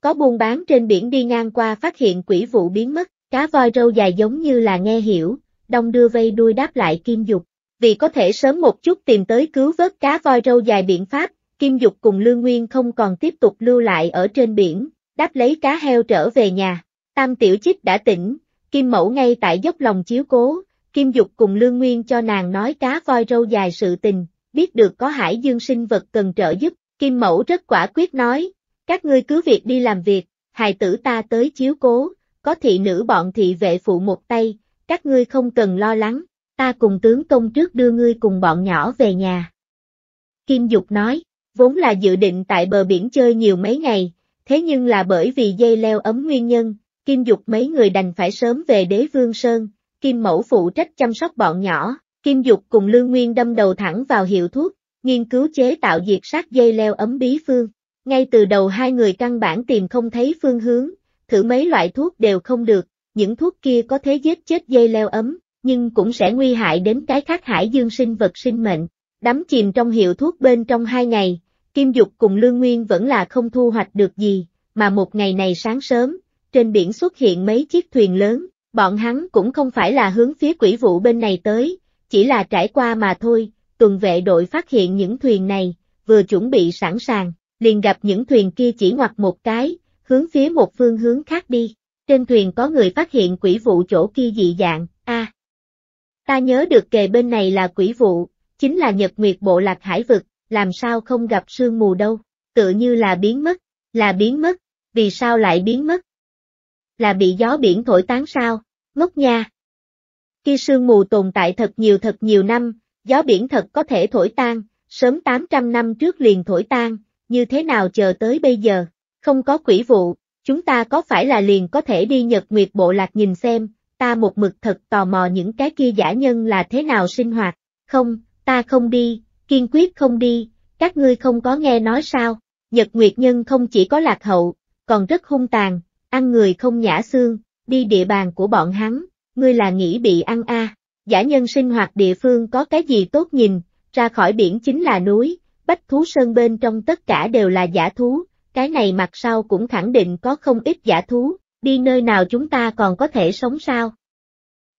có buôn bán trên biển đi ngang qua phát hiện quỷ vụ biến mất, cá voi râu dài giống như là nghe hiểu, đông đưa vây đuôi đáp lại Kim Dục. Vì có thể sớm một chút tìm tới cứu vớt cá voi râu dài biện pháp, Kim Dục cùng Lương Nguyên không còn tiếp tục lưu lại ở trên biển, đáp lấy cá heo trở về nhà. Tam Tiểu Chích đã tỉnh, Kim Mẫu ngay tại dốc lòng chiếu cố, Kim Dục cùng Lương Nguyên cho nàng nói cá voi râu dài sự tình, biết được có hải dương sinh vật cần trợ giúp, Kim Mẫu rất quả quyết nói, các ngươi cứ việc đi làm việc, hài tử ta tới chiếu cố, có thị nữ bọn thị vệ phụ một tay, các ngươi không cần lo lắng, ta cùng tướng công trước đưa ngươi cùng bọn nhỏ về nhà. Kim Dục nói, vốn là dự định tại bờ biển chơi nhiều mấy ngày, thế nhưng là bởi vì dây leo ấm nguyên nhân, Kim Dục mấy người đành phải sớm về đế vương sơn, Kim Mẫu phụ trách chăm sóc bọn nhỏ, Kim Dục cùng Lương Nguyên đâm đầu thẳng vào hiệu thuốc, nghiên cứu chế tạo diệt sát dây leo ấm bí phương ngay từ đầu hai người căn bản tìm không thấy phương hướng, thử mấy loại thuốc đều không được, những thuốc kia có thể giết chết dây leo ấm, nhưng cũng sẽ nguy hại đến cái khác hải dương sinh vật sinh mệnh. Đắm chìm trong hiệu thuốc bên trong hai ngày, Kim Dục cùng Lương Nguyên vẫn là không thu hoạch được gì, mà một ngày này sáng sớm, trên biển xuất hiện mấy chiếc thuyền lớn, bọn hắn cũng không phải là hướng phía quỷ vụ bên này tới, chỉ là trải qua mà thôi, tuần vệ đội phát hiện những thuyền này, vừa chuẩn bị sẵn sàng, liền gặp những thuyền kia chỉ ngoặt một cái, hướng phía một phương hướng khác đi. Trên thuyền có người phát hiện quỷ vụ chỗ kia dị dạng, a. ta nhớ được kề bên này là quỷ vụ, chính là Nhật Nguyệt bộ lạc hải vực, làm sao không gặp sương mù đâu, tự như là biến mất, là biến mất, vì sao lại biến mất? Là bị gió biển thổi tán sao, ngốc nha. Khi sương mù tồn tại thật nhiều thật nhiều năm, gió biển thật có thể thổi tan, sớm 800 năm trước liền thổi tan, như thế nào chờ tới bây giờ, không có quỷ vụ, chúng ta có phải là liền có thể đi Nhật Nguyệt Bộ Lạc nhìn xem, ta một mực thật tò mò những cái kia giả nhân là thế nào sinh hoạt, không, ta không đi, kiên quyết không đi, các ngươi không có nghe nói sao, Nhật Nguyệt Nhân không chỉ có lạc hậu, còn rất hung tàn, ăn người không nhã xương, đi địa bàn của bọn hắn, ngươi là nghĩ bị ăn a à. giả nhân sinh hoạt địa phương có cái gì tốt nhìn, ra khỏi biển chính là núi, bách thú sơn bên trong tất cả đều là giả thú, cái này mặt sau cũng khẳng định có không ít giả thú, đi nơi nào chúng ta còn có thể sống sao?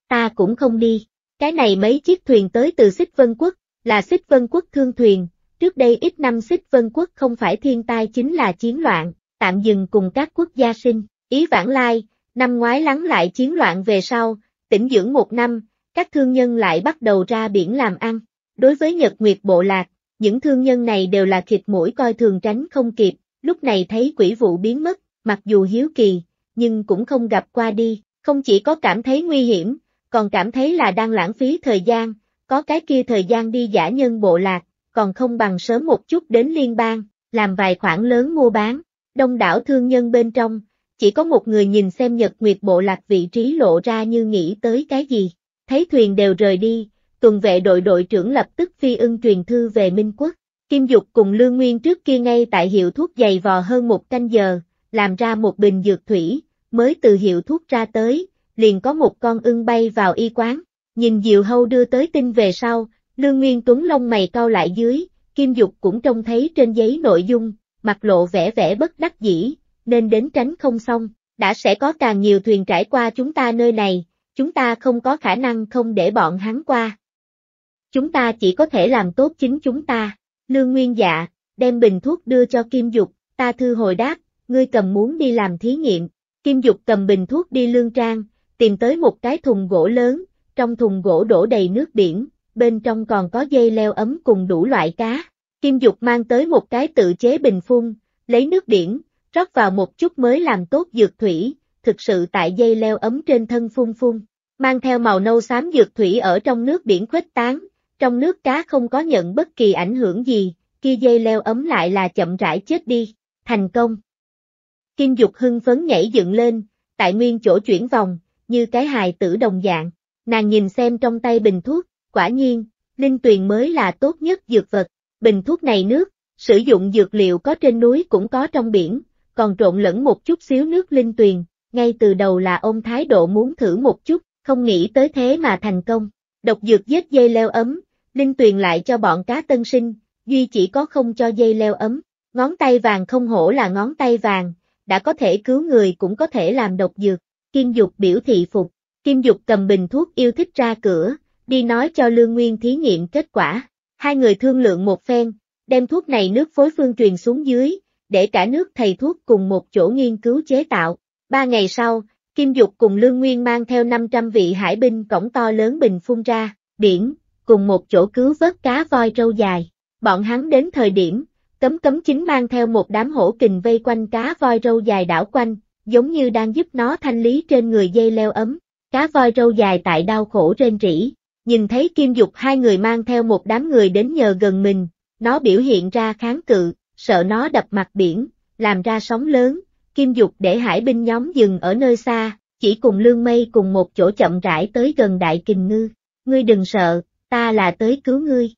Ta cũng không đi, cái này mấy chiếc thuyền tới từ Xích Vân Quốc, là Xích Vân Quốc thương thuyền, trước đây ít năm Xích Vân Quốc không phải thiên tai chính là chiến loạn, tạm dừng cùng các quốc gia sinh, ý vãng lai, năm ngoái lắng lại chiến loạn về sau, tỉnh dưỡng một năm, các thương nhân lại bắt đầu ra biển làm ăn. Đối với Nhật Nguyệt Bộ Lạc, những thương nhân này đều là khịt mũi coi thường tránh không kịp, lúc này thấy quỷ vụ biến mất, mặc dù hiếu kỳ, nhưng cũng không gặp qua đi, không chỉ có cảm thấy nguy hiểm, còn cảm thấy là đang lãng phí thời gian, có cái kia thời gian đi giả nhân bộ lạc, còn không bằng sớm một chút đến liên bang, làm vài khoản lớn mua bán, đông đảo thương nhân bên trong, chỉ có một người nhìn xem nhật nguyệt bộ lạc vị trí lộ ra như nghĩ tới cái gì, thấy thuyền đều rời đi, tuần vệ đội đội trưởng lập tức phi ưng truyền thư về Minh Quốc. Kim Dục cùng Lương Nguyên trước kia ngay tại hiệu thuốc dày vò hơn một canh giờ, làm ra một bình dược thủy, mới từ hiệu thuốc ra tới, liền có một con ưng bay vào y quán, nhìn Diệu Hâu đưa tới tin về sau, Lương Nguyên Tuấn lông mày cau lại dưới, Kim Dục cũng trông thấy trên giấy nội dung, mặt lộ vẻ vẻ bất đắc dĩ, nên đến tránh không xong, đã sẽ có càng nhiều thuyền trải qua chúng ta nơi này, chúng ta không có khả năng không để bọn hắn qua. Chúng ta chỉ có thể làm tốt chính chúng ta. Lương Nguyên dạ, đem bình thuốc đưa cho Kim Dục, ta thư hồi đáp, ngươi cầm muốn đi làm thí nghiệm. Kim Dục cầm bình thuốc đi lương trang, tìm tới một cái thùng gỗ lớn, trong thùng gỗ đổ đầy nước biển, bên trong còn có dây leo ấm cùng đủ loại cá. Kim Dục mang tới một cái tự chế bình phun, lấy nước biển, rót vào một chút mới làm tốt dược thủy, thực sự tại dây leo ấm trên thân phun phun, mang theo màu nâu xám dược thủy ở trong nước biển khuếch tán, trong nước cá không có nhận bất kỳ ảnh hưởng gì, kia dây leo ấm lại là chậm rãi chết đi, thành công. Kim Dục hưng phấn nhảy dựng lên, tại nguyên chỗ chuyển vòng, như cái hài tử đồng dạng, nàng nhìn xem trong tay bình thuốc, quả nhiên, linh tuyền mới là tốt nhất dược vật, bình thuốc này nước, sử dụng dược liệu có trên núi cũng có trong biển, còn trộn lẫn một chút xíu nước linh tuyền, ngay từ đầu là ôm thái độ muốn thử một chút, không nghĩ tới thế mà thành công. Độc dược giết dây leo ấm, Đinh Tuyền lại cho bọn cá tân sinh, duy chỉ có không cho dây leo ấm, ngón tay vàng không hổ là ngón tay vàng, đã có thể cứu người cũng có thể làm độc dược, Kim Dục biểu thị phục, Kim Dục cầm bình thuốc yêu thích ra cửa, đi nói cho Lương Nguyên thí nghiệm kết quả, hai người thương lượng một phen, đem thuốc này nước phối phương truyền xuống dưới, để cả nước thầy thuốc cùng một chỗ nghiên cứu chế tạo, ba ngày sau, Kim Dục cùng Lương Nguyên mang theo 500 vị hải binh cổng to lớn bình phun ra, biển, cùng một chỗ cứu vớt cá voi râu dài. Bọn hắn đến thời điểm, cấm cấm chính mang theo một đám hổ kình vây quanh cá voi râu dài đảo quanh, giống như đang giúp nó thanh lý trên người dây leo ấm. Cá voi râu dài tại đau khổ rên rỉ, nhìn thấy kim dục hai người mang theo một đám người đến nhờ gần mình, nó biểu hiện ra kháng cự, sợ nó đập mặt biển, làm ra sóng lớn, kim dục để hải binh nhóm dừng ở nơi xa, chỉ cùng lương mây cùng một chỗ chậm rãi tới gần đại kình ngư. Ngươi đừng sợ, ta là tới cứu ngươi.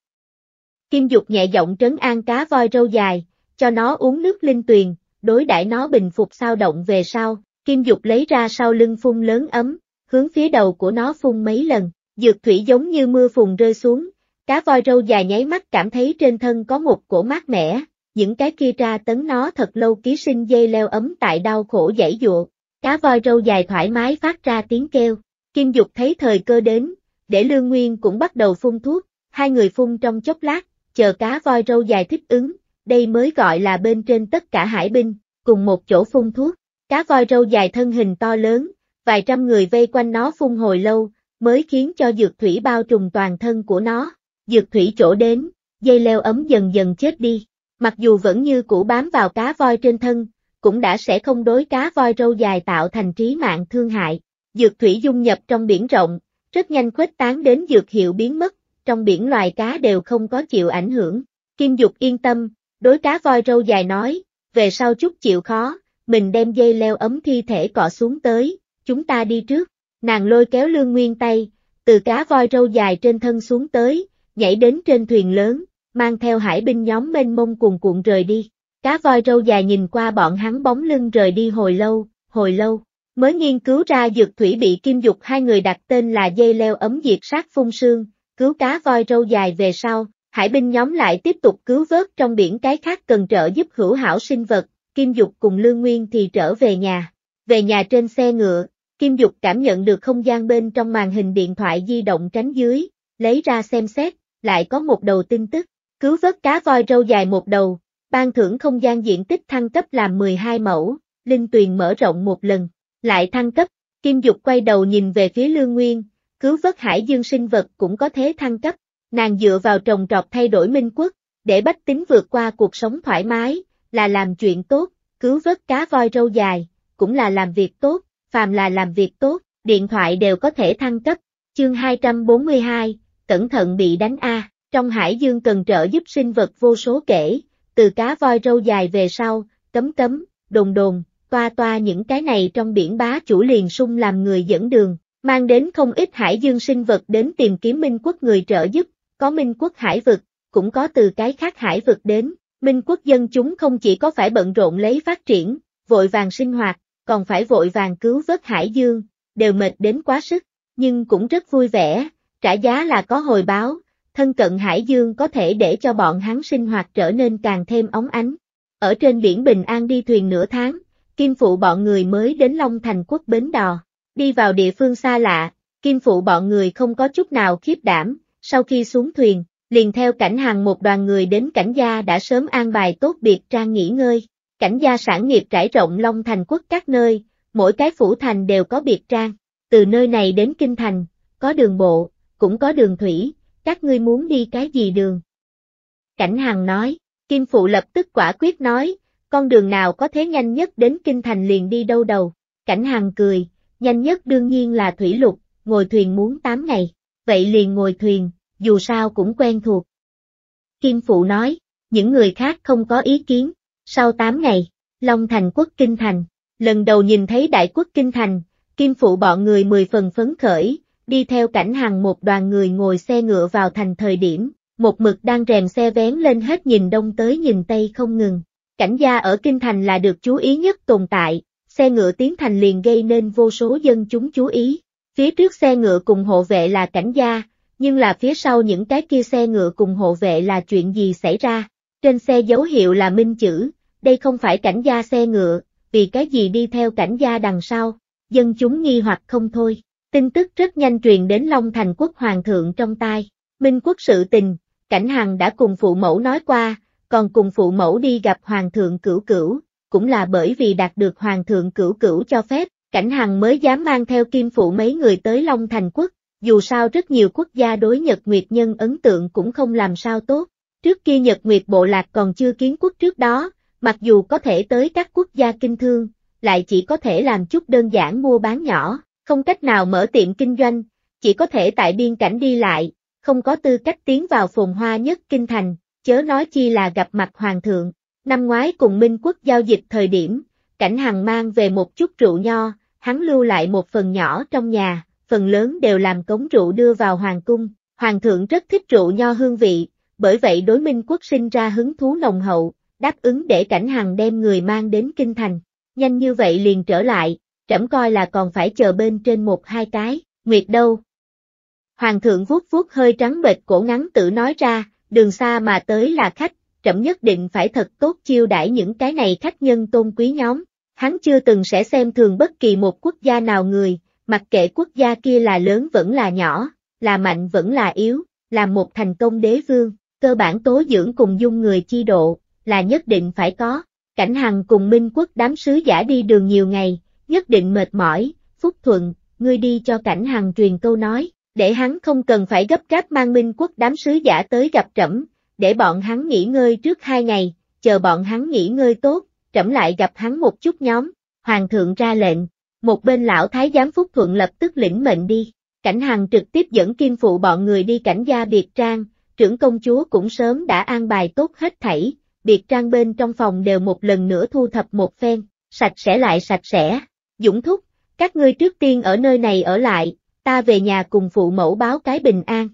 Kim Dục nhẹ giọng trấn an cá voi râu dài, cho nó uống nước linh tuyền, đối đãi nó bình phục sao động về sau, Kim Dục lấy ra sau lưng phun lớn ấm, hướng phía đầu của nó phun mấy lần, dược thủy giống như mưa phùn rơi xuống, cá voi râu dài nháy mắt cảm thấy trên thân có một cổ mát mẻ, những cái kia tra tấn nó thật lâu ký sinh dây leo ấm tại đau khổ dãy dụa, cá voi râu dài thoải mái phát ra tiếng kêu, Kim Dục thấy thời cơ đến, để Lương Nguyên cũng bắt đầu phun thuốc, hai người phun trong chốc lát, chờ cá voi râu dài thích ứng, đây mới gọi là bên trên tất cả hải binh, cùng một chỗ phun thuốc, cá voi râu dài thân hình to lớn, vài trăm người vây quanh nó phun hồi lâu, mới khiến cho dược thủy bao trùm toàn thân của nó, dược thủy chỗ đến, dây leo ấm dần dần chết đi, mặc dù vẫn như cũ bám vào cá voi trên thân, cũng đã sẽ không đối cá voi râu dài tạo thành trí mạng thương hại. Dược thủy dung nhập trong biển rộng, rất nhanh khuếch tán đến dược hiệu biến mất, trong biển loài cá đều không có chịu ảnh hưởng. Kim Dục yên tâm, đối cá voi râu dài nói, về sau chút chịu khó, mình đem dây leo ấm thi thể cọ xuống tới, chúng ta đi trước. Nàng lôi kéo lương nguyên tay, từ cá voi râu dài trên thân xuống tới, nhảy đến trên thuyền lớn, mang theo hải binh nhóm mênh mông cuồn cuộn rời đi. Cá voi râu dài nhìn qua bọn hắn bóng lưng rời đi hồi lâu, hồi lâu, mới nghiên cứu ra dược thủy bị kim dục hai người đặt tên là dây leo ấm diệt sát phun sương, cứu cá voi râu dài về sau, hải binh nhóm lại tiếp tục cứu vớt trong biển cái khác cần trợ giúp hữu hảo sinh vật, kim dục cùng lương nguyên thì trở về nhà. Về nhà trên xe ngựa, kim dục cảm nhận được không gian bên trong màn hình điện thoại di động tránh dưới, lấy ra xem xét, lại có một đầu tin tức, cứu vớt cá voi râu dài một đầu, ban thưởng không gian diện tích thăng cấp làm 12 mẫu, linh tuyền mở rộng một lần. Lại thăng cấp, Kim Dục quay đầu nhìn về phía Lương Nguyên, cứu vớt hải dương sinh vật cũng có thế thăng cấp, nàng dựa vào trồng trọt thay đổi minh quốc, để bách tính vượt qua cuộc sống thoải mái, là làm chuyện tốt, cứu vớt cá voi râu dài, cũng là làm việc tốt, phàm là làm việc tốt, điện thoại đều có thể thăng cấp. Chương 242, cẩn thận bị đánh A, trong hải dương cần trợ giúp sinh vật vô số kể, từ cá voi râu dài về sau, cấm cấm, đồn đồn, toa toa những cái này trong biển bá chủ liền sung làm người dẫn đường, mang đến không ít hải dương sinh vật đến tìm kiếm minh quốc người trợ giúp, có minh quốc hải vực, cũng có từ cái khác hải vực đến, minh quốc dân chúng không chỉ có phải bận rộn lấy phát triển, vội vàng sinh hoạt, còn phải vội vàng cứu vớt hải dương, đều mệt đến quá sức, nhưng cũng rất vui vẻ, trả giá là có hồi báo, thân cận hải dương có thể để cho bọn hắn sinh hoạt trở nên càng thêm ống ánh. Ở trên biển Bình An đi thuyền nửa tháng, Kim Phụ bọn người mới đến Long Thành quốc Bến Đò, đi vào địa phương xa lạ, Kim Phụ bọn người không có chút nào khiếp đảm, sau khi xuống thuyền, liền theo cảnh hàng một đoàn người đến cảnh gia đã sớm an bài tốt biệt trang nghỉ ngơi, cảnh gia sản nghiệp trải rộng Long Thành quốc các nơi, mỗi cái phủ thành đều có biệt trang, từ nơi này đến Kinh Thành, có đường bộ, cũng có đường thủy, các ngươi muốn đi cái gì đường? Cảnh hàng nói, Kim Phụ lập tức quả quyết nói, con đường nào có thế nhanh nhất đến kinh thành liền đi đâu đầu? Cảnh hàng cười, nhanh nhất đương nhiên là thủy lục, ngồi thuyền muốn 8 ngày. Vậy liền ngồi thuyền, dù sao cũng quen thuộc. Kim Phụ nói, những người khác không có ý kiến. Sau 8 ngày, Long Thành quốc kinh thành, lần đầu nhìn thấy đại quốc kinh thành, Kim Phụ bọn người mười phần phấn khởi, đi theo cảnh hàng một đoàn người ngồi xe ngựa vào thành thời điểm, một mực đang rèm xe vén lên hết nhìn đông tới nhìn tây không ngừng cảnh gia ở Kinh Thành là được chú ý nhất tồn tại, xe ngựa tiến thành liền gây nên vô số dân chúng chú ý. Phía trước xe ngựa cùng hộ vệ là cảnh gia, nhưng là phía sau những cái kia xe ngựa cùng hộ vệ là chuyện gì xảy ra. Trên xe dấu hiệu là minh chữ, đây không phải cảnh gia xe ngựa, vì cái gì đi theo cảnh gia đằng sau, dân chúng nghi hoặc không thôi. Tin tức rất nhanh truyền đến Long Thành quốc hoàng thượng trong tai. Minh quốc sự tình, cảnh hằng đã cùng phụ mẫu nói qua, còn cùng phụ mẫu đi gặp Hoàng thượng cửu cửu, cũng là bởi vì đạt được Hoàng thượng cửu cửu cho phép, Cảnh Hằng mới dám mang theo kim phụ mấy người tới Long Thành Quốc, dù sao rất nhiều quốc gia đối Nhật Nguyệt Nhân ấn tượng cũng không làm sao tốt. Trước kia Nhật Nguyệt Bộ Lạc còn chưa kiến quốc trước đó, mặc dù có thể tới các quốc gia kinh thương, lại chỉ có thể làm chút đơn giản mua bán nhỏ, không cách nào mở tiệm kinh doanh, chỉ có thể tại biên cảnh đi lại, không có tư cách tiến vào phồn hoa nhất kinh thành, chớ nói chi là gặp mặt hoàng thượng. Năm ngoái cùng Minh Quốc giao dịch thời điểm, cảnh hằng mang về một chút rượu nho, hắn lưu lại một phần nhỏ trong nhà, phần lớn đều làm cống rượu đưa vào hoàng cung. Hoàng thượng rất thích rượu nho hương vị, bởi vậy đối Minh Quốc sinh ra hứng thú nồng hậu, đáp ứng để cảnh hằng đem người mang đến kinh thành. Nhanh như vậy liền trở lại, trẫm coi là còn phải chờ bên trên một hai cái, nguyệt đâu. Hoàng thượng vuốt vuốt hơi trắng bệch cổ ngắn tự nói ra, đường xa mà tới là khách, trẫm nhất định phải thật tốt chiêu đãi những cái này khách nhân tôn quý nhóm. Hắn chưa từng sẽ xem thường bất kỳ một quốc gia nào người, mặc kệ quốc gia kia là lớn vẫn là nhỏ, là mạnh vẫn là yếu, là một thành công đế vương, cơ bản tố dưỡng cùng dung người chi độ, là nhất định phải có. Cảnh Hằng cùng Minh Quốc đám sứ giả đi đường nhiều ngày, nhất định mệt mỏi, Phúc Thuận, ngươi đi cho Cảnh Hằng truyền câu nói, để hắn không cần phải gấp gáp mang minh quốc đám sứ giả tới gặp trẫm, để bọn hắn nghỉ ngơi trước hai ngày, chờ bọn hắn nghỉ ngơi tốt, trẫm lại gặp hắn một chút nhóm, hoàng thượng ra lệnh, một bên lão thái giám Phúc Thuận lập tức lĩnh mệnh đi, cảnh hàng trực tiếp dẫn kim phụ bọn người đi cảnh gia biệt trang, trưởng công chúa cũng sớm đã an bài tốt hết thảy, biệt trang bên trong phòng đều một lần nữa thu thập một phen, sạch sẽ lại sạch sẽ, dũng thúc, các ngươi trước tiên ở nơi này ở lại, ta về nhà cùng phụ mẫu báo cái bình an.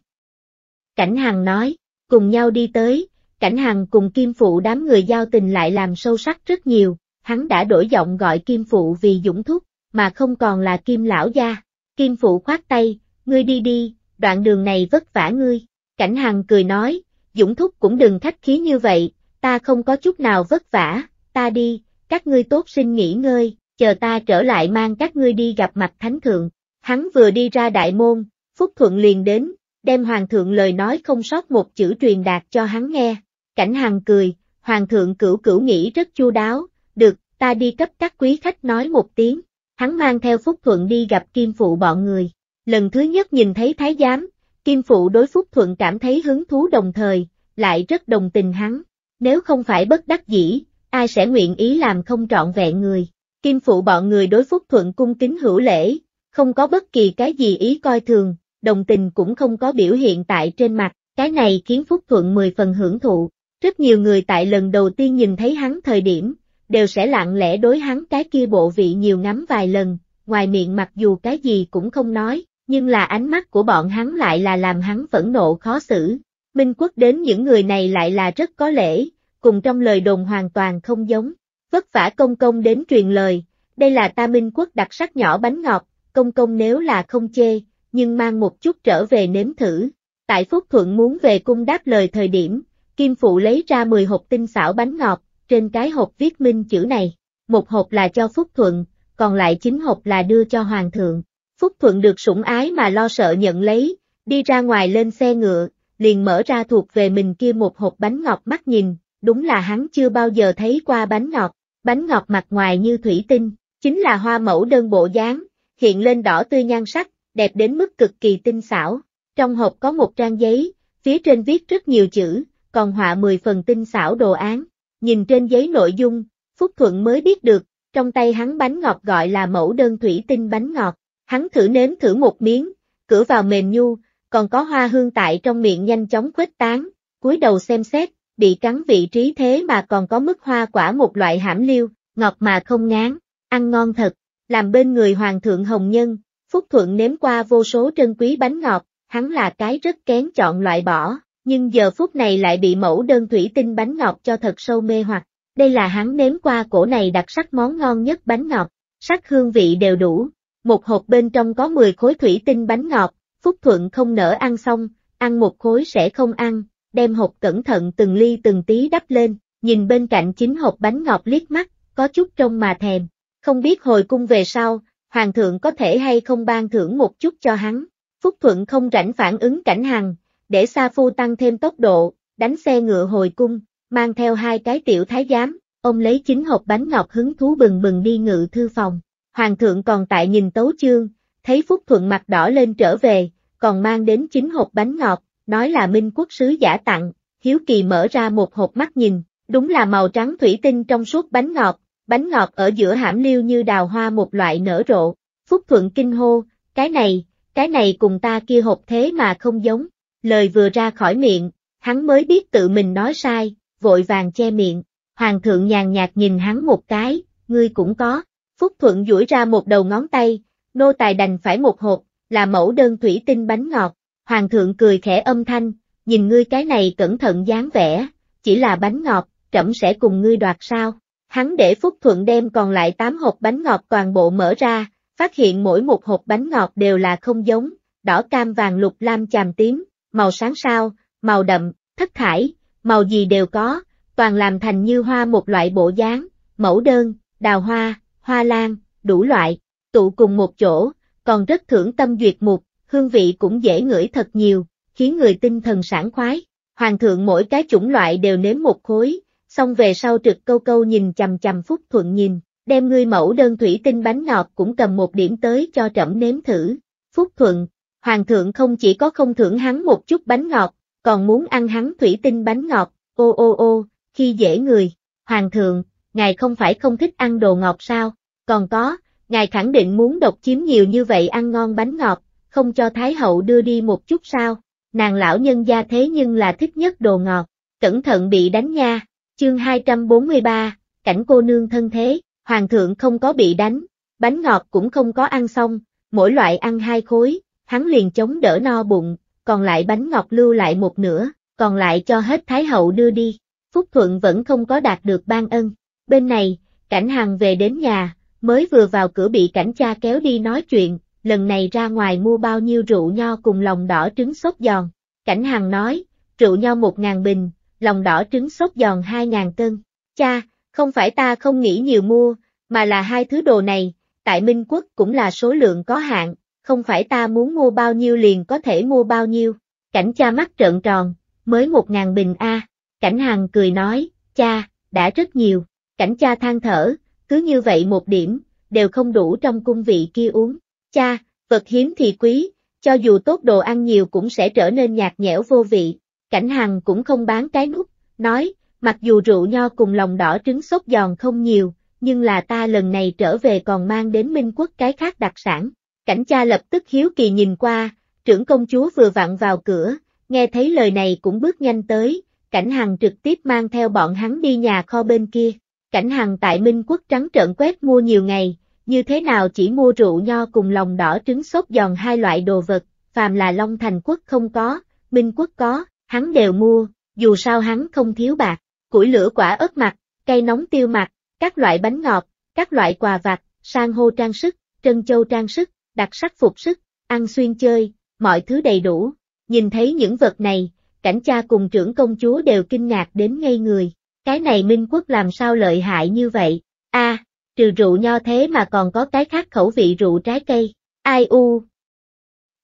Cảnh Hằng nói, cùng nhau đi tới, Cảnh Hằng cùng Kim Phụ đám người giao tình lại làm sâu sắc rất nhiều, hắn đã đổi giọng gọi Kim Phụ vì Dũng Thúc, mà không còn là Kim Lão Gia. Kim Phụ khoát tay, ngươi đi đi, đoạn đường này vất vả ngươi. Cảnh Hằng cười nói, Dũng Thúc cũng đừng khách khí như vậy, ta không có chút nào vất vả, ta đi, các ngươi tốt sinh nghỉ ngơi, chờ ta trở lại mang các ngươi đi gặp mặt Thánh Thượng. Hắn vừa đi ra đại môn, Phúc Thuận liền đến, đem Hoàng thượng lời nói không sót một chữ truyền đạt cho hắn nghe. Cảnh Hằng cười, Hoàng thượng cửu cửu nghĩ rất chu đáo, được, ta đi cấp các quý khách nói một tiếng. Hắn mang theo Phúc Thuận đi gặp Kim Phụ bọn người. Lần thứ nhất nhìn thấy Thái Giám, Kim Phụ đối Phúc Thuận cảm thấy hứng thú đồng thời, lại rất đồng tình hắn. Nếu không phải bất đắc dĩ, ai sẽ nguyện ý làm không trọn vẹn người. Kim Phụ bọn người đối Phúc Thuận cung kính hữu lễ, không có bất kỳ cái gì ý coi thường, đồng tình cũng không có biểu hiện tại trên mặt, cái này khiến Phúc Thuận mười phần hưởng thụ. Rất nhiều người tại lần đầu tiên nhìn thấy hắn thời điểm, đều sẽ lặng lẽ đối hắn cái kia bộ vị nhiều ngắm vài lần, ngoài miệng mặc dù cái gì cũng không nói, nhưng là ánh mắt của bọn hắn lại là làm hắn phẫn nộ khó xử. Minh quốc đến những người này lại là rất có lễ, cùng trong lời đồn hoàn toàn không giống. Vất vả công công đến truyền lời, đây là ta Minh quốc đặc sắc nhỏ bánh ngọt, công công nếu là không chê, nhưng mang một chút trở về nếm thử. Tại Phúc Thuận muốn về cung đáp lời thời điểm, Kim Phụ lấy ra 10 hộp tinh xảo bánh ngọt, trên cái hộp viết minh chữ này, một hộp là cho Phúc Thuận, còn lại 9 hộp là đưa cho Hoàng thượng. Phúc Thuận được sủng ái mà lo sợ nhận lấy, đi ra ngoài lên xe ngựa, liền mở ra thuộc về mình kia một hộp bánh ngọt mắt nhìn, đúng là hắn chưa bao giờ thấy qua bánh ngọt, bánh ngọt mặt ngoài như thủy tinh, chính là hoa mẫu đơn bộ dáng, hiện lên đỏ tươi nhan sắc, đẹp đến mức cực kỳ tinh xảo. Trong hộp có một trang giấy, phía trên viết rất nhiều chữ, còn họa 10 phần tinh xảo đồ án. Nhìn trên giấy nội dung, Phúc Thuận mới biết được, trong tay hắn bánh ngọt gọi là mẫu đơn thủy tinh bánh ngọt. Hắn thử nếm thử một miếng, cửa vào mềm nhu, còn có hoa hương tại trong miệng nhanh chóng khuếch tán, cúi đầu xem xét, bị cắn vị trí thế mà còn có mức hoa quả một loại hãm liêu, ngọt mà không ngán, ăn ngon thật làm bên người Hoàng thượng Hồng Nhân, Phúc Thuận nếm qua vô số trân quý bánh ngọt, hắn là cái rất kén chọn loại bỏ, nhưng giờ phút này lại bị mẫu đơn thủy tinh bánh ngọt cho thật sâu mê hoặc, đây là hắn nếm qua cổ này đặc sắc món ngon nhất bánh ngọt, sắc hương vị đều đủ, một hộp bên trong có 10 khối thủy tinh bánh ngọt, Phúc Thuận không nỡ ăn xong, ăn một khối sẽ không ăn, đem hộp cẩn thận từng ly từng tí đắp lên, nhìn bên cạnh chính hộp bánh ngọt liếc mắt, có chút trông mà thèm, không biết hồi cung về sau, hoàng thượng có thể hay không ban thưởng một chút cho hắn. Phúc Thuận không rảnh phản ứng cảnh hằng, để Sa Phu tăng thêm tốc độ, đánh xe ngựa hồi cung, mang theo hai cái tiểu thái giám, ông lấy chính hộp bánh ngọt hứng thú bừng bừng đi ngự thư phòng. Hoàng thượng còn tại nhìn tấu chương, thấy Phúc Thuận mặt đỏ lên trở về, còn mang đến chính hộp bánh ngọt, nói là minh quốc sứ giả tặng, Hiếu Kỳ mở ra một hộp mắt nhìn, đúng là màu trắng thủy tinh trong suốt bánh ngọt, bánh ngọt ở giữa hãm liêu như đào hoa một loại nở rộ, Phúc Thuận kinh hô, cái này, cái này cùng ta kia hộp thế mà không giống, lời vừa ra khỏi miệng, hắn mới biết tự mình nói sai, vội vàng che miệng, Hoàng thượng nhàn nhạt nhìn hắn một cái, ngươi cũng có, Phúc Thuận duỗi ra một đầu ngón tay, nô tài đành phải một hộp, là mẫu đơn thủy tinh bánh ngọt, Hoàng thượng cười khẽ âm thanh, nhìn ngươi cái này cẩn thận dáng vẻ, chỉ là bánh ngọt, trẫm sẽ cùng ngươi đoạt sao. Hắn để Phúc Thuận đem còn lại 8 hộp bánh ngọt toàn bộ mở ra, phát hiện mỗi một hộp bánh ngọt đều là không giống, đỏ cam vàng lục lam chàm tím, màu sáng sao, màu đậm, thất thải, màu gì đều có, toàn làm thành như hoa một loại bộ dáng, mẫu đơn, đào hoa, hoa lan, đủ loại, tụ cùng một chỗ, còn rất thưởng tâm duyệt mục, hương vị cũng dễ ngửi thật nhiều, khiến người tinh thần sảng khoái. Hoàng thượng mỗi cái chủng loại đều nếm một khối, xong về sau trực câu câu nhìn chằm chằm Phúc Thuận nhìn, đem ngươi mẫu đơn thủy tinh bánh ngọt cũng cầm một điểm tới cho trẫm nếm thử. Phúc Thuận, Hoàng thượng không chỉ có không thưởng hắn một chút bánh ngọt, còn muốn ăn hắn thủy tinh bánh ngọt, ô ô ô, khi dễ người. Hoàng thượng, ngài không phải không thích ăn đồ ngọt sao, còn có, ngài khẳng định muốn độc chiếm nhiều như vậy ăn ngon bánh ngọt, không cho Thái hậu đưa đi một chút sao, nàng lão nhân gia thế nhưng là thích nhất đồ ngọt, cẩn thận bị đánh nha. Chương 243, cảnh cô nương thân thế, hoàng thượng không có bị đánh, bánh ngọt cũng không có ăn xong, mỗi loại ăn hai khối, hắn liền chống đỡ no bụng, còn lại bánh ngọt lưu lại một nửa, còn lại cho hết Thái hậu đưa đi. Phúc Thuận vẫn không có đạt được ban ân. Bên này, cảnh Hằng về đến nhà, mới vừa vào cửa bị cảnh cha kéo đi nói chuyện, lần này ra ngoài mua bao nhiêu rượu nho cùng lòng đỏ trứng sốt giòn. Cảnh Hằng nói, rượu nho một ngàn bình, lòng đỏ trứng sốt giòn 2.000 cân. Cha, không phải ta không nghĩ nhiều mua, mà là hai thứ đồ này, tại Minh Quốc cũng là số lượng có hạn, không phải ta muốn mua bao nhiêu liền có thể mua bao nhiêu. Cảnh cha mắt trợn tròn, mới 1.000 bình A. Cảnh hàng cười nói, cha, đã rất nhiều. Cảnh cha than thở, cứ như vậy một điểm, đều không đủ trong cung vị kia uống. Cha, vật hiếm thì quý, cho dù tốt đồ ăn nhiều cũng sẽ trở nên nhạt nhẽo vô vị. Cảnh Hằng cũng không bán cái nút, nói, mặc dù rượu nho cùng lòng đỏ trứng sốt giòn không nhiều, nhưng là ta lần này trở về còn mang đến Minh Quốc cái khác đặc sản. Cảnh cha lập tức hiếu kỳ nhìn qua, trưởng công chúa vừa vặn vào cửa, nghe thấy lời này cũng bước nhanh tới, Cảnh Hằng trực tiếp mang theo bọn hắn đi nhà kho bên kia. Cảnh Hằng tại Minh Quốc trắng trợn quét mua nhiều ngày, như thế nào chỉ mua rượu nho cùng lòng đỏ trứng sốt giòn hai loại đồ vật, phàm là Long Thành Quốc không có, Minh Quốc có, hắn đều mua, dù sao hắn không thiếu bạc, củi lửa quả ớt mặt, cây nóng tiêu mặt, các loại bánh ngọt, các loại quà vặt, sang hô trang sức, trân châu trang sức, đặc sắc phục sức, ăn xuyên chơi, mọi thứ đầy đủ. Nhìn thấy những vật này, cảnh cha cùng trưởng công chúa đều kinh ngạc đến ngây người. Cái này Minh Quốc làm sao lợi hại như vậy? a à, trừ rượu nho thế mà còn có cái khác khẩu vị rượu trái cây. Ai u?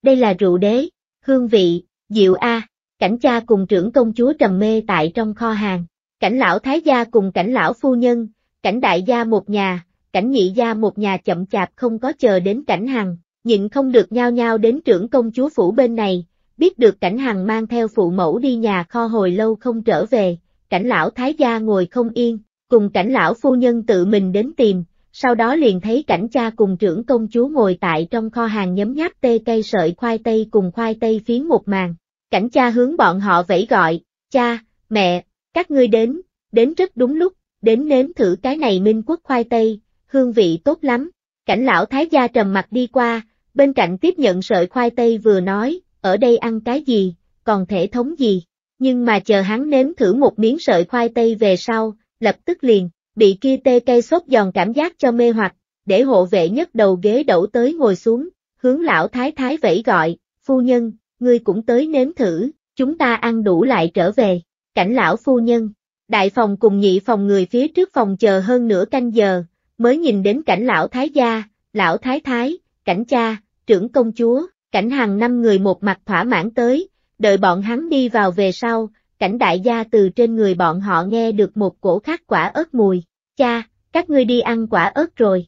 Đây là rượu đế, hương vị, dịu a. À cảnh cha cùng trưởng công chúa trầm mê tại trong kho hàng, cảnh lão thái gia cùng cảnh lão phu nhân, cảnh đại gia một nhà, cảnh nhị gia một nhà chậm chạp không có chờ đến cảnh hằng, nhịn không được nhao nhao đến trưởng công chúa phủ bên này, biết được cảnh hằng mang theo phụ mẫu đi nhà kho hồi lâu không trở về, cảnh lão thái gia ngồi không yên, cùng cảnh lão phu nhân tự mình đến tìm, sau đó liền thấy cảnh cha cùng trưởng công chúa ngồi tại trong kho hàng nhấm nháp tê cây sợi khoai tây cùng khoai tây phiến một màn, cảnh cha hướng bọn họ vẫy gọi, cha, mẹ, các ngươi đến, đến rất đúng lúc, đến nếm thử cái này minh quốc khoai tây, hương vị tốt lắm. Cảnh lão thái gia trầm mặt đi qua, bên cạnh tiếp nhận sợi khoai tây vừa nói, ở đây ăn cái gì, còn thể thống gì, nhưng mà chờ hắn nếm thử một miếng sợi khoai tây về sau, lập tức liền, bị kia tê cây sốt giòn cảm giác cho mê hoặc, để hộ vệ nhất đầu ghế đổ tới ngồi xuống, hướng lão thái thái vẫy gọi, phu nhân, ngươi cũng tới nếm thử, chúng ta ăn đủ lại trở về, cảnh lão phu nhân. Đại phòng cùng nhị phòng người phía trước phòng chờ hơn nửa canh giờ, mới nhìn đến cảnh lão thái gia, lão thái thái, cảnh cha, trưởng công chúa, cảnh hàng năm người một mặt thỏa mãn tới, đợi bọn hắn đi vào về sau, cảnh đại gia từ trên người bọn họ nghe được một cổ khác quả ớt mùi, cha, các ngươi đi ăn quả ớt rồi.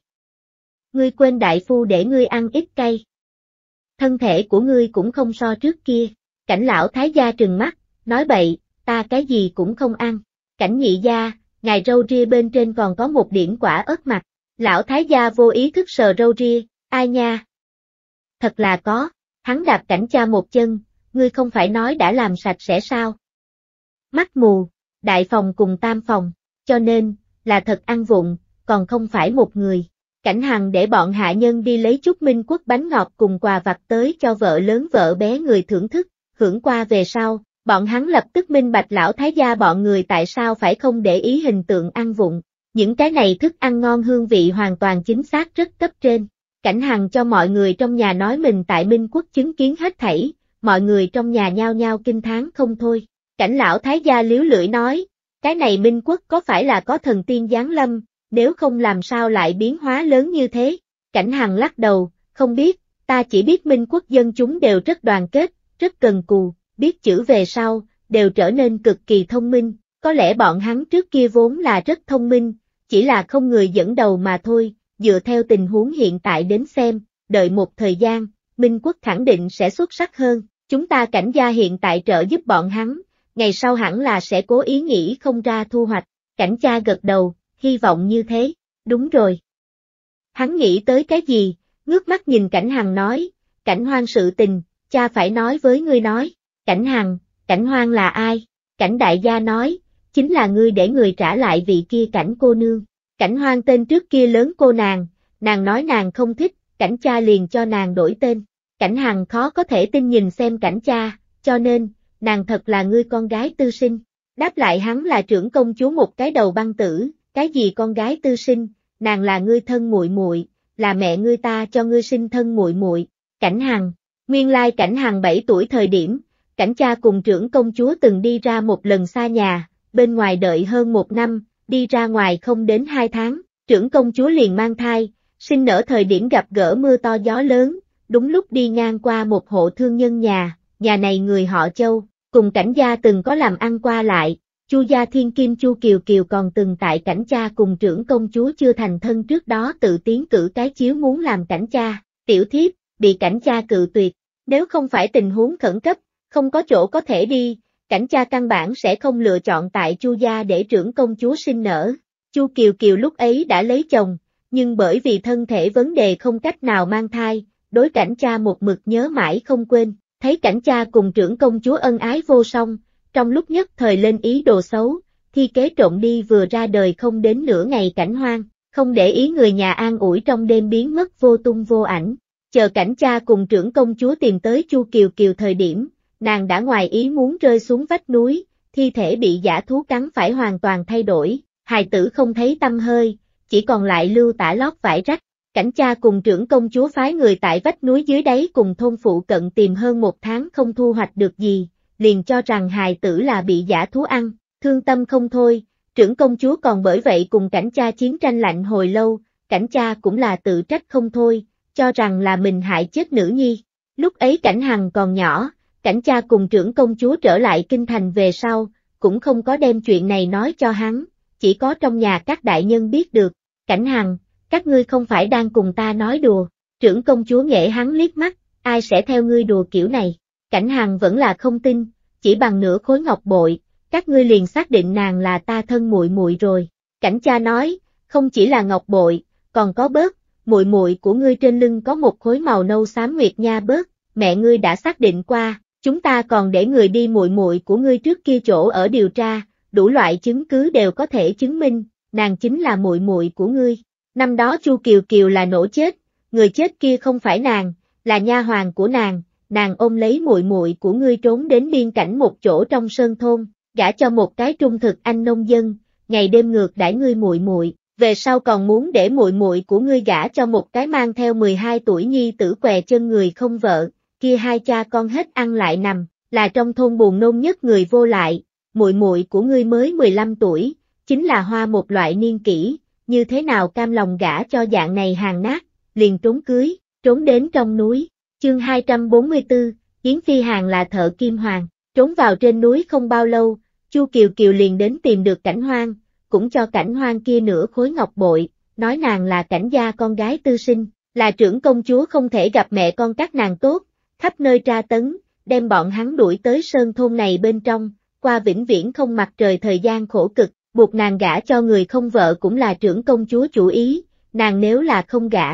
Ngươi quên đại phu để ngươi ăn ít cây thân thể của ngươi cũng không so trước kia. Cảnh lão thái gia trừng mắt, nói bậy, ta cái gì cũng không ăn. Cảnh nhị gia, ngài râu ria bên trên còn có một điểm quả ớt mặt. Lão thái gia vô ý thức sờ râu ria, ai nha? Thật là có, hắn đạp cảnh cha một chân, ngươi không phải nói đã làm sạch sẽ sao? Mắt mù, đại phòng cùng tam phòng, cho nên, là thật ăn vụng, còn không phải một người. Cảnh Hằng để bọn hạ nhân đi lấy chút minh quốc bánh ngọt cùng quà vặt tới cho vợ lớn vợ bé người thưởng thức, hưởng qua về sau, bọn hắn lập tức minh bạch lão thái gia bọn người tại sao phải không để ý hình tượng ăn vụng. Những cái này thức ăn ngon hương vị hoàn toàn chính xác rất cấp trên. Cảnh Hằng cho mọi người trong nhà nói mình tại Minh Quốc chứng kiến hết thảy, mọi người trong nhà nhao nhao kinh thán không thôi. Cảnh lão thái gia liếu lưỡi nói, cái này Minh Quốc có phải là có thần tiên giáng lâm, nếu không làm sao lại biến hóa lớn như thế. Cảnh Hằng lắc đầu, không biết, ta chỉ biết minh quốc dân chúng đều rất đoàn kết, rất cần cù, biết chữ về sau, đều trở nên cực kỳ thông minh, có lẽ bọn hắn trước kia vốn là rất thông minh, chỉ là không người dẫn đầu mà thôi, dựa theo tình huống hiện tại đến xem, đợi một thời gian, minh quốc khẳng định sẽ xuất sắc hơn, chúng ta cảnh gia hiện tại trợ giúp bọn hắn, ngày sau hẳn là sẽ cố ý nghĩ không ra thu hoạch, cảnh cha gật đầu, hy vọng như thế, đúng rồi. Hắn nghĩ tới cái gì, ngước mắt nhìn cảnh hằng nói, cảnh hoang sự tình, cha phải nói với ngươi nói, cảnh hằng, cảnh hoang là ai, cảnh đại gia nói, chính là ngươi để người trả lại vị kia cảnh cô nương, cảnh hoang tên trước kia lớn cô nàng, nàng nói nàng không thích, cảnh cha liền cho nàng đổi tên, cảnh hằng khó có thể tin nhìn xem cảnh cha, cho nên, nàng thật là ngươi con gái tư sinh. Đáp lại hắn là trưởng công chúa một cái đầu băng tử, cái gì con gái tư sinh, nàng là ngươi thân muội muội, là mẹ ngươi ta cho ngươi sinh thân muội muội. Cảnh Hằng, nguyên lai Cảnh Hằng 7 tuổi thời điểm, Cảnh cha cùng trưởng công chúa từng đi ra một lần xa nhà, bên ngoài đợi hơn một năm, đi ra ngoài không đến hai tháng, trưởng công chúa liền mang thai, sinh nở thời điểm gặp gỡ mưa to gió lớn, đúng lúc đi ngang qua một hộ thương nhân nhà, nhà này người họ châu, cùng cảnh gia từng có làm ăn qua lại, Chu gia thiên kim Chu Kiều Kiều còn từng tại cảnh cha cùng trưởng công chúa chưa thành thân trước đó tự tiến cử cái chiếu muốn làm cảnh cha, tiểu thiếp, bị cảnh cha cự tuyệt, nếu không phải tình huống khẩn cấp, không có chỗ có thể đi, cảnh cha căn bản sẽ không lựa chọn tại Chu gia để trưởng công chúa sinh nở. Chu Kiều Kiều lúc ấy đã lấy chồng, nhưng bởi vì thân thể vấn đề không cách nào mang thai, đối cảnh cha một mực nhớ mãi không quên, thấy cảnh cha cùng trưởng công chúa ân ái vô song, trong lúc nhất thời lên ý đồ xấu, thi kế trộn đi vừa ra đời không đến nửa ngày cảnh hoang, không để ý người nhà an ủi trong đêm biến mất vô tung vô ảnh. Chờ cảnh cha cùng trưởng công chúa tìm tới Chu Kiều Kiều thời điểm, nàng đã ngoài ý muốn rơi xuống vách núi, thi thể bị giả thú cắn phải hoàn toàn thay đổi, hài tử không thấy tâm hơi, chỉ còn lại lưu tả lót vải rách. Cảnh cha cùng trưởng công chúa phái người tại vách núi dưới đáy cùng thôn phụ cận tìm hơn một tháng không thu hoạch được gì, liền cho rằng hài tử là bị giả thú ăn, thương tâm không thôi, trưởng công chúa còn bởi vậy cùng cảnh cha chiến tranh lạnh hồi lâu, cảnh cha cũng là tự trách không thôi, cho rằng là mình hại chết nữ nhi. Lúc ấy cảnh hằng còn nhỏ, cảnh cha cùng trưởng công chúa trở lại kinh thành về sau, cũng không có đem chuyện này nói cho hắn, chỉ có trong nhà các đại nhân biết được, cảnh hằng, các ngươi không phải đang cùng ta nói đùa, trưởng công chúa nghệ hắn liếc mắt, ai sẽ theo ngươi đùa kiểu này. Cảnh hàng vẫn là không tin, chỉ bằng nửa khối ngọc bội, các ngươi liền xác định nàng là ta thân muội muội rồi. Cảnh cha nói, không chỉ là ngọc bội, còn có bớt, muội muội của ngươi trên lưng có một khối màu nâu xám nguyệt nha bớt, mẹ ngươi đã xác định qua, chúng ta còn để người đi muội muội của ngươi trước kia chỗ ở điều tra, đủ loại chứng cứ đều có thể chứng minh, nàng chính là muội muội của ngươi. Năm đó Chu Kiều Kiều là nổ chết, người chết kia không phải nàng, là nha hoàng của nàng, nàng ôm lấy muội muội của ngươi trốn đến biên cảnh một chỗ trong sơn thôn, gả cho một cái trung thực anh nông dân, ngày đêm ngược đãi ngươi muội muội, về sau còn muốn để muội muội của ngươi gả cho một cái mang theo 12 tuổi nhi tử què chân người không vợ, kia hai cha con hết ăn lại nằm, là trong thôn buồn nôn nhất người vô lại, muội muội của ngươi mới 15 tuổi, chính là hoa một loại niên kỷ, như thế nào cam lòng gả cho dạng này hàng nát, liền trốn cưới, trốn đến trong núi, Chương 244, Yến Phi Hàng là thợ kim hoàng, trốn vào trên núi không bao lâu, Chu Kiều Kiều liền đến tìm được cảnh hoang, cũng cho cảnh hoang kia nửa khối ngọc bội, nói nàng là cảnh gia con gái tư sinh, là trưởng công chúa không thể gặp mẹ con các nàng tốt, khắp nơi tra tấn, đem bọn hắn đuổi tới sơn thôn này bên trong, qua vĩnh viễn không mặt trời thời gian khổ cực, buộc nàng gả cho người không vợ cũng là trưởng công chúa chủ ý, nàng nếu là không gả,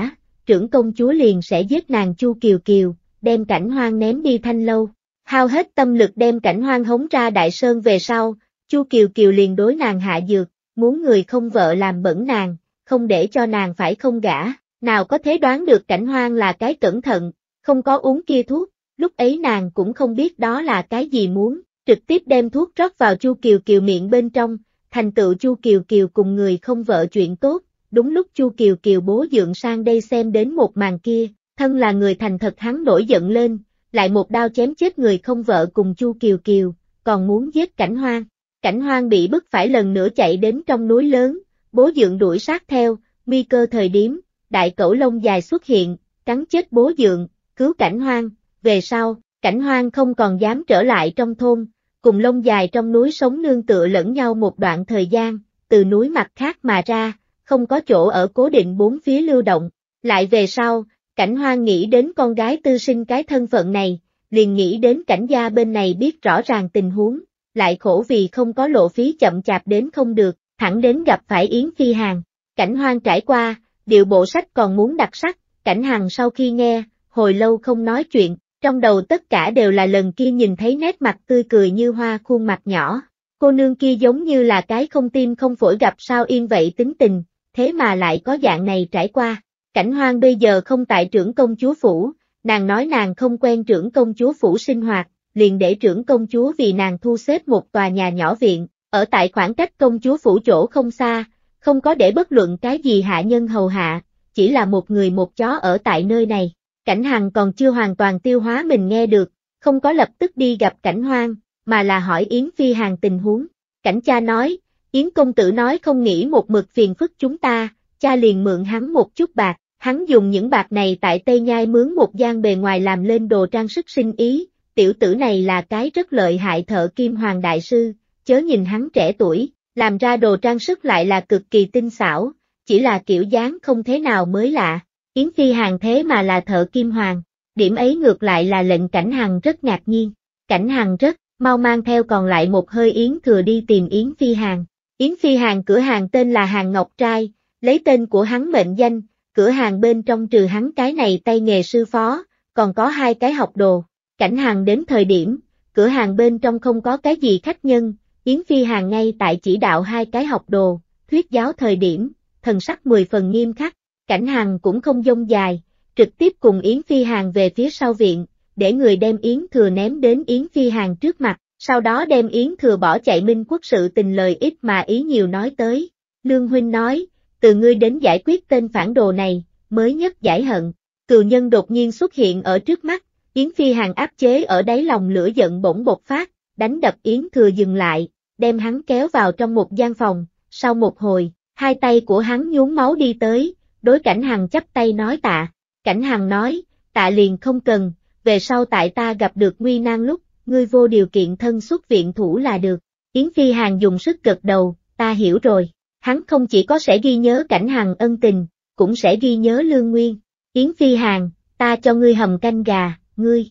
trưởng công chúa liền sẽ giết nàng Chu Kiều Kiều, đem cảnh hoang ném đi thanh lâu. Hao hết tâm lực đem cảnh hoang hống ra đại sơn về sau, Chu Kiều Kiều liền đối nàng hạ dược, muốn người không vợ làm bẩn nàng, không để cho nàng phải không gả, nào có thế đoán được cảnh hoang là cái cẩn thận, không có uống kia thuốc, lúc ấy nàng cũng không biết đó là cái gì muốn, trực tiếp đem thuốc rót vào Chu Kiều Kiều miệng bên trong, thành tựu Chu Kiều Kiều cùng người không vợ chuyện tốt, đúng lúc Chu Kiều Kiều bố dượng sang đây xem đến một màn kia, thân là người thành thật hắn nổi giận lên, lại một đao chém chết người không vợ cùng Chu Kiều Kiều, còn muốn giết cảnh hoang. Cảnh hoang bị bức phải lần nữa chạy đến trong núi lớn, bố dượng đuổi sát theo, nguy cơ thời điểm, đại cẩu lông dài xuất hiện, cắn chết bố dượng, cứu cảnh hoang, về sau, cảnh hoang không còn dám trở lại trong thôn, cùng lông dài trong núi sống nương tựa lẫn nhau một đoạn thời gian, từ núi mặt khác mà ra, không có chỗ ở cố định bốn phía lưu động. Lại về sau, cảnh hoa nghĩ đến con gái tư sinh cái thân phận này, liền nghĩ đến cảnh gia bên này biết rõ ràng tình huống, lại khổ vì không có lộ phí chậm chạp đến không được, thẳng đến gặp phải Yến Phi Hàng. Cảnh hoang trải qua, điều bộ sách còn muốn đặc sắc, cảnh Hằng sau khi nghe, hồi lâu không nói chuyện, trong đầu tất cả đều là lần kia nhìn thấy nét mặt tươi cười như hoa khuôn mặt nhỏ. Cô nương kia giống như là cái không tim không phổi gặp sao yên vậy tính tình, thế mà lại có dạng này trải qua. Cảnh hoang bây giờ không tại trưởng công chúa phủ, nàng nói nàng không quen trưởng công chúa phủ sinh hoạt, liền để trưởng công chúa vì nàng thu xếp một tòa nhà nhỏ viện, ở tại khoảng cách công chúa phủ chỗ không xa, không có để bất luận cái gì hạ nhân hầu hạ, chỉ là một người một chó ở tại nơi này. Cảnh hằng còn chưa hoàn toàn tiêu hóa mình nghe được, không có lập tức đi gặp cảnh hoang, mà là hỏi Yến Phi Hàng tình huống. Cảnh cha nói, Yến công tử nói không nghĩ một mực phiền phức chúng ta, cha liền mượn hắn một chút bạc, hắn dùng những bạc này tại Tây Nhai mướn một gian bề ngoài làm lên đồ trang sức sinh ý, tiểu tử này là cái rất lợi hại thợ kim hoàng đại sư, chớ nhìn hắn trẻ tuổi, làm ra đồ trang sức lại là cực kỳ tinh xảo, chỉ là kiểu dáng không thế nào mới lạ, Yến Phi Hàng thế mà là thợ kim hoàng, điểm ấy ngược lại là lệnh Cảnh Hằng rất ngạc nhiên, Cảnh Hằng rất, mau mang theo còn lại một hơi Yến thừa đi tìm Yến Phi Hàng. Yến Phi hàng cửa hàng tên là Hàng Ngọc Trai, lấy tên của hắn mệnh danh, cửa hàng bên trong trừ hắn cái này tay nghề sư phó, còn có hai cái học đồ. Cảnh hàng đến thời điểm, cửa hàng bên trong không có cái gì khách nhân, Yến Phi hàng ngay tại chỉ đạo hai cái học đồ, thuyết giáo thời điểm, thần sắc mười phần nghiêm khắc, cảnh hàng cũng không dông dài, trực tiếp cùng Yến Phi hàng về phía sau viện, để người đem Yến thừa ném đến Yến Phi hàng trước mặt, sau đó đem Yến Thừa bỏ chạy minh quốc sự tình lời ít mà ý nhiều nói tới. Lương Huynh nói, từ ngươi đến giải quyết tên phản đồ này, mới nhất giải hận. cựu nhân đột nhiên xuất hiện ở trước mắt, Yến Phi Hàng áp chế ở đáy lòng lửa giận bỗng bột phát, đánh đập Yến Thừa dừng lại, đem hắn kéo vào trong một gian phòng, sau một hồi, hai tay của hắn nhún máu đi tới, đối cảnh Hằng chắp tay nói tạ. Cảnh Hằng nói, tạ liền không cần, về sau tại ta gặp được nguy nan lúc, ngươi vô điều kiện thân xuất viện thủ là được. Yến Phi Hàng dùng sức gật đầu, ta hiểu rồi, hắn không chỉ có sẽ ghi nhớ cảnh hàng ân tình, cũng sẽ ghi nhớ lương nguyên. Yến Phi Hàng, ta cho ngươi hầm canh gà, ngươi.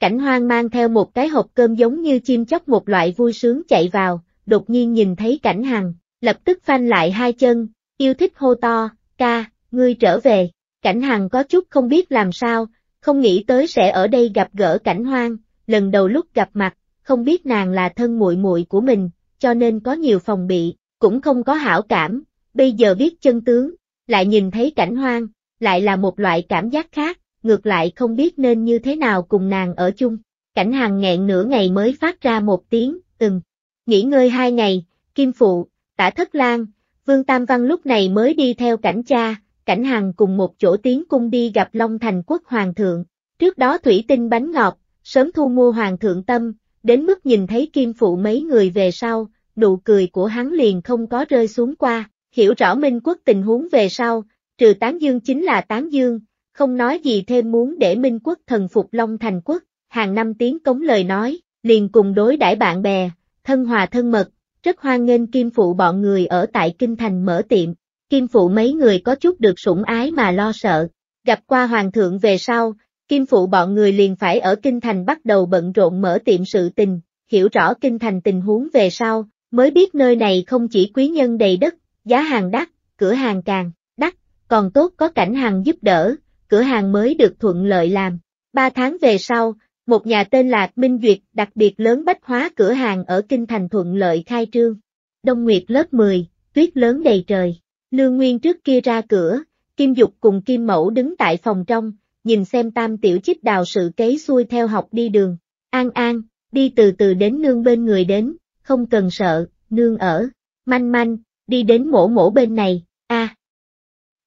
Cảnh hoang mang theo một cái hộp cơm giống như chim chóc một loại vui sướng chạy vào, đột nhiên nhìn thấy cảnh hằng, lập tức phanh lại hai chân, yêu thích hô to, ca, ngươi trở về. Cảnh hằng có chút không biết làm sao, không nghĩ tới sẽ ở đây gặp gỡ cảnh hoang, lần đầu lúc gặp mặt, không biết nàng là thân muội muội của mình, cho nên có nhiều phòng bị, cũng không có hảo cảm, bây giờ biết chân tướng, lại nhìn thấy cảnh hoang, lại là một loại cảm giác khác, ngược lại không biết nên như thế nào cùng nàng ở chung. Cảnh hàng nghẹn nửa ngày mới phát ra một tiếng, ừm. Nghỉ ngơi hai ngày, Kim Phụ, Tả Thất Lan, Vương Tam Văn lúc này mới đi theo cảnh cha, cảnh hằng cùng một chỗ tiến cung đi gặp Long Thành Quốc Hoàng thượng. Trước đó thủy tinh bánh ngọt, sớm thu mua hoàng thượng tâm, đến mức nhìn thấy kim phụ mấy người về sau, nụ cười của hắn liền không có rơi xuống qua, hiểu rõ minh quốc tình huống về sau, trừ tán dương chính là tán dương, không nói gì thêm muốn để minh quốc thần phục Long Thành quốc, hàng năm tiếng cống lời nói, liền cùng đối đãi bạn bè, thân hòa thân mật, rất hoan nghênh kim phụ bọn người ở tại Kinh Thành mở tiệm, kim phụ mấy người có chút được sủng ái mà lo sợ, gặp qua hoàng thượng về sau, Kim phụ bọn người liền phải ở Kinh Thành bắt đầu bận rộn mở tiệm sự tình, hiểu rõ Kinh Thành tình huống về sau, mới biết nơi này không chỉ quý nhân đầy đất, giá hàng đắt, cửa hàng càng đắt, còn tốt có cảnh hàng giúp đỡ, cửa hàng mới được thuận lợi làm. Ba tháng về sau, một nhà tên là Minh Duyệt đặc biệt lớn bách hóa cửa hàng ở Kinh Thành thuận lợi khai trương. Đông Nguyệt lớp 10, tuyết lớn đầy trời. Lương Nguyên trước kia ra cửa, Kim Dục cùng Kim Mẫu đứng tại phòng trong, nhìn xem tam tiểu chích đào sự kế xuôi theo học đi đường. An an, đi từ từ đến nương bên người đến, không cần sợ, nương ở. Manh manh, đi đến mổ mổ bên này, a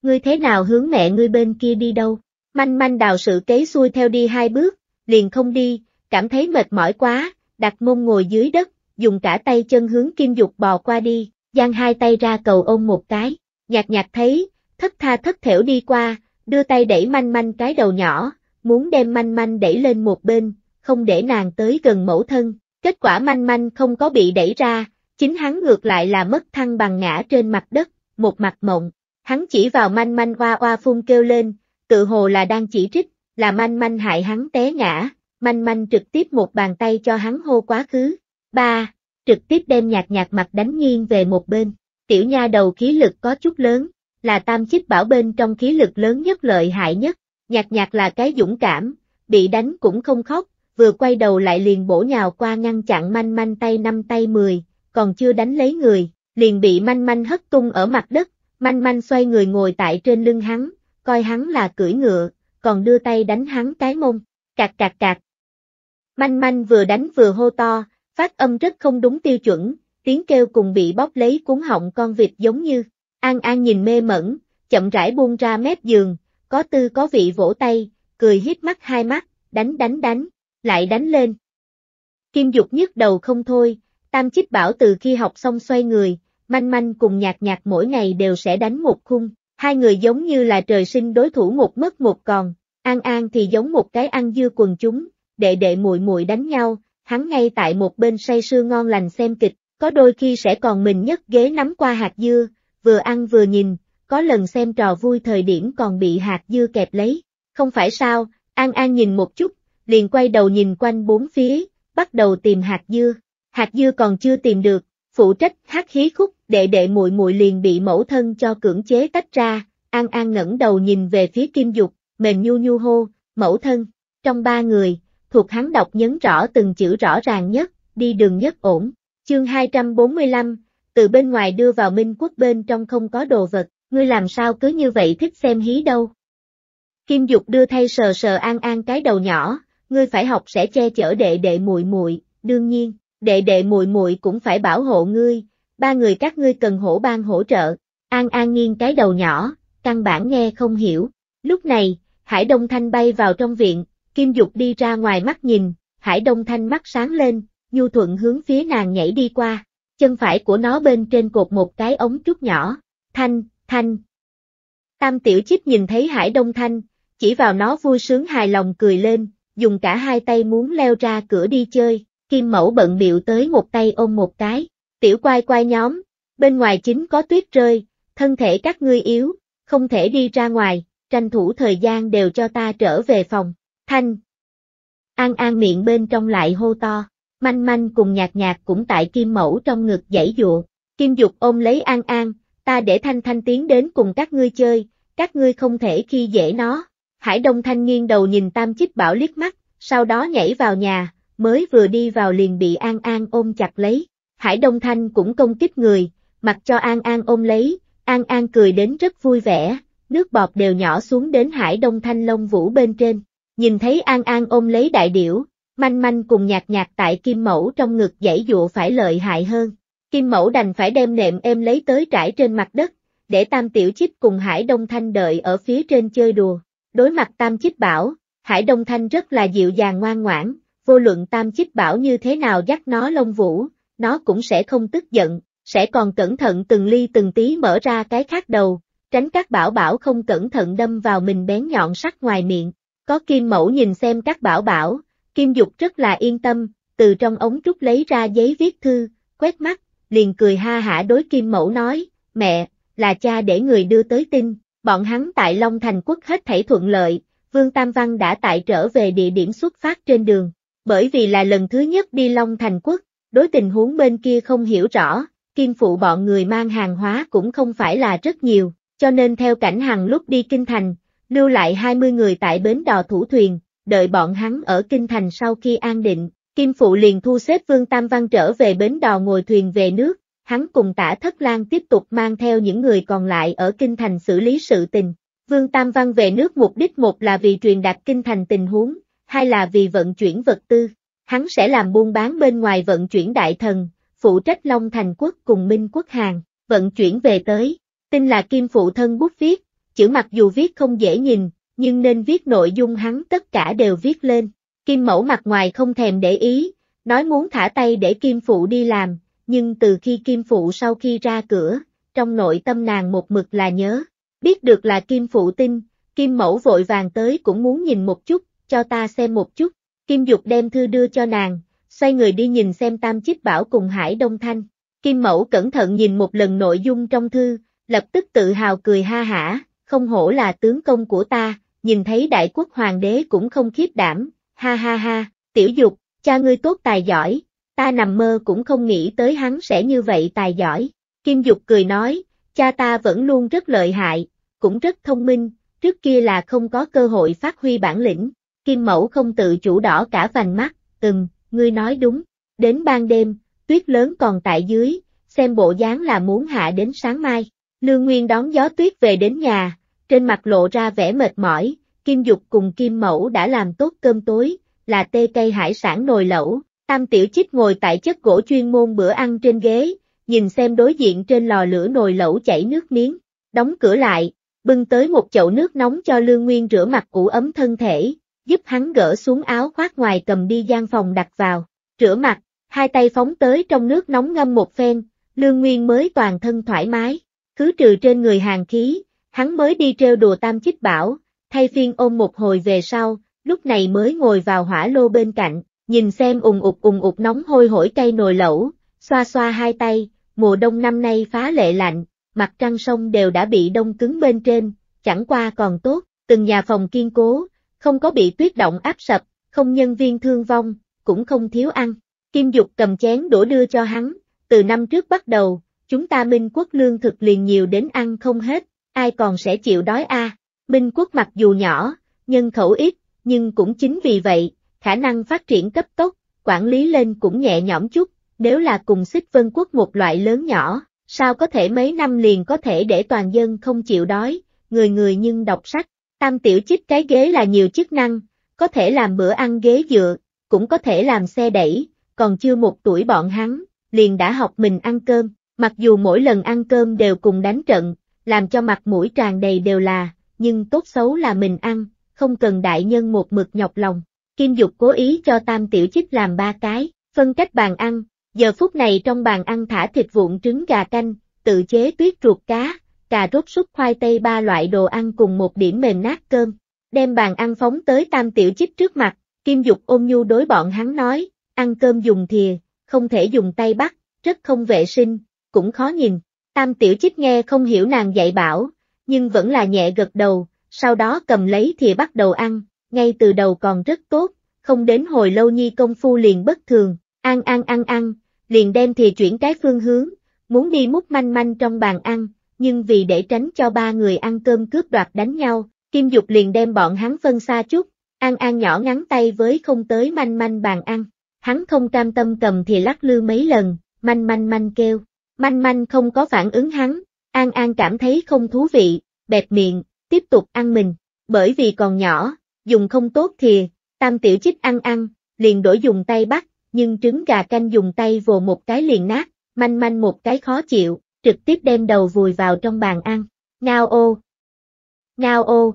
Ngươi thế nào hướng mẹ ngươi bên kia đi đâu? Manh manh đào sự kế xuôi theo đi hai bước, liền không đi, cảm thấy mệt mỏi quá, đặt mông ngồi dưới đất, dùng cả tay chân hướng kim dục bò qua đi, giang hai tay ra cầu ôm một cái, nhạt nhạt thấy, thất tha thất thểu đi qua, đưa tay đẩy manh manh cái đầu nhỏ, muốn đem manh manh đẩy lên một bên, không để nàng tới gần mẫu thân. Kết quả manh manh không có bị đẩy ra, chính hắn ngược lại là mất thăng bằng ngã trên mặt đất, một mặt mộng. Hắn chỉ vào manh manh hoa hoa phun kêu lên, tự hồ là đang chỉ trích, là manh manh hại hắn té ngã, manh manh trực tiếp một bàn tay cho hắn hô quá khứ. Ba, trực tiếp đem nhạt nhạt mặt đánh nghiêng về một bên, tiểu nha đầu khí lực có chút lớn, là tam chiếc bảo bên trong khí lực lớn nhất lợi hại nhất, Nhạt nhạt là cái dũng cảm, bị đánh cũng không khóc, vừa quay đầu lại liền bổ nhào qua ngăn chặn manh manh tay năm tay mười, còn chưa đánh lấy người, liền bị manh manh hất tung ở mặt đất, manh manh xoay người ngồi tại trên lưng hắn, coi hắn là cưỡi ngựa, còn đưa tay đánh hắn cái mông, cạc cạc cạc. Manh manh vừa đánh vừa hô to, phát âm rất không đúng tiêu chuẩn, tiếng kêu cùng bị bóp lấy cuốn họng con vịt giống như, An An nhìn mê mẩn, chậm rãi buông ra mép giường, có tư có vị vỗ tay, cười hiếp mắt hai mắt, đánh đánh đánh, lại đánh lên. Kim Dục nhức đầu không thôi, Tam Chích Bảo từ khi học xong xoay người, manh manh cùng nhạt nhạt mỗi ngày đều sẽ đánh một khung, hai người giống như là trời sinh đối thủ một mất một còn, An An thì giống một cái ăn dưa quần chúng, đệ đệ muội muội đánh nhau, hắn ngay tại một bên say sưa ngon lành xem kịch, có đôi khi sẽ còn mình nhất ghế nắm qua hạt dưa, vừa ăn vừa nhìn, có lần xem trò vui thời điểm còn bị hạt dưa kẹp lấy. Không phải sao, An An nhìn một chút, liền quay đầu nhìn quanh bốn phía, bắt đầu tìm hạt dưa. Hạt dưa còn chưa tìm được, phụ trách hát hí khúc, đệ đệ muội muội liền bị mẫu thân cho cưỡng chế tách ra. An An ngẩng đầu nhìn về phía Kim Dục, mềm nhu nhu hô, mẫu thân. Trong ba người, thuộc hắn đọc nhấn rõ từng chữ rõ ràng nhất, đi đường nhất ổn. Chương 245, từ bên ngoài đưa vào minh quốc bên trong không có đồ vật, ngươi làm sao cứ như vậy thích xem hí đâu. Kim Dục đưa thay sờ sờ an an cái đầu nhỏ, ngươi phải học sẽ che chở đệ đệ muội muội, đương nhiên, đệ đệ muội muội cũng phải bảo hộ ngươi, ba người các ngươi cần hổ ban hỗ trợ. An An nghiêng cái đầu nhỏ, căn bản nghe không hiểu. Lúc này, Hải Đông Thanh bay vào trong viện, Kim Dục đi ra ngoài mắt nhìn, Hải Đông Thanh mắt sáng lên, Nhu Thuận hướng phía nàng nhảy đi qua chân phải của nó bên trên cột một cái ống trúc nhỏ, thanh, thanh. Tam tiểu chích nhìn thấy hải đông thanh, chỉ vào nó vui sướng hài lòng cười lên, dùng cả hai tay muốn leo ra cửa đi chơi, kim mẫu bận biệu tới một tay ôm một cái, tiểu quay quay nhóm, bên ngoài chính có tuyết rơi, thân thể các ngươi yếu, không thể đi ra ngoài, tranh thủ thời gian đều cho ta trở về phòng, thanh. An an miệng bên trong lại hô to, Manh manh cùng nhạc nhạc cũng tại kim mẫu trong ngực dãy dụa. Kim dục ôm lấy an an, ta để thanh thanh tiến đến cùng các ngươi chơi, các ngươi không thể khi dễ nó. Hải Đông Thanh nghiêng đầu nhìn Tam Chích Bảo liếc mắt, sau đó nhảy vào nhà, mới vừa đi vào liền bị An An ôm chặt lấy. Hải Đông Thanh cũng công kích người, mặc cho An An ôm lấy, An An cười đến rất vui vẻ, nước bọt đều nhỏ xuống đến Hải Đông Thanh lông vũ bên trên. Nhìn thấy An An ôm lấy đại điểu, manh manh cùng nhạt nhạt tại kim mẫu trong ngực dãy dụa phải lợi hại hơn. Kim mẫu đành phải đem nệm êm lấy tới trải trên mặt đất, để tam tiểu chích cùng Hải Đông Thanh đợi ở phía trên chơi đùa. Đối mặt tam chích bảo, Hải Đông Thanh rất là dịu dàng ngoan ngoãn, vô luận tam chích bảo như thế nào dắt nó lông vũ, nó cũng sẽ không tức giận, sẽ còn cẩn thận từng ly từng tí mở ra cái khác đầu, tránh các bảo bảo không cẩn thận đâm vào mình bén nhọn sắc ngoài miệng. Có kim mẫu nhìn xem các bảo bảo, Kim Dục rất là yên tâm, từ trong ống trúc lấy ra giấy viết thư, quét mắt, liền cười ha hả đối Kim Mẫu nói, mẹ, là cha để người đưa tới tin, bọn hắn tại Long Thành Quốc hết thảy thuận lợi, Vương Tam Văn đã tại trở về địa điểm xuất phát trên đường, bởi vì là lần thứ nhất đi Long Thành Quốc, đối tình huống bên kia không hiểu rõ, Kim Phụ bọn người mang hàng hóa cũng không phải là rất nhiều, cho nên theo cảnh hàng lúc đi Kinh Thành, lưu lại 20 người tại bến đò thủ thuyền, đợi bọn hắn ở Kinh Thành sau khi an định, Kim Phụ liền thu xếp Vương Tam Văn trở về bến đò ngồi thuyền về nước, hắn cùng tả Thất Lan tiếp tục mang theo những người còn lại ở Kinh Thành xử lý sự tình. Vương Tam Văn về nước mục đích một là vì truyền đạt Kinh Thành tình huống, hai là vì vận chuyển vật tư. Hắn sẽ làm buôn bán bên ngoài vận chuyển đại thần, phụ trách Long Thành Quốc cùng Minh Quốc Hàng, vận chuyển về tới. Tin là Kim Phụ thân bút viết, chữ mặc dù viết không dễ nhìn, nhưng nên viết nội dung hắn tất cả đều viết lên. Kim mẫu mặt ngoài không thèm để ý, nói muốn thả tay để Kim Phụ đi làm, nhưng từ khi Kim Phụ sau khi ra cửa, trong nội tâm nàng một mực là nhớ, biết được là Kim Phụ tin, Kim Mẫu vội vàng tới cũng muốn nhìn một chút, cho ta xem một chút, Kim Dục đem thư đưa cho nàng, xoay người đi nhìn xem Tam Chích Bảo cùng Hải Đông Thanh, Kim Mẫu cẩn thận nhìn một lần nội dung trong thư, lập tức tự hào cười ha hả, không hổ là tướng công của ta, nhìn thấy đại quốc hoàng đế cũng không khiếp đảm, ha ha ha, tiểu dục, cha ngươi tốt tài giỏi, ta nằm mơ cũng không nghĩ tới hắn sẽ như vậy tài giỏi. Kim Dục cười nói, cha ta vẫn luôn rất lợi hại, cũng rất thông minh, trước kia là không có cơ hội phát huy bản lĩnh. Kim Mẫu không tự chủ đỏ cả vành mắt, ừm, ngươi nói đúng. Đến ban đêm, tuyết lớn còn tại dưới, xem bộ dáng là muốn hạ đến sáng mai. Lương Nguyên đón gió tuyết về đến nhà, trên mặt lộ ra vẻ mệt mỏi, Kim Dục cùng Kim Mẫu đã làm tốt cơm tối, là tê cây hải sản nồi lẩu, Tam Tiểu Chích ngồi tại chất gỗ chuyên môn bữa ăn trên ghế, nhìn xem đối diện trên lò lửa nồi lẩu chảy nước miếng, đóng cửa lại, bưng tới một chậu nước nóng cho Lương Nguyên rửa mặt cũ ấm thân thể, giúp hắn gỡ xuống áo khoác ngoài cầm đi gian phòng đặt vào, rửa mặt, hai tay phóng tới trong nước nóng ngâm một phen, Lương Nguyên mới toàn thân thoải mái, cứ trừ trên người hàng khí, Hắn mới đi treo đùa tam chích bảo, thay phiên ôm một hồi về sau, lúc này mới ngồi vào hỏa lô bên cạnh, nhìn xem ùng ụt ùng ụt nóng hôi hổi cây nồi lẩu, xoa xoa hai tay, mùa đông năm nay phá lệ lạnh, mặt trăng sông đều đã bị đông cứng bên trên, chẳng qua còn tốt, từng nhà phòng kiên cố, không có bị tuyết động áp sập, không nhân viên thương vong, cũng không thiếu ăn. Kim Dục cầm chén đổ đưa cho hắn, từ năm trước bắt đầu, chúng ta Minh Quốc lương thực liền nhiều đến ăn không hết, ai còn sẽ chịu đói a? À? Minh quốc mặc dù nhỏ, nhân khẩu ít, nhưng cũng chính vì vậy, khả năng phát triển cấp tốc, quản lý lên cũng nhẹ nhõm chút, nếu là cùng xích vân quốc một loại lớn nhỏ, sao có thể mấy năm liền có thể để toàn dân không chịu đói, người người nhưng đọc sách, tam tiểu chích cái ghế là nhiều chức năng, có thể làm bữa ăn ghế dựa, cũng có thể làm xe đẩy, còn chưa một tuổi bọn hắn, liền đã học mình ăn cơm, mặc dù mỗi lần ăn cơm đều cùng đánh trận, làm cho mặt mũi tràn đầy đều là, nhưng tốt xấu là mình ăn, không cần đại nhân một mực nhọc lòng. Kim Dục cố ý cho tam tiểu chích làm ba cái, phân cách bàn ăn, giờ phút này trong bàn ăn thả thịt vụn trứng gà canh, tự chế tuyết ruột cá, cà rốt súp khoai tây ba loại đồ ăn cùng một điểm mềm nát cơm. Đem bàn ăn phóng tới tam tiểu chích trước mặt, Kim Dục ôm nhu đối bọn hắn nói, ăn cơm dùng thìa, không thể dùng tay bắt, rất không vệ sinh, cũng khó nhìn. Tam tiểu chích nghe không hiểu nàng dạy bảo, nhưng vẫn là nhẹ gật đầu, sau đó cầm lấy thì bắt đầu ăn, ngay từ đầu còn rất tốt, không đến hồi lâu nhi công phu liền bất thường, ăn ăn ăn ăn, liền đem thì chuyển cái phương hướng, muốn đi múc manh manh trong bàn ăn, nhưng vì để tránh cho ba người ăn cơm cướp đoạt đánh nhau, Kim Dục liền đem bọn hắn phân xa chút, An An nhỏ ngắn tay với không tới manh manh bàn ăn, hắn không cam tâm cầm thì lắc lư mấy lần, manh manh manh kêu, Manh manh không có phản ứng hắn, An An cảm thấy không thú vị, bẹp miệng, tiếp tục ăn mình, bởi vì còn nhỏ, dùng không tốt thì, tam tiểu chích ăn ăn, liền đổi dùng tay bắt, nhưng trứng gà canh dùng tay vồ một cái liền nát, manh manh một cái khó chịu, trực tiếp đem đầu vùi vào trong bàn ăn, ngao ô, ngao ô.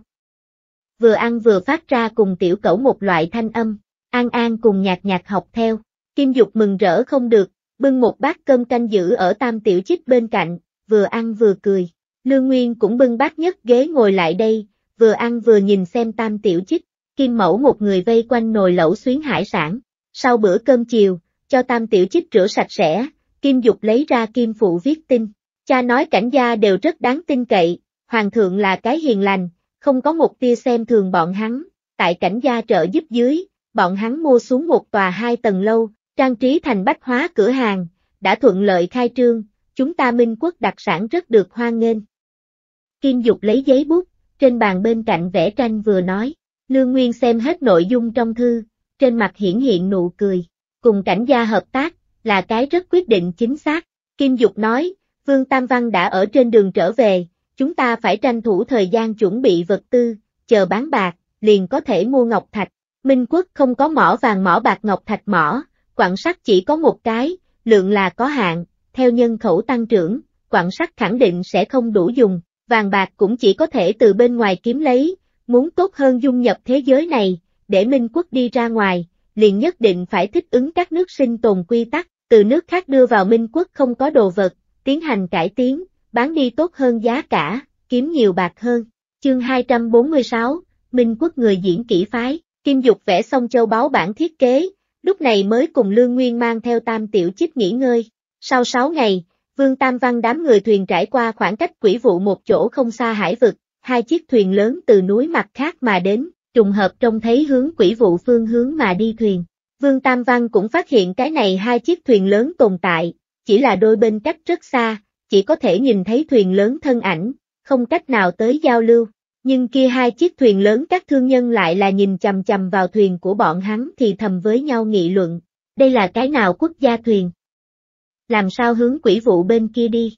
Vừa ăn vừa phát ra cùng tiểu cẩu một loại thanh âm, An An cùng nhạt nhạt học theo, Kim Dục mừng rỡ không được, bưng một bát cơm canh giữ ở tam tiểu chích bên cạnh, vừa ăn vừa cười. Lương Nguyên cũng bưng bát nhất ghế ngồi lại đây, vừa ăn vừa nhìn xem tam tiểu chích, kim mẫu một người vây quanh nồi lẩu xuyến hải sản. Sau bữa cơm chiều, cho tam tiểu chích rửa sạch sẽ, kim dục lấy ra kim phụ viết tin. Cha nói cảnh gia đều rất đáng tin cậy, hoàng thượng là cái hiền lành, không có một tia xem thường bọn hắn, tại cảnh gia trợ giúp dưới, bọn hắn mua xuống một tòa hai tầng lâu, Trang trí thành bách hóa cửa hàng, đã thuận lợi khai trương, chúng ta Minh Quốc đặc sản rất được hoan nghênh. Kim Dục lấy giấy bút, trên bàn bên cạnh vẽ tranh vừa nói, Lương Nguyên xem hết nội dung trong thư, trên mặt hiển hiện nụ cười, cùng cảnh gia hợp tác, là cái rất quyết định chính xác. Kim Dục nói, Vương Tam Văn đã ở trên đường trở về, chúng ta phải tranh thủ thời gian chuẩn bị vật tư, chờ bán bạc, liền có thể mua ngọc thạch. Minh Quốc không có mỏ vàng mỏ bạc ngọc thạch mỏ, Quảng sắt chỉ có một cái, lượng là có hạn, theo nhân khẩu tăng trưởng, quảng sắt khẳng định sẽ không đủ dùng, vàng bạc cũng chỉ có thể từ bên ngoài kiếm lấy, muốn tốt hơn dung nhập thế giới này, để Minh quốc đi ra ngoài, liền nhất định phải thích ứng các nước sinh tồn quy tắc, từ nước khác đưa vào Minh quốc không có đồ vật, tiến hành cải tiến, bán đi tốt hơn giá cả, kiếm nhiều bạc hơn. Chương 246, Minh quốc người diễn kỹ phái, Kim Dục vẽ xong châu báo bản thiết kế, lúc này mới cùng Lương Nguyên mang theo tam tiểu chích nghỉ ngơi. Sau 6 ngày, Vương Tam Văn đám người thuyền trải qua khoảng cách quỷ vụ một chỗ không xa hải vực, hai chiếc thuyền lớn từ núi mặt khác mà đến, trùng hợp trông thấy hướng quỷ vụ phương hướng mà đi thuyền. Vương Tam Văn cũng phát hiện cái này hai chiếc thuyền lớn tồn tại, chỉ là đôi bên cách rất xa, chỉ có thể nhìn thấy thuyền lớn thân ảnh, không cách nào tới giao lưu. Nhưng kia hai chiếc thuyền lớn các thương nhân lại là nhìn chầm chầm vào thuyền của bọn hắn thì thầm với nhau nghị luận, đây là cái nào quốc gia thuyền? Làm sao hướng quỷ vụ bên kia đi?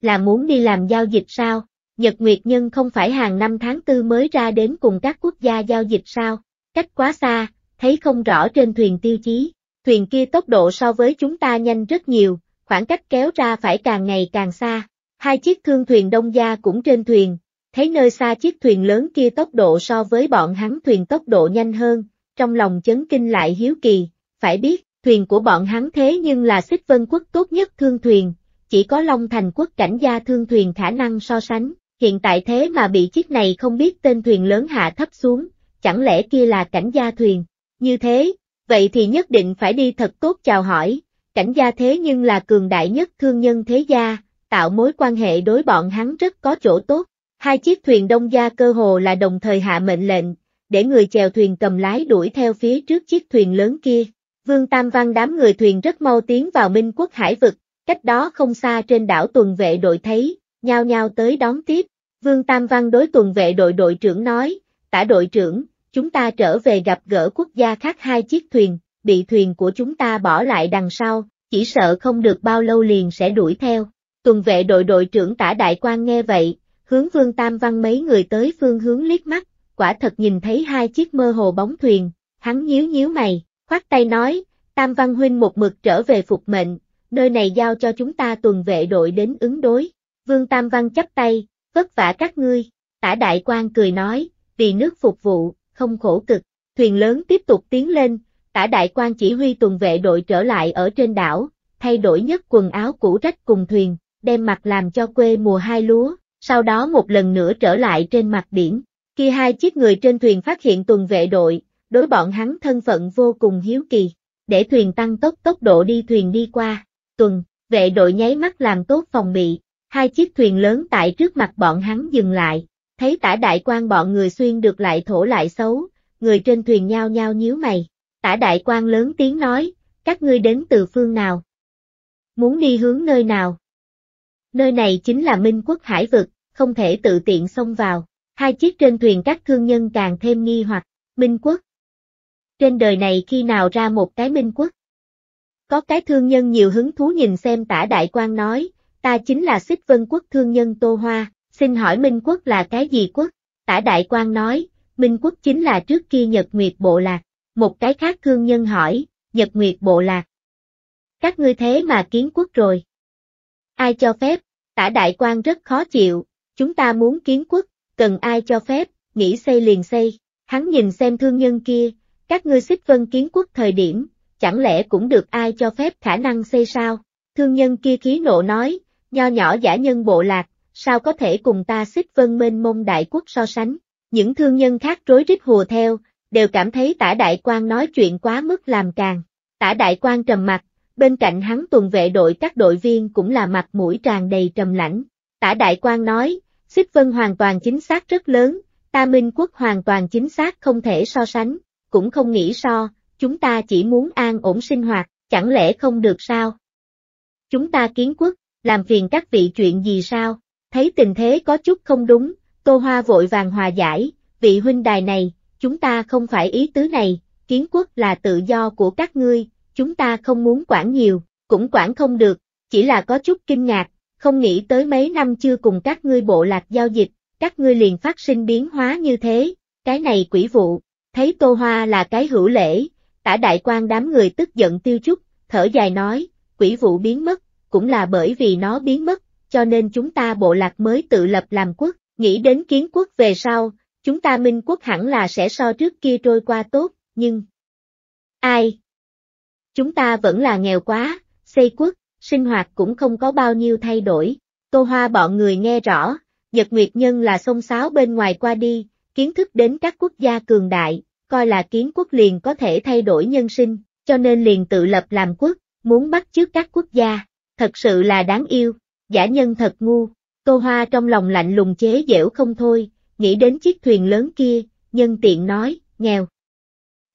Là muốn đi làm giao dịch sao? Nhật Nguyệt Nhân không phải hàng năm tháng tư mới ra đến cùng các quốc gia giao dịch sao? Cách quá xa, thấy không rõ trên thuyền tiêu chí, thuyền kia tốc độ so với chúng ta nhanh rất nhiều, khoảng cách kéo ra phải càng ngày càng xa. Hai chiếc thương thuyền đông gia cũng trên thuyền, thấy nơi xa chiếc thuyền lớn kia tốc độ so với bọn hắn thuyền tốc độ nhanh hơn, trong lòng chấn kinh lại hiếu kỳ, phải biết, thuyền của bọn hắn thế nhưng là xích vân quốc tốt nhất thương thuyền, chỉ có Long Thành quốc cảnh gia thương thuyền khả năng so sánh, hiện tại thế mà bị chiếc này không biết tên thuyền lớn hạ thấp xuống, chẳng lẽ kia là cảnh gia thuyền, như thế, vậy thì nhất định phải đi thật tốt chào hỏi, cảnh gia thế nhưng là cường đại nhất thương nhân thế gia, tạo mối quan hệ đối bọn hắn rất có chỗ tốt, Hai chiếc thuyền đông gia cơ hồ là đồng thời hạ mệnh lệnh, để người chèo thuyền cầm lái đuổi theo phía trước chiếc thuyền lớn kia. Vương Tam Văn đám người thuyền rất mau tiến vào Minh quốc hải vực, cách đó không xa trên đảo tuần vệ đội thấy, nhao nhao tới đón tiếp. Vương Tam Văn đối tuần vệ đội đội trưởng nói, tả đội trưởng, chúng ta trở về gặp gỡ quốc gia khác hai chiếc thuyền, bị thuyền của chúng ta bỏ lại đằng sau, chỉ sợ không được bao lâu liền sẽ đuổi theo. Tuần vệ đội đội trưởng tả đại quan nghe vậy, hướng Vương Tam Văn mấy người tới phương hướng liếc mắt, quả thật nhìn thấy hai chiếc mơ hồ bóng thuyền, hắn nhíu nhíu mày, khoát tay nói, Tam Văn Huynh một mực trở về phục mệnh, nơi này giao cho chúng ta tuần vệ đội đến ứng đối. Vương Tam Văn chắp tay, vất vả các ngươi, tả đại quan cười nói, vì nước phục vụ, không khổ cực, thuyền lớn tiếp tục tiến lên, tả đại quan chỉ huy tuần vệ đội trở lại ở trên đảo, thay đổi nhất quần áo cũ rách cùng thuyền, đem mặt làm cho quê mùa hai lúa, sau đó một lần nữa trở lại trên mặt biển. Khi hai chiếc người trên thuyền phát hiện tuần vệ đội, đối bọn hắn thân phận vô cùng hiếu kỳ, để thuyền tăng tốc tốc độ đi thuyền đi qua. Tuần, vệ đội nháy mắt làm tốt phòng bị, hai chiếc thuyền lớn tại trước mặt bọn hắn dừng lại, thấy tả đại quan bọn người xuyên được lại thổ lại xấu, người trên thuyền nhao nhao nhíu mày. Tả đại quan lớn tiếng nói, các ngươi đến từ phương nào? Muốn đi hướng nơi nào? Nơi này chính là Minh quốc hải vực, không thể tự tiện xông vào. Hai chiếc trên thuyền các thương nhân càng thêm nghi hoặc, Minh Quốc. Trên đời này khi nào ra một cái Minh Quốc? Có cái thương nhân nhiều hứng thú nhìn xem tả đại quan nói, ta chính là xích vân quốc thương nhân Tô Hoa, xin hỏi Minh Quốc là cái gì quốc? Tả đại quan nói, Minh Quốc chính là trước kia Nhật Nguyệt Bộ Lạc. Một cái khác thương nhân hỏi, Nhật Nguyệt Bộ Lạc. Các ngươi thế mà kiến quốc rồi. Ai cho phép, tả đại quan rất khó chịu, Chúng ta muốn kiến quốc, cần ai cho phép, nghĩ xây liền xây. Hắn nhìn xem thương nhân kia, các ngươi xích vân kiến quốc thời điểm, chẳng lẽ cũng được ai cho phép khả năng xây sao? Thương nhân kia khí nộ nói, nho nhỏ giả nhân bộ lạc, sao có thể cùng ta xích vân mênh mông đại quốc so sánh? Những thương nhân khác rối rít hùa theo, đều cảm thấy tả đại quan nói chuyện quá mức làm càng. Tả đại quan trầm mặt, bên cạnh hắn tuần vệ đội các đội viên cũng là mặt mũi tràn đầy trầm lãnh. Tả đại quan nói, Xích Vân hoàn toàn chính xác rất lớn, ta Minh Quốc hoàn toàn chính xác không thể so sánh, cũng không nghĩ so, chúng ta chỉ muốn an ổn sinh hoạt, chẳng lẽ không được sao? Chúng ta kiến quốc, làm phiền các vị chuyện gì sao? Thấy tình thế có chút không đúng, Tô Hoa vội vàng hòa giải, vị huynh đài này, chúng ta không phải ý tứ này, kiến quốc là tự do của các ngươi, chúng ta không muốn quản nhiều, cũng quản không được, chỉ là có chút kinh ngạc, không nghĩ tới mấy năm chưa cùng các ngươi bộ lạc giao dịch, các ngươi liền phát sinh biến hóa như thế, cái này quỷ vụ, thấy Tô Hoa là cái hữu lễ, tả đại quan đám người tức giận tiêu chút, thở dài nói, quỷ vụ biến mất, cũng là bởi vì nó biến mất, cho nên chúng ta bộ lạc mới tự lập làm quốc, nghĩ đến kiến quốc về sau, chúng ta minh quốc hẳn là sẽ so trước kia trôi qua tốt, nhưng... Ai? Chúng ta vẫn là nghèo quá, xây quốc, sinh hoạt cũng không có bao nhiêu thay đổi. Tô Hoa bọn người nghe rõ, Nhật Nguyệt Nhân là xông xáo bên ngoài qua đi, kiến thức đến các quốc gia cường đại, coi là kiến quốc liền có thể thay đổi nhân sinh, cho nên liền tự lập làm quốc, muốn bắt chước các quốc gia, thật sự là đáng yêu, giả nhân thật ngu, Tô Hoa trong lòng lạnh lùng chế giễu không thôi, nghĩ đến chiếc thuyền lớn kia, nhân tiện nói, nghèo.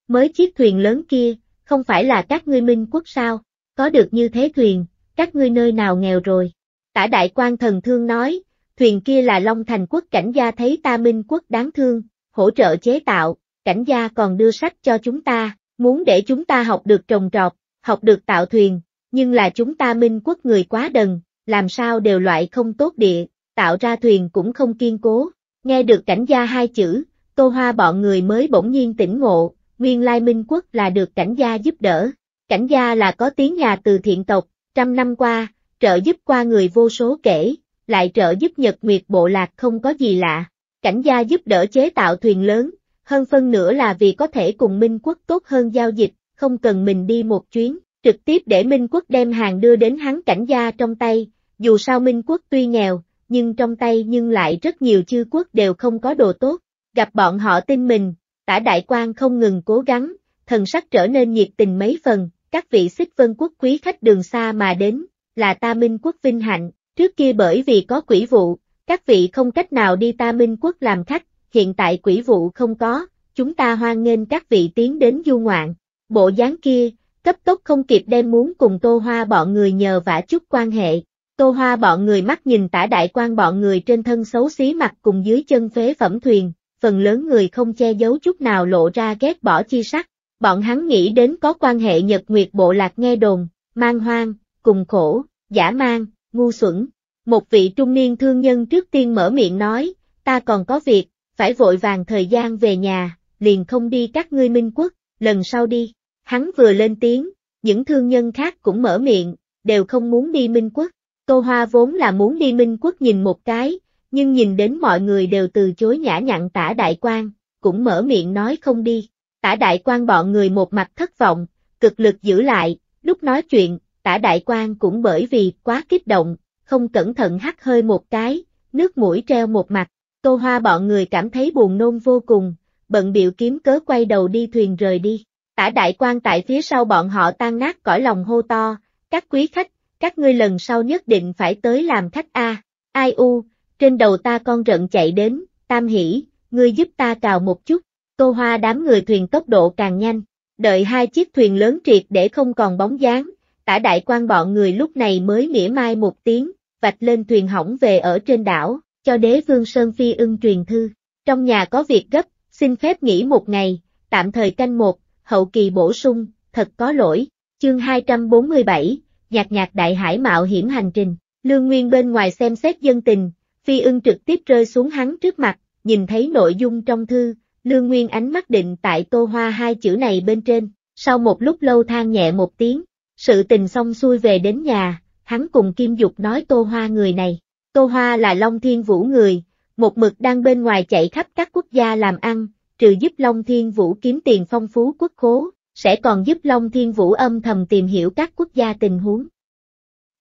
Mới chiếc thuyền lớn kia, không phải là các ngươi minh quốc sao, có được như thế thuyền, các ngươi nơi nào nghèo rồi. Tả đại quan thần thương nói, thuyền kia là Long Thành quốc cảnh gia thấy ta minh quốc đáng thương, hỗ trợ chế tạo, cảnh gia còn đưa sách cho chúng ta, muốn để chúng ta học được trồng trọt, học được tạo thuyền, nhưng là chúng ta minh quốc người quá đần, làm sao đều loại không tốt địa, tạo ra thuyền cũng không kiên cố. Nghe được cảnh gia hai chữ, tô hoa bọn người mới bỗng nhiên tỉnh ngộ, nguyên lai minh quốc là được cảnh gia giúp đỡ. Cảnh gia là có tiếng nhà từ thiện tộc, trăm năm qua, trợ giúp qua người vô số kể, lại trợ giúp Nhật Nguyệt Bộ Lạc không có gì lạ. Cảnh gia giúp đỡ chế tạo thuyền lớn, hơn phân nữa là vì có thể cùng Minh Quốc tốt hơn giao dịch, không cần mình đi một chuyến, trực tiếp để Minh Quốc đem hàng đưa đến hắn cảnh gia trong tay, dù sao Minh Quốc tuy nghèo, nhưng trong tay nhưng lại rất nhiều chư quốc đều không có đồ tốt, gặp bọn họ tin mình, tả đại quan không ngừng cố gắng, thần sắc trở nên nhiệt tình mấy phần, các vị xích vân quốc quý khách đường xa mà đến, là ta minh quốc vinh hạnh, trước kia bởi vì có quỷ vụ, các vị không cách nào đi ta minh quốc làm khách, hiện tại quỷ vụ không có, chúng ta hoan nghênh các vị tiến đến du ngoạn, bộ dáng kia, cấp tốc không kịp đem muốn cùng tô hoa bọn người nhờ vả chút quan hệ. Tô hoa bọn người mắt nhìn tả đại quan bọn người trên thân xấu xí mặt cùng dưới chân phế phẩm thuyền, phần lớn người không che giấu chút nào lộ ra ghét bỏ chi sắc, Bọn hắn nghĩ đến có quan hệ Nhật Nguyệt Bộ Lạc nghe đồn, mang hoang, cùng khổ, giả mang, ngu xuẩn. Một vị trung niên thương nhân trước tiên mở miệng nói, ta còn có việc, phải vội vàng thời gian về nhà, liền không đi các ngươi minh quốc, lần sau đi. Hắn vừa lên tiếng, những thương nhân khác cũng mở miệng, đều không muốn đi minh quốc. Tô Hoa vốn là muốn đi minh quốc nhìn một cái, nhưng nhìn đến mọi người đều từ chối nhã nhặn tả đại quan, cũng mở miệng nói không đi. Tả đại quan bọn người một mặt thất vọng, cực lực giữ lại, lúc nói chuyện, tả đại quan cũng bởi vì quá kích động, không cẩn thận hắt hơi một cái, nước mũi treo một mặt, tô hoa bọn người cảm thấy buồn nôn vô cùng, bận biểu kiếm cớ quay đầu đi thuyền rời đi. Tả đại quan tại phía sau bọn họ tan nát cõi lòng hô to, các quý khách, các ngươi lần sau nhất định phải tới làm khách A, ai u, trên đầu ta con rận chạy đến, tam hỉ, ngươi giúp ta cào một chút, Tô Hoa đám người thuyền tốc độ càng nhanh, đợi hai chiếc thuyền lớn triệt để không còn bóng dáng, tả đại quan bọn người lúc này mới mỉa mai một tiếng, vạch lên thuyền hỏng về ở trên đảo, cho đế vương Sơn Phi ưng truyền thư. Trong nhà có việc gấp, xin phép nghỉ một ngày, tạm thời canh một, hậu kỳ bổ sung, thật có lỗi. Chương 247, Nhạc nhạc đại hải mạo hiểm hành trình, Lương Nguyên bên ngoài xem xét dân tình, Phi ưng trực tiếp rơi xuống hắn trước mặt, nhìn thấy nội dung trong thư, Lương Nguyên ánh mắt định tại tô hoa hai chữ này bên trên, sau một lúc lâu than nhẹ một tiếng, sự tình xong xuôi về đến nhà, hắn cùng Kim Dục nói tô hoa người này, tô hoa là Long Thiên Vũ người, một mực đang bên ngoài chạy khắp các quốc gia làm ăn, trừ giúp Long Thiên Vũ kiếm tiền phong phú quốc khố, sẽ còn giúp Long Thiên Vũ âm thầm tìm hiểu các quốc gia tình huống.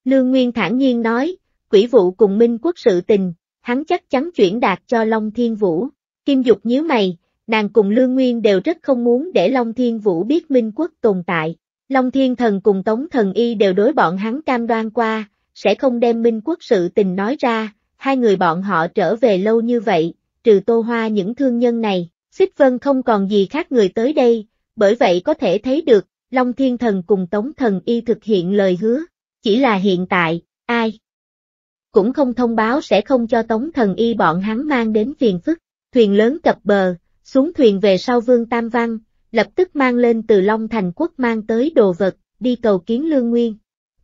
Lương Nguyên thản nhiên nói, quỷ vụ cùng minh quốc sự tình, hắn chắc chắn chuyển đạt cho Long Thiên Vũ. Kim Dục nhíu mày, nàng cùng Lương Nguyên đều rất không muốn để Long Thiên Vũ biết Minh Quốc tồn tại. Long Thiên Thần cùng Tống Thần Y đều đối bọn hắn cam đoan qua, sẽ không đem Minh Quốc sự tình nói ra, hai người bọn họ trở về lâu như vậy, trừ tô hoa những thương nhân này, Xích Vân không còn gì khác người tới đây, bởi vậy có thể thấy được, Long Thiên Thần cùng Tống Thần Y thực hiện lời hứa, chỉ là hiện tại, ai cũng không thông báo sẽ không cho Tống Thần Y bọn hắn mang đến phiền phức, thuyền lớn cập bờ, xuống thuyền về sau Vương Tam Văn, lập tức mang lên từ Long Thành Quốc mang tới đồ vật, đi cầu kiến Lương Nguyên.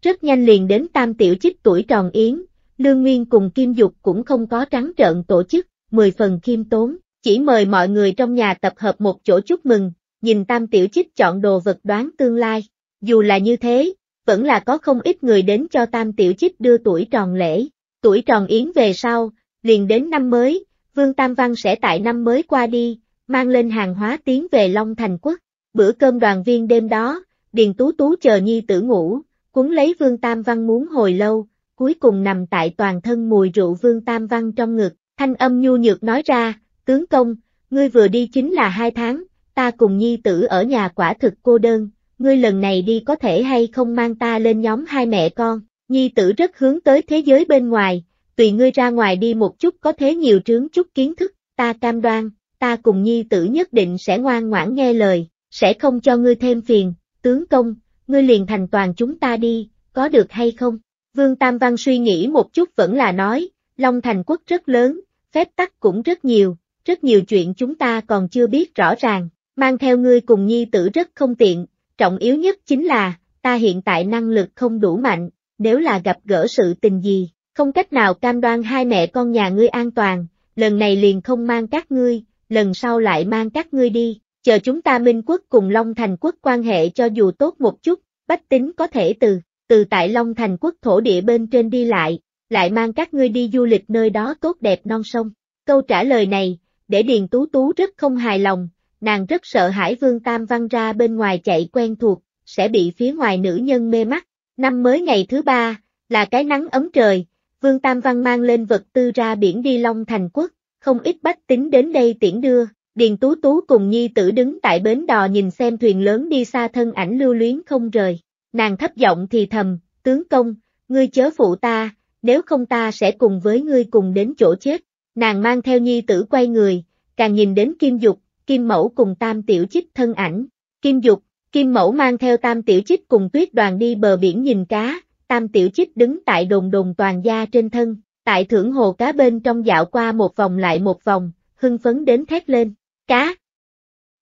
Rất nhanh liền đến Tam Tiểu Chích tuổi tròn yến, Lương Nguyên cùng Kim Dục cũng không có trắng trợn tổ chức, mười phần khiêm tốn, chỉ mời mọi người trong nhà tập hợp một chỗ chúc mừng, nhìn Tam Tiểu Chích chọn đồ vật đoán tương lai. Dù là như thế, vẫn là có không ít người đến cho Tam Tiểu Chích đưa tuổi tròn lễ. Tuổi tròn yến về sau, liền đến năm mới, Vương Tam Văn sẽ tại năm mới qua đi, mang lên hàng hóa tiến về Long Thành Quốc. Bữa cơm đoàn viên đêm đó, Điền Tú Tú chờ nhi tử ngủ, cuốn lấy Vương Tam Văn muốn hồi lâu, cuối cùng nằm tại toàn thân mùi rượu Vương Tam Văn trong ngực, thanh âm nhu nhược nói ra, tướng công, ngươi vừa đi chính là hai tháng, ta cùng nhi tử ở nhà quả thực cô đơn, ngươi lần này đi có thể hay không mang ta lên nhóm hai mẹ con, nhi tử rất hướng tới thế giới bên ngoài, tùy ngươi ra ngoài đi một chút có thế nhiều trướng chút kiến thức, ta cam đoan, ta cùng nhi tử nhất định sẽ ngoan ngoãn nghe lời, sẽ không cho ngươi thêm phiền, tướng công, ngươi liền thành toàn chúng ta đi, có được hay không? Vương Tam Văn suy nghĩ một chút vẫn là nói, Long Thành Quốc rất lớn, phép tắc cũng rất nhiều, rất nhiều chuyện chúng ta còn chưa biết rõ ràng, mang theo ngươi cùng nhi tử rất không tiện, trọng yếu nhất chính là, ta hiện tại năng lực không đủ mạnh, nếu là gặp gỡ sự tình gì, không cách nào cam đoan hai mẹ con nhà ngươi an toàn, lần này liền không mang các ngươi, lần sau lại mang các ngươi đi, chờ chúng ta Minh quốc cùng Long Thành quốc quan hệ cho dù tốt một chút, bách tính có thể từ, từ tại Long Thành quốc thổ địa bên trên đi lại, lại mang các ngươi đi du lịch nơi đó tốt đẹp non sông. Câu trả lời này, để Điền Tú Tú rất không hài lòng, nàng rất sợ Hải Vương Tam Văn ra bên ngoài chạy quen thuộc, sẽ bị phía ngoài nữ nhân mê mắt. Năm mới ngày thứ ba, là cái nắng ấm trời, Vương Tam Văn mang lên vật tư ra biển đi Long Thành Quốc, không ít bách tính đến đây tiễn đưa, Điền Tú Tú cùng Nhi tử đứng tại bến đò nhìn xem thuyền lớn đi xa thân ảnh lưu luyến không rời, nàng thấp giọng thì thầm, tướng công, ngươi chớ phụ ta, nếu không ta sẽ cùng với ngươi cùng đến chỗ chết, nàng mang theo Nhi tử quay người, càng nhìn đến Kim Dục, Kim Mẫu cùng Tam Tiểu Chích thân ảnh, Kim Dục, Kim Mẫu mang theo Tam Tiểu Chích cùng tuyết đoàn đi bờ biển nhìn cá, Tam Tiểu Chích đứng tại đồn đồn toàn gia trên thân, tại thưởng hồ cá bên trong dạo qua một vòng lại một vòng, hưng phấn đến thét lên, cá,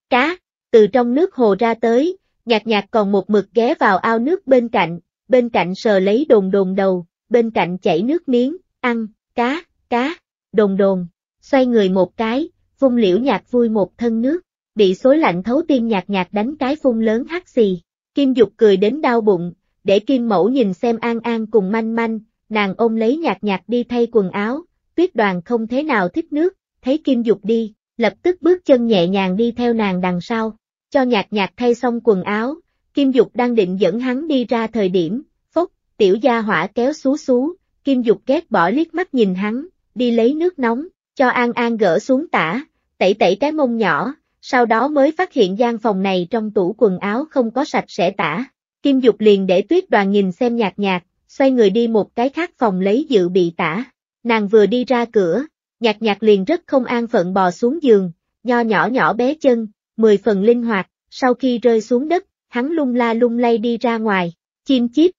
cá, từ trong nước hồ ra tới, nhạt nhạt còn một mực ghé vào ao nước bên cạnh, bên cạnh sờ lấy đồn đồn đầu, bên cạnh chảy nước miếng, ăn, cá, cá, đồn đồn, xoay người một cái, phun liễu nhạt vui một thân nước, bị xối lạnh thấu tim nhạt nhạt đánh cái phun lớn hắt xì, kim dục cười đến đau bụng, để kim mẫu nhìn xem an an cùng manh manh, nàng ôm lấy nhạt nhạt đi thay quần áo, tuyết đoàn không thế nào thích nước, thấy kim dục đi, lập tức bước chân nhẹ nhàng đi theo nàng đằng sau, cho nhạt nhạt thay xong quần áo, kim dục đang định dẫn hắn đi ra thời điểm, phốc, tiểu gia hỏa kéo xú xú, kim dục ghét bỏ liếc mắt nhìn hắn, đi lấy nước nóng, cho An An gỡ xuống tả, tẩy tẩy cái mông nhỏ, sau đó mới phát hiện gian phòng này trong tủ quần áo không có sạch sẽ tả. Kim Dục liền để tuyết đoàn nhìn xem nhạt nhạt xoay người đi một cái khác phòng lấy dự bị tả. Nàng vừa đi ra cửa, nhạc nhạc liền rất không an phận bò xuống giường, nho nhỏ nhỏ bé chân, mười phần linh hoạt, sau khi rơi xuống đất, hắn lung la lung lay đi ra ngoài, chim chip.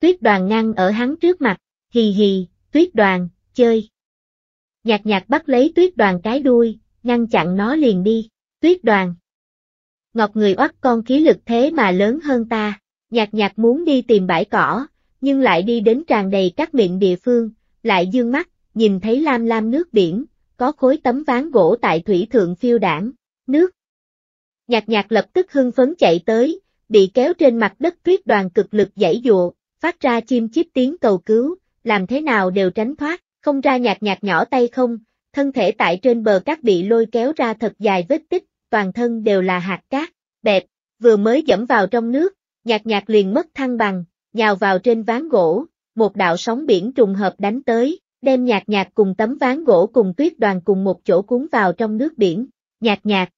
Tuyết đoàn ngăn ở hắn trước mặt, hì hì, tuyết đoàn, chơi. Nhạc nhạc bắt lấy tuyết đoàn cái đuôi, ngăn chặn nó liền đi, tuyết đoàn. Ngọc người oắt con khí lực thế mà lớn hơn ta, nhạc nhạc muốn đi tìm bãi cỏ, nhưng lại đi đến tràn đầy các miệng địa phương, lại dương mắt, nhìn thấy lam lam nước biển, có khối tấm ván gỗ tại thủy thượng phiêu đảng, nước. Nhạc nhạc lập tức hưng phấn chạy tới, bị kéo trên mặt đất tuyết đoàn cực lực dãy dụa, phát ra chim chiếp tiếng cầu cứu, làm thế nào đều tránh thoát, không ra nhạc nhạc nhỏ tay không, thân thể tại trên bờ cát bị lôi kéo ra thật dài vết tích, toàn thân đều là hạt cát, bẹp, vừa mới dẫm vào trong nước, nhạc nhạc liền mất thăng bằng, nhào vào trên ván gỗ, một đạo sóng biển trùng hợp đánh tới, đem nhạc nhạc cùng tấm ván gỗ cùng tuyết đoàn cùng một chỗ cuốn vào trong nước biển, nhạc nhạc.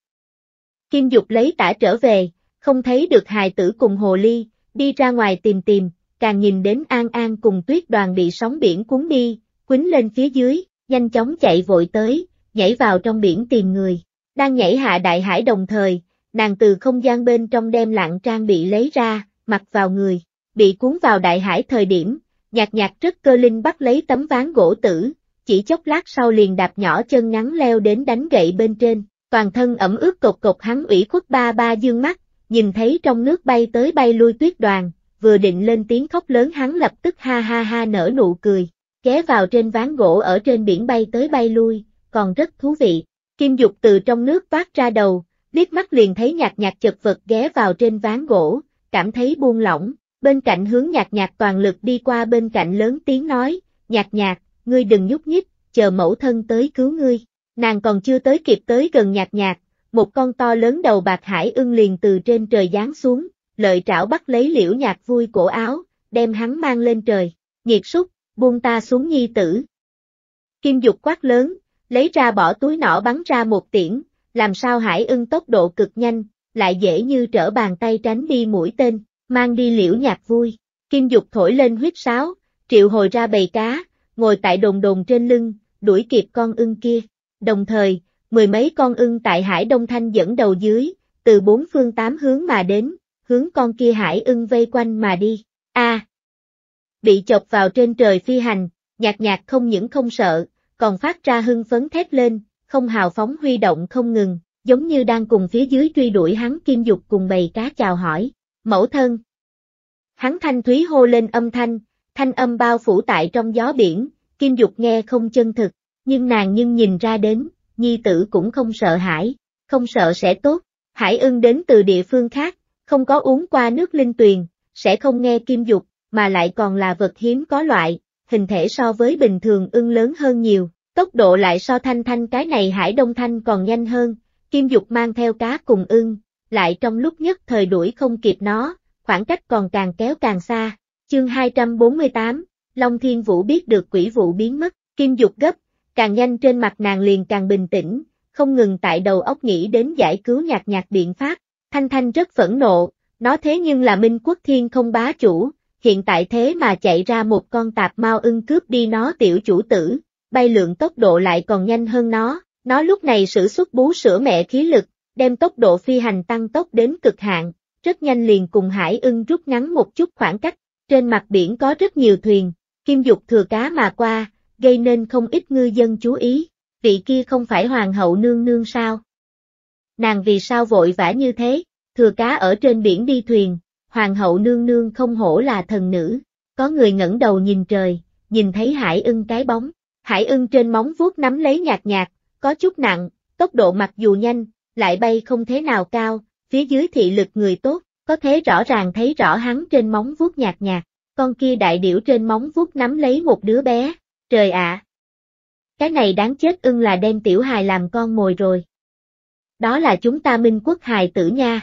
Kim Dục lấy tả trở về, không thấy được hài tử cùng hồ ly, đi ra ngoài tìm tìm, càng nhìn đến An An cùng tuyết đoàn bị sóng biển cuốn đi, quính lên phía dưới, nhanh chóng chạy vội tới, nhảy vào trong biển tìm người, đang nhảy hạ đại hải đồng thời, nàng từ không gian bên trong đem lạng trang bị lấy ra, mặc vào người, bị cuốn vào đại hải thời điểm, nhạt nhạt rất cơ linh bắt lấy tấm ván gỗ tử, chỉ chốc lát sau liền đạp nhỏ chân ngắn leo đến đánh gậy bên trên, toàn thân ẩm ướt cột cột hắn ủy khuất ba ba dương mắt, nhìn thấy trong nước bay tới bay lui tuyết đoàn, vừa định lên tiếng khóc lớn hắn lập tức ha ha ha nở nụ cười, ghé vào trên ván gỗ ở trên biển bay tới bay lui, còn rất thú vị. Kim Dục từ trong nước vác ra đầu, liếc mắt liền thấy nhạt nhạt chật vật ghé vào trên ván gỗ, cảm thấy buông lỏng, bên cạnh hướng nhạc nhạc toàn lực đi qua bên cạnh lớn tiếng nói, nhạc nhạc, ngươi đừng nhúc nhích, chờ mẫu thân tới cứu ngươi. Nàng còn chưa tới kịp tới gần nhạc nhạc, một con to lớn đầu bạc hải ưng liền từ trên trời giáng xuống, lợi trảo bắt lấy liễu nhạc vui cổ áo, đem hắn mang lên trời, nghiệt súc, buông ta xuống nhi tử. Kim dục quát lớn, lấy ra bỏ túi nỏ bắn ra một tiễn, làm sao hải ưng tốc độ cực nhanh, lại dễ như trở bàn tay tránh đi mũi tên mang đi liễu nhạc vui. Kim Dục thổi lên huyết sáo, triệu hồi ra bầy cá, ngồi tại đồn đồn trên lưng, đuổi kịp con ưng kia. Đồng thời, mười mấy con ưng tại Hải Đông Thanh dẫn đầu dưới, từ bốn phương tám hướng mà đến, hướng con kia hải ưng vây quanh mà đi. A. bị chọc vào trên trời phi hành, nhạc nhạc không những không sợ, còn phát ra hưng phấn thét lên, không hào phóng huy động không ngừng, giống như đang cùng phía dưới truy đuổi hắn kim dục cùng bầy cá chào hỏi mẫu thân. Hắn thanh thúy hô lên âm thanh, thanh âm bao phủ tại trong gió biển, Kim Dục nghe không chân thực, nhưng nàng nhưng nhìn ra đến, nhi tử cũng không sợ hãi, không sợ sẽ tốt, hải ưng đến từ địa phương khác, không có uống qua nước linh tuyền, sẽ không nghe Kim Dục, mà lại còn là vật hiếm có loại, hình thể so với bình thường ưng lớn hơn nhiều, tốc độ lại so thanh thanh cái này hải đông thanh còn nhanh hơn, Kim Dục mang theo cá cùng ưng, lại trong lúc nhất thời đuổi không kịp nó, khoảng cách còn càng kéo càng xa. Chương 248, Long Thiên Vũ biết được quỷ vụ biến mất, Kim Dục gấp, càng nhanh trên mặt nàng liền càng bình tĩnh, không ngừng tại đầu óc nghĩ đến giải cứu nhạt nhạt biện pháp. Thanh Thanh rất phẫn nộ, nó thế nhưng là Minh Quốc Thiên không bá chủ, hiện tại thế mà chạy ra một con tạp mau ưng cướp đi nó tiểu chủ tử, bay lượng tốc độ lại còn nhanh hơn nó, nó lúc này sử xuất bú sữa mẹ khí lực, đem tốc độ phi hành tăng tốc đến cực hạn, rất nhanh liền cùng hải ưng rút ngắn một chút khoảng cách, trên mặt biển có rất nhiều thuyền, kim dục thừa cá mà qua, gây nên không ít ngư dân chú ý, vị kia không phải hoàng hậu nương nương sao? Nàng vì sao vội vã như thế, thừa cá ở trên biển đi thuyền, hoàng hậu nương nương không hổ là thần nữ, có người ngẩng đầu nhìn trời, nhìn thấy hải ưng cái bóng, hải ưng trên móng vuốt nắm lấy nhạt nhạt, có chút nặng, tốc độ mặc dù nhanh, lại bay không thế nào cao, phía dưới thị lực người tốt, có thể rõ ràng thấy rõ hắn trên móng vuốt nhạt nhạt, con kia đại điểu trên móng vuốt nắm lấy một đứa bé, trời ạ! Cái này đáng chết ưng là đem tiểu hài làm con mồi rồi. Đó là chúng ta minh quốc hài tử nha.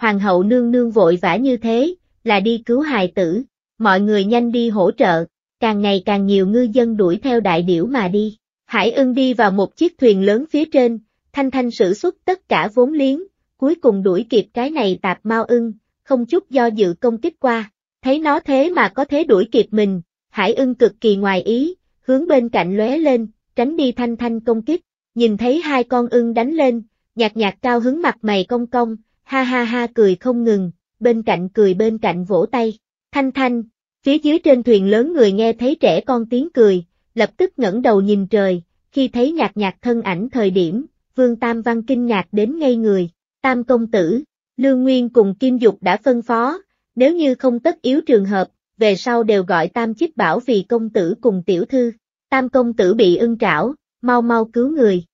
Hoàng hậu nương nương vội vã như thế, là đi cứu hài tử, mọi người nhanh đi hỗ trợ, càng ngày càng nhiều ngư dân đuổi theo đại điểu mà đi. Hải ưng đi vào một chiếc thuyền lớn phía trên, Thanh Thanh sử xuất tất cả vốn liếng, cuối cùng đuổi kịp cái này tạp mau ưng, không chút do dự công kích qua, thấy nó thế mà có thế đuổi kịp mình, hải ưng cực kỳ ngoài ý, hướng bên cạnh lóe lên, tránh đi Thanh Thanh công kích, nhìn thấy hai con ưng đánh lên, nhạt nhạt cao hứng mặt mày công công, ha ha ha cười không ngừng, bên cạnh cười bên cạnh vỗ tay, Thanh Thanh, phía dưới trên thuyền lớn người nghe thấy trẻ con tiếng cười, lập tức ngẩng đầu nhìn trời, khi thấy nhạt nhạt thân ảnh thời điểm, Vương Tam Văn kinh ngạc đến ngây người, Tam Công Tử, Lương Nguyên cùng Kim Dục đã phân phó, nếu như không tất yếu trường hợp, về sau đều gọi Tam Chích Bảo vì công tử cùng tiểu thư, Tam Công Tử bị ưng trảo, mau mau cứu người.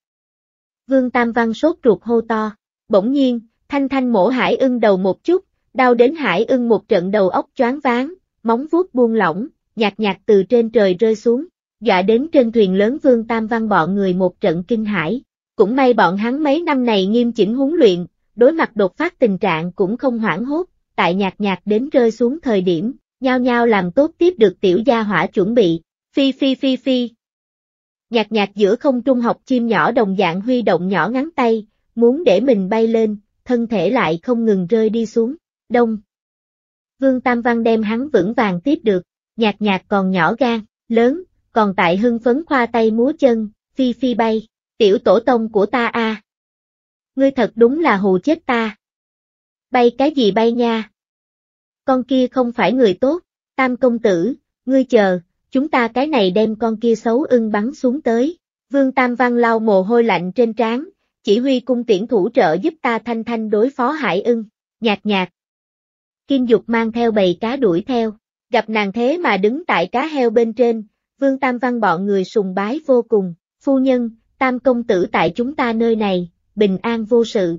Vương Tam Văn sốt ruột hô to, bỗng nhiên, thanh thanh mổ hải ưng đầu một chút, đau đến hải ưng một trận đầu óc choáng váng, móng vuốt buông lỏng, nhạt nhạt từ trên trời rơi xuống, dọa đến trên thuyền lớn Vương Tam Văn bọn người một trận kinh hãi. Cũng may bọn hắn mấy năm này nghiêm chỉnh huấn luyện, đối mặt đột phát tình trạng cũng không hoảng hốt, tại nhạt nhạt đến rơi xuống thời điểm, nhau nhau làm tốt tiếp được tiểu gia hỏa chuẩn bị, phi phi phi phi. nhạt nhạt giữa không trung học chim nhỏ đồng dạng huy động nhỏ ngắn tay, muốn để mình bay lên, thân thể lại không ngừng rơi đi xuống, đông. Vương Tam Văn đem hắn vững vàng tiếp được, nhạt nhạt còn nhỏ gan, lớn, còn tại hưng phấn khoa tay múa chân, phi phi bay. Tiểu tổ tông của ta a, à. Ngươi thật đúng là hù chết ta. Bay cái gì bay nha? Con kia không phải người tốt, tam công tử, ngươi chờ, chúng ta cái này đem con kia xấu ưng bắn xuống tới. Vương Tam Văn lau mồ hôi lạnh trên trán, chỉ huy cung tiễn thủ trợ giúp ta thanh thanh đối phó hải ưng, nhạt nhạt. Kim Dục mang theo bầy cá đuổi theo, gặp nàng thế mà đứng tại cá heo bên trên, Vương Tam Văn bọn người sùng bái vô cùng, phu nhân, Tam công tử tại chúng ta nơi này, bình an vô sự.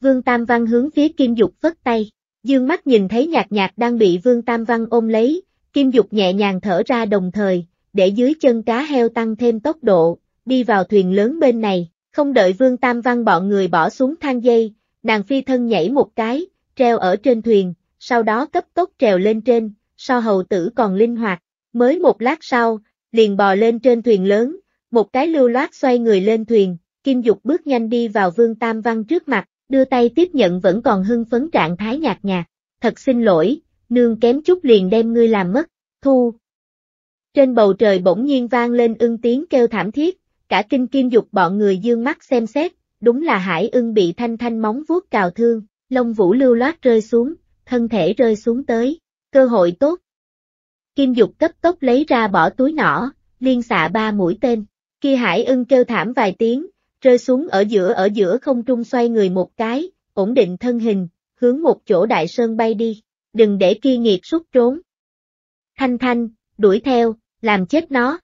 Vương Tam Văn hướng phía Kim Dục vất tay, dương mắt nhìn thấy nhạt nhạt đang bị Vương Tam Văn ôm lấy, Kim Dục nhẹ nhàng thở ra đồng thời, để dưới chân cá heo tăng thêm tốc độ, đi vào thuyền lớn bên này, không đợi Vương Tam Văn bọn người bỏ xuống thang dây, nàng phi thân nhảy một cái, treo ở trên thuyền, sau đó cấp tốc trèo lên trên, so hầu tử còn linh hoạt, mới một lát sau, liền bò lên trên thuyền lớn, một cái lưu loát xoay người lên thuyền, Kim Dục bước nhanh đi vào Vương Tam Văn trước mặt, đưa tay tiếp nhận vẫn còn hưng phấn trạng thái nhạt nhạt. Thật xin lỗi, nương kém chút liền đem ngươi làm mất, thu. Trên bầu trời bỗng nhiên vang lên ưng tiếng kêu thảm thiết, cả kinh Kim Dục bọn người dương mắt xem xét, đúng là hải ưng bị thanh thanh móng vuốt cào thương, lông vũ lưu loát rơi xuống, thân thể rơi xuống tới, cơ hội tốt. Kim Dục cấp tốc lấy ra bỏ túi nỏ, liên xạ ba mũi tên, Kia hải ưng kêu thảm vài tiếng, rơi xuống ở giữa ở giữa không trung xoay người một cái, ổn định thân hình, hướng một chỗ đại sơn bay đi, đừng để kia nghiệt xuất trốn. Thanh thanh, đuổi theo, làm chết nó.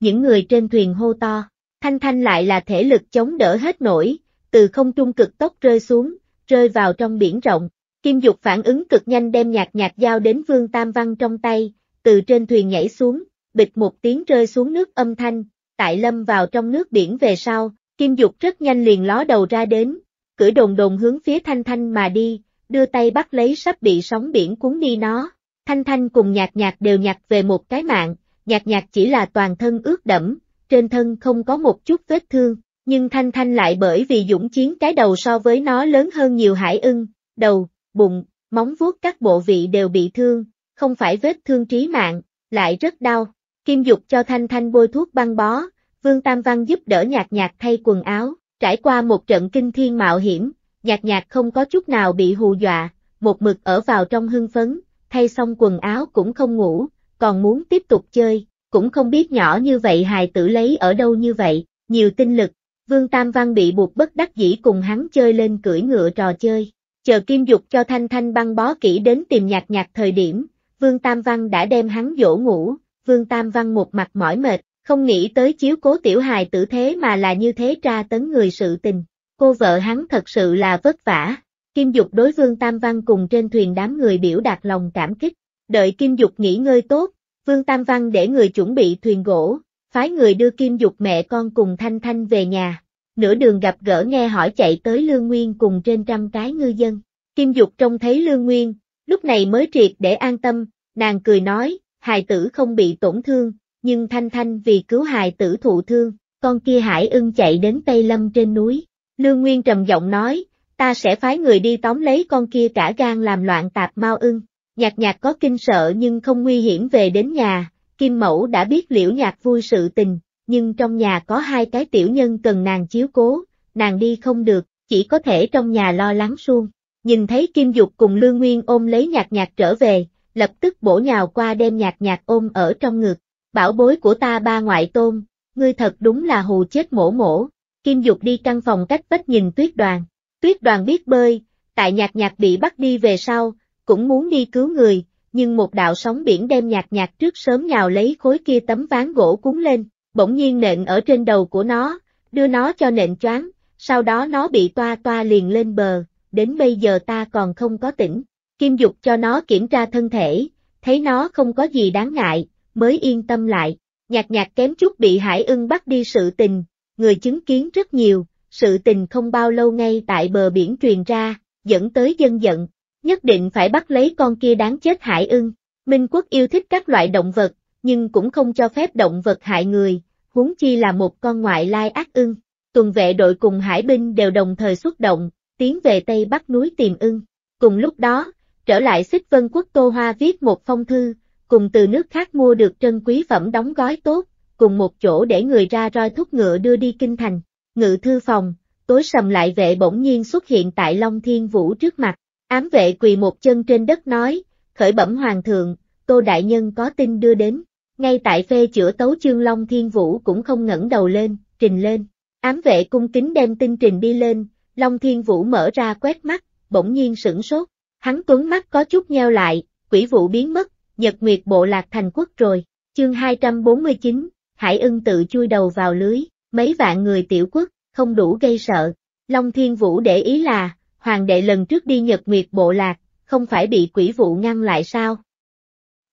Những người trên thuyền hô to, thanh thanh lại là thể lực chống đỡ hết nổi, từ không trung cực tốc rơi xuống, rơi vào trong biển rộng, kim dục phản ứng cực nhanh đem nhạt nhạt dao đến vương tam văn trong tay, từ trên thuyền nhảy xuống, bịch một tiếng rơi xuống nước âm thanh, tại lâm vào trong nước biển về sau, Kim Dục rất nhanh liền ló đầu ra đến, cưỡi đồn đồn hướng phía Thanh Thanh mà đi, đưa tay bắt lấy sắp bị sóng biển cuốn đi nó. Thanh Thanh cùng nhạc nhạc đều nhặt về một cái mạng, nhạc nhạc chỉ là toàn thân ướt đẫm, trên thân không có một chút vết thương, nhưng Thanh Thanh lại bởi vì dũng chiến cái đầu so với nó lớn hơn nhiều hải ưng, đầu, bụng, móng vuốt các bộ vị đều bị thương, không phải vết thương trí mạng, lại rất đau, Kim Dục cho Thanh Thanh bôi thuốc băng bó, Vương Tam Văn giúp đỡ nhạc nhạc thay quần áo, trải qua một trận kinh thiên mạo hiểm, nhạc nhạc không có chút nào bị hù dọa, một mực ở vào trong hưng phấn, thay xong quần áo cũng không ngủ, còn muốn tiếp tục chơi, cũng không biết nhỏ như vậy hài tử lấy ở đâu như vậy, nhiều tinh lực, Vương Tam Văn bị buộc bất đắc dĩ cùng hắn chơi lên cưỡi ngựa trò chơi, chờ Kim Dục cho Thanh Thanh băng bó kỹ đến tìm nhạc nhạc thời điểm, Vương Tam Văn đã đem hắn dỗ ngủ, Vương Tam Văn một mặt mỏi mệt, không nghĩ tới chiếu cố tiểu hài tử thế mà là như thế tra tấn người sự tình. Cô vợ hắn thật sự là vất vả. Kim Dục đối Vương Tam Văn cùng trên thuyền đám người biểu đạt lòng cảm kích. Đợi Kim Dục nghỉ ngơi tốt, Vương Tam Văn để người chuẩn bị thuyền gỗ, phái người đưa Kim Dục mẹ con cùng Thanh Thanh về nhà. Nửa đường gặp gỡ nghe hỏi chạy tới Lương Nguyên cùng trên trăm cái ngư dân. Kim Dục trông thấy Lương Nguyên, lúc này mới triệt để an tâm, nàng cười nói, hài tử không bị tổn thương, nhưng Thanh Thanh vì cứu hài tử thụ thương, con kia hải ưng chạy đến Tây Lâm trên núi. Lương Nguyên trầm giọng nói, ta sẽ phái người đi tóm lấy con kia cả gan làm loạn tạp mau ưng. Nhạc nhạc có kinh sợ nhưng không nguy hiểm về đến nhà, Kim Mẫu đã biết liễu nhạc vui sự tình, nhưng trong nhà có hai cái tiểu nhân cần nàng chiếu cố, nàng đi không được, chỉ có thể trong nhà lo lắng suông. Nhìn thấy Kim Dục cùng Lương Nguyên ôm lấy nhạc nhạc trở về, lập tức bổ nhào qua đem nhạc nhạc ôm ở trong ngực, bảo bối của ta ba ngoại tôn, ngươi thật đúng là hù chết mổ mổ, Kim Dục đi căn phòng cách vách nhìn tuyết đoàn, tuyết đoàn biết bơi, tại nhạc nhạc bị bắt đi về sau, cũng muốn đi cứu người, nhưng một đạo sóng biển đem nhạc nhạc trước sớm nhào lấy khối kia tấm ván gỗ cuốn lên, bỗng nhiên nện ở trên đầu của nó, đưa nó cho nện choáng, sau đó nó bị toa toa liền lên bờ, đến bây giờ ta còn không có tỉnh. Kim Dục cho nó kiểm tra thân thể, thấy nó không có gì đáng ngại, mới yên tâm lại. Nhạc nhạc kém chút bị Hải ưng bắt đi sự tình, người chứng kiến rất nhiều, sự tình không bao lâu ngay tại bờ biển truyền ra, dẫn tới dân giận, nhất định phải bắt lấy con kia đáng chết Hải ưng. Minh quốc yêu thích các loại động vật, nhưng cũng không cho phép động vật hại người, huống chi là một con ngoại lai ác ưng. Tuần vệ đội cùng hải binh đều đồng thời xuất động, tiến về Tây Bắc núi tìm ưng. Cùng lúc đó, trở lại xích vân quốc Tô Hoa viết một phong thư, cùng từ nước khác mua được trân quý phẩm đóng gói tốt, cùng một chỗ để người ra roi thúc ngựa đưa đi kinh thành. Ngự thư phòng, tối sầm lại vệ bỗng nhiên xuất hiện tại Long Thiên Vũ trước mặt, ám vệ quỳ một chân trên đất nói, khởi bẩm hoàng thượng, Tô Đại Nhân có tin đưa đến, ngay tại phê chữa tấu chương Long Thiên Vũ cũng không ngẩng đầu lên, trình lên, ám vệ cung kính đem tin trình đi lên, Long Thiên Vũ mở ra quét mắt, bỗng nhiên sửng sốt, Hắn tuấn mắt có chút nheo lại, quỷ vụ biến mất, nhật nguyệt bộ lạc thành quốc rồi. Chương 249, Hải ưng tự chui đầu vào lưới, mấy vạn người tiểu quốc, không đủ gây sợ. Long Thiên Vũ để ý là, hoàng đệ lần trước đi nhật nguyệt bộ lạc, không phải bị quỷ vụ ngăn lại sao?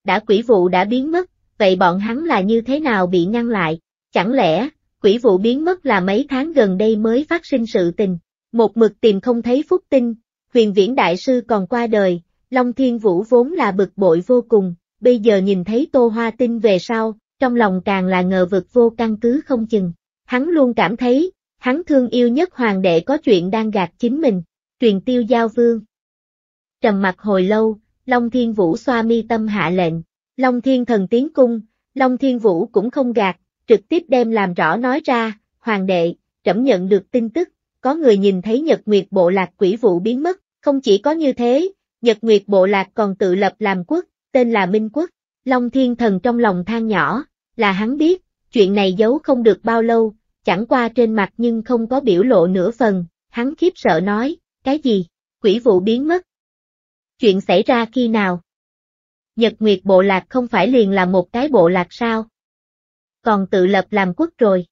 Đã quỷ vụ đã biến mất, vậy bọn hắn là như thế nào bị ngăn lại? Chẳng lẽ, quỷ vụ biến mất là mấy tháng gần đây mới phát sinh sự tình? Một mực tìm không thấy phúc tinh, huyền viễn đại sư còn qua đời, Long Thiên Vũ vốn là bực bội vô cùng, bây giờ nhìn thấy Tô Hoa Tinh về sau, trong lòng càng là ngờ vực vô căn cứ không chừng. Hắn luôn cảm thấy, hắn thương yêu nhất hoàng đệ có chuyện đang gạt chính mình, truyền tiêu giao vương. Trầm mặt hồi lâu, Long Thiên Vũ xoa mi tâm hạ lệnh, Long Thiên Thần tiến cung, Long Thiên Vũ cũng không gạt, trực tiếp đem làm rõ nói ra, hoàng đệ, trẫm nhận được tin tức, có người nhìn thấy Nhật Nguyệt bộ lạc quỷ vụ biến mất, không chỉ có như thế, Nhật Nguyệt Bộ Lạc còn tự lập làm quốc, tên là Minh Quốc. Long Thiên Thần trong lòng than nhỏ, là hắn biết, chuyện này giấu không được bao lâu, chẳng qua trên mặt nhưng không có biểu lộ nửa phần, hắn khiếp sợ nói, cái gì, quỷ vụ biến mất. Chuyện xảy ra khi nào? Nhật Nguyệt Bộ Lạc không phải liền là một cái bộ lạc sao? Còn tự lập làm quốc rồi.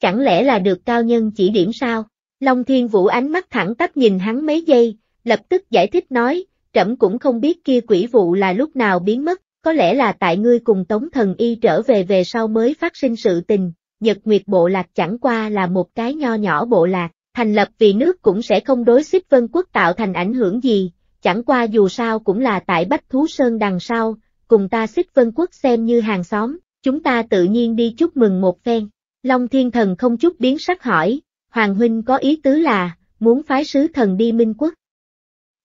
Chẳng lẽ là được cao nhân chỉ điểm sao? Long Thiên Vũ ánh mắt thẳng tắp nhìn hắn mấy giây, lập tức giải thích nói, trẫm cũng không biết kia quỷ vụ là lúc nào biến mất, có lẽ là tại ngươi cùng Tống Thần Y trở về về sau mới phát sinh sự tình, Nhật Nguyệt Bộ Lạc chẳng qua là một cái nho nhỏ bộ lạc, thành lập vì nước cũng sẽ không đối xích vân quốc tạo thành ảnh hưởng gì, chẳng qua dù sao cũng là tại Bách Thú Sơn đằng sau, cùng ta xích vân quốc xem như hàng xóm, chúng ta tự nhiên đi chúc mừng một phen. Long Thiên Thần không chút biến sắc hỏi, Hoàng Huynh có ý tứ là, muốn phái sứ thần đi Minh Quốc.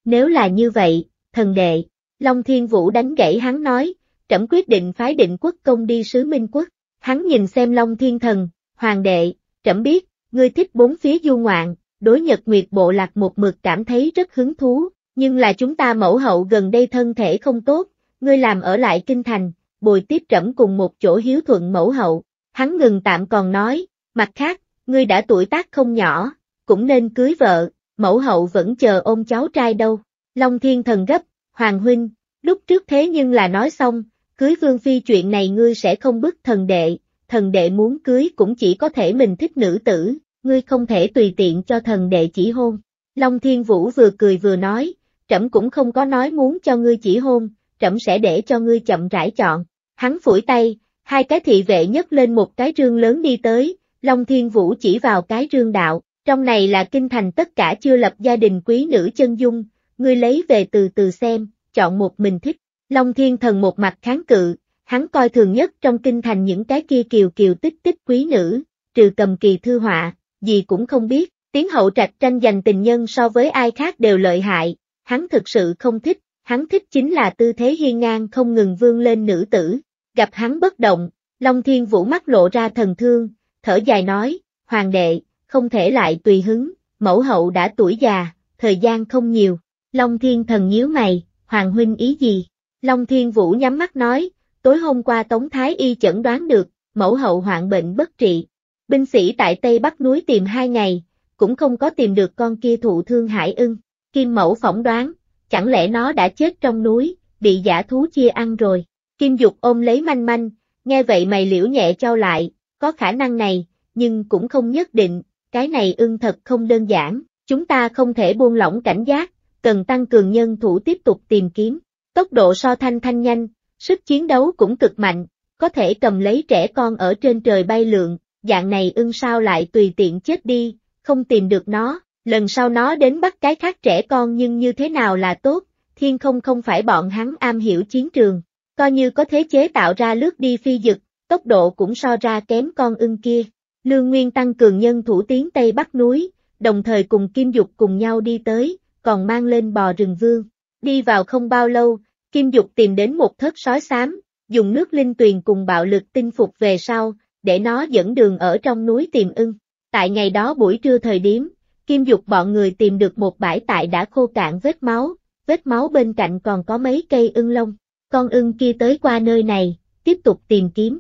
Nếu là như vậy, thần đệ, Long Thiên Vũ đánh gãy hắn nói, trẫm quyết định phái định quốc công đi sứ Minh Quốc. Hắn nhìn xem Long Thiên Thần, Hoàng đệ, trẫm biết, ngươi thích bốn phía du ngoạn, đối nhật nguyệt bộ lạc một mực cảm thấy rất hứng thú, nhưng là chúng ta mẫu hậu gần đây thân thể không tốt, ngươi làm ở lại kinh thành, bồi tiếp trẫm cùng một chỗ hiếu thuận mẫu hậu. Hắn ngừng tạm còn nói, mặt khác, ngươi đã tuổi tác không nhỏ, cũng nên cưới vợ, mẫu hậu vẫn chờ ôm cháu trai đâu. Long thiên thần gấp, hoàng huynh, lúc trước thế nhưng là nói xong, cưới vương phi chuyện này ngươi sẽ không bức thần đệ, thần đệ muốn cưới cũng chỉ có thể mình thích nữ tử, ngươi không thể tùy tiện cho thần đệ chỉ hôn. Long thiên vũ vừa cười vừa nói, trẫm cũng không có nói muốn cho ngươi chỉ hôn, trẫm sẽ để cho ngươi chậm rãi chọn. Hắn phủi tay, hai cái thị vệ nhấc lên một cái rương lớn đi tới, Long Thiên Vũ chỉ vào cái rương đạo, trong này là kinh thành tất cả chưa lập gia đình quý nữ chân dung, ngươi lấy về từ từ xem, chọn một mình thích. Long Thiên Thần một mặt kháng cự, hắn coi thường nhất trong kinh thành những cái kia kiều kiều tích tích quý nữ, trừ cầm kỳ thư họa, gì cũng không biết, tiếng hậu trạch tranh giành tình nhân so với ai khác đều lợi hại, hắn thực sự không thích, hắn thích chính là tư thế hiên ngang không ngừng vươn lên nữ tử, gặp hắn bất động, Long Thiên Vũ mắt lộ ra thần thương, thở dài nói, hoàng đệ, không thể lại tùy hứng, mẫu hậu đã tuổi già, thời gian không nhiều. Long Thiên Thần nhíu mày, Hoàng Huynh ý gì? Long Thiên Vũ nhắm mắt nói, tối hôm qua Tống Thái Y chẩn đoán được, mẫu hậu hoạn bệnh bất trị. Binh sĩ tại Tây Bắc núi tìm hai ngày, cũng không có tìm được con kia thụ thương hải ưng. Kim mẫu phỏng đoán, chẳng lẽ nó đã chết trong núi, bị giả thú chia ăn rồi. Kim Dục ôm lấy manh manh, nghe vậy mày liễu nhẹ trao lại, có khả năng này, nhưng cũng không nhất định, cái này ưng thật không đơn giản, chúng ta không thể buông lỏng cảnh giác, cần tăng cường nhân thủ tiếp tục tìm kiếm. Tốc độ so thanh thanh nhanh, sức chiến đấu cũng cực mạnh, có thể cầm lấy trẻ con ở trên trời bay lượn, dạng này ưng sao lại tùy tiện chết đi, không tìm được nó, lần sau nó đến bắt cái khác trẻ con nhưng như thế nào là tốt, thiên không không phải bọn hắn am hiểu chiến trường, coi như có thế chế tạo ra lướt đi phi dực, tốc độ cũng so ra kém con ưng kia. Lương Nguyên tăng cường nhân thủ tiến Tây Bắc núi, đồng thời cùng Kim Dục cùng nhau đi tới, còn mang lên bò rừng vương. Đi vào không bao lâu, Kim Dục tìm đến một thớt sói xám, dùng nước linh tuyền cùng bạo lực tinh phục về sau, để nó dẫn đường ở trong núi tìm ưng. Tại ngày đó buổi trưa thời điểm, Kim Dục bọn người tìm được một bãi tại đã khô cạn vết máu, vết máu bên cạnh còn có mấy cây ưng lông. Con ưng kia tới qua nơi này, tiếp tục tìm kiếm.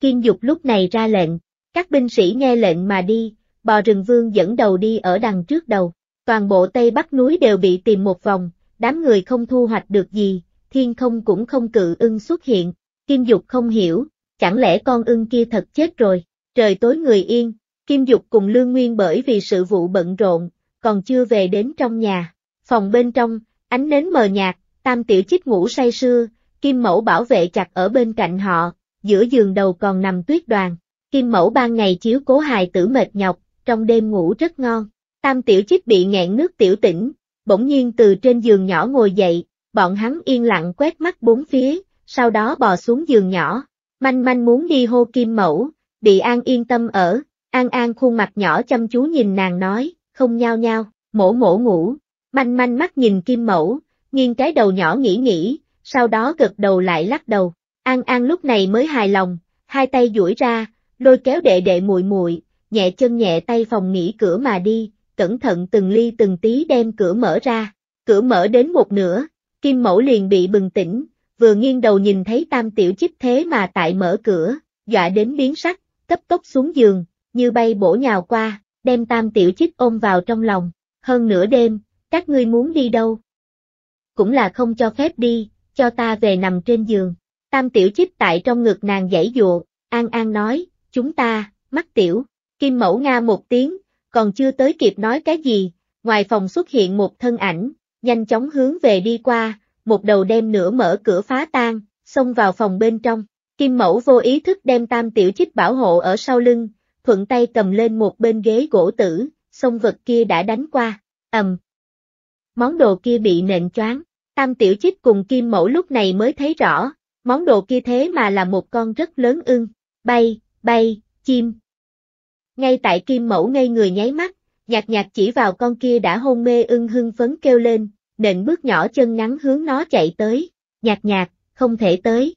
Kim Dục lúc này ra lệnh, các binh sĩ nghe lệnh mà đi, bò rừng vương dẫn đầu đi ở đằng trước đầu, toàn bộ Tây Bắc núi đều bị tìm một vòng, đám người không thu hoạch được gì, thiên không cũng không cự ưng xuất hiện, Kim Dục không hiểu, chẳng lẽ con ưng kia thật chết rồi, trời tối người yên, Kim Dục cùng Lương Nguyên bởi vì sự vụ bận rộn, còn chưa về đến trong nhà, phòng bên trong, ánh nến mờ nhạt, tam tiểu chích ngủ say sưa, Kim Mẫu bảo vệ chặt ở bên cạnh họ, giữa giường đầu còn nằm tuyết đoàn. Kim mẫu ban ngày chiếu cố hài tử mệt nhọc, trong đêm ngủ rất ngon. Tam tiểu chích bị nghẹn nước tiểu tỉnh, bỗng nhiên từ trên giường nhỏ ngồi dậy, bọn hắn yên lặng quét mắt bốn phía, sau đó bò xuống giường nhỏ. Manh manh muốn đi hô kim mẫu, bị An yên tâm ở, An An khuôn mặt nhỏ chăm chú nhìn nàng nói, không nhao nhao, mổ mổ ngủ. Manh manh mắt nhìn kim mẫu, nghiêng cái đầu nhỏ nghĩ nghĩ, sau đó gật đầu lại lắc đầu. An An lúc này mới hài lòng, hai tay duỗi ra, lôi kéo đệ đệ muội muội, nhẹ chân nhẹ tay phòng nghỉ cửa mà đi, cẩn thận từng ly từng tí đem cửa mở ra. Cửa mở đến một nửa, Kim Mẫu liền bị bừng tỉnh, vừa nghiêng đầu nhìn thấy Tam Tiểu Chích thế mà tại mở cửa, dọa đến biến sắc, cấp tốc xuống giường, như bay bổ nhào qua, đem Tam Tiểu Chích ôm vào trong lòng. Hơn nửa đêm, các ngươi muốn đi đâu? Cũng là không cho phép đi, cho ta về nằm trên giường. Tam tiểu chích tại trong ngực nàng giãy dụa, an an nói, chúng ta, mắt tiểu, kim mẫu nga một tiếng, còn chưa tới kịp nói cái gì, ngoài phòng xuất hiện một thân ảnh, nhanh chóng hướng về đi qua, một đầu đem nửa mở cửa phá tan, xông vào phòng bên trong, kim mẫu vô ý thức đem tam tiểu chích bảo hộ ở sau lưng, thuận tay cầm lên một bên ghế gỗ tử, xông vật kia đã đánh qua, ầm. Món đồ kia bị nện choáng, tam tiểu chích cùng kim mẫu lúc này mới thấy rõ, Món đồ kia thế mà là một con rất lớn ưng, bay, bay, chim. Ngay tại kim mẫu ngây người nháy mắt, Nhạt Nhạt chỉ vào con kia đã hôn mê ưng hưng phấn kêu lên, nện bước nhỏ chân ngắn hướng nó chạy tới, Nhạt Nhạt không thể tới.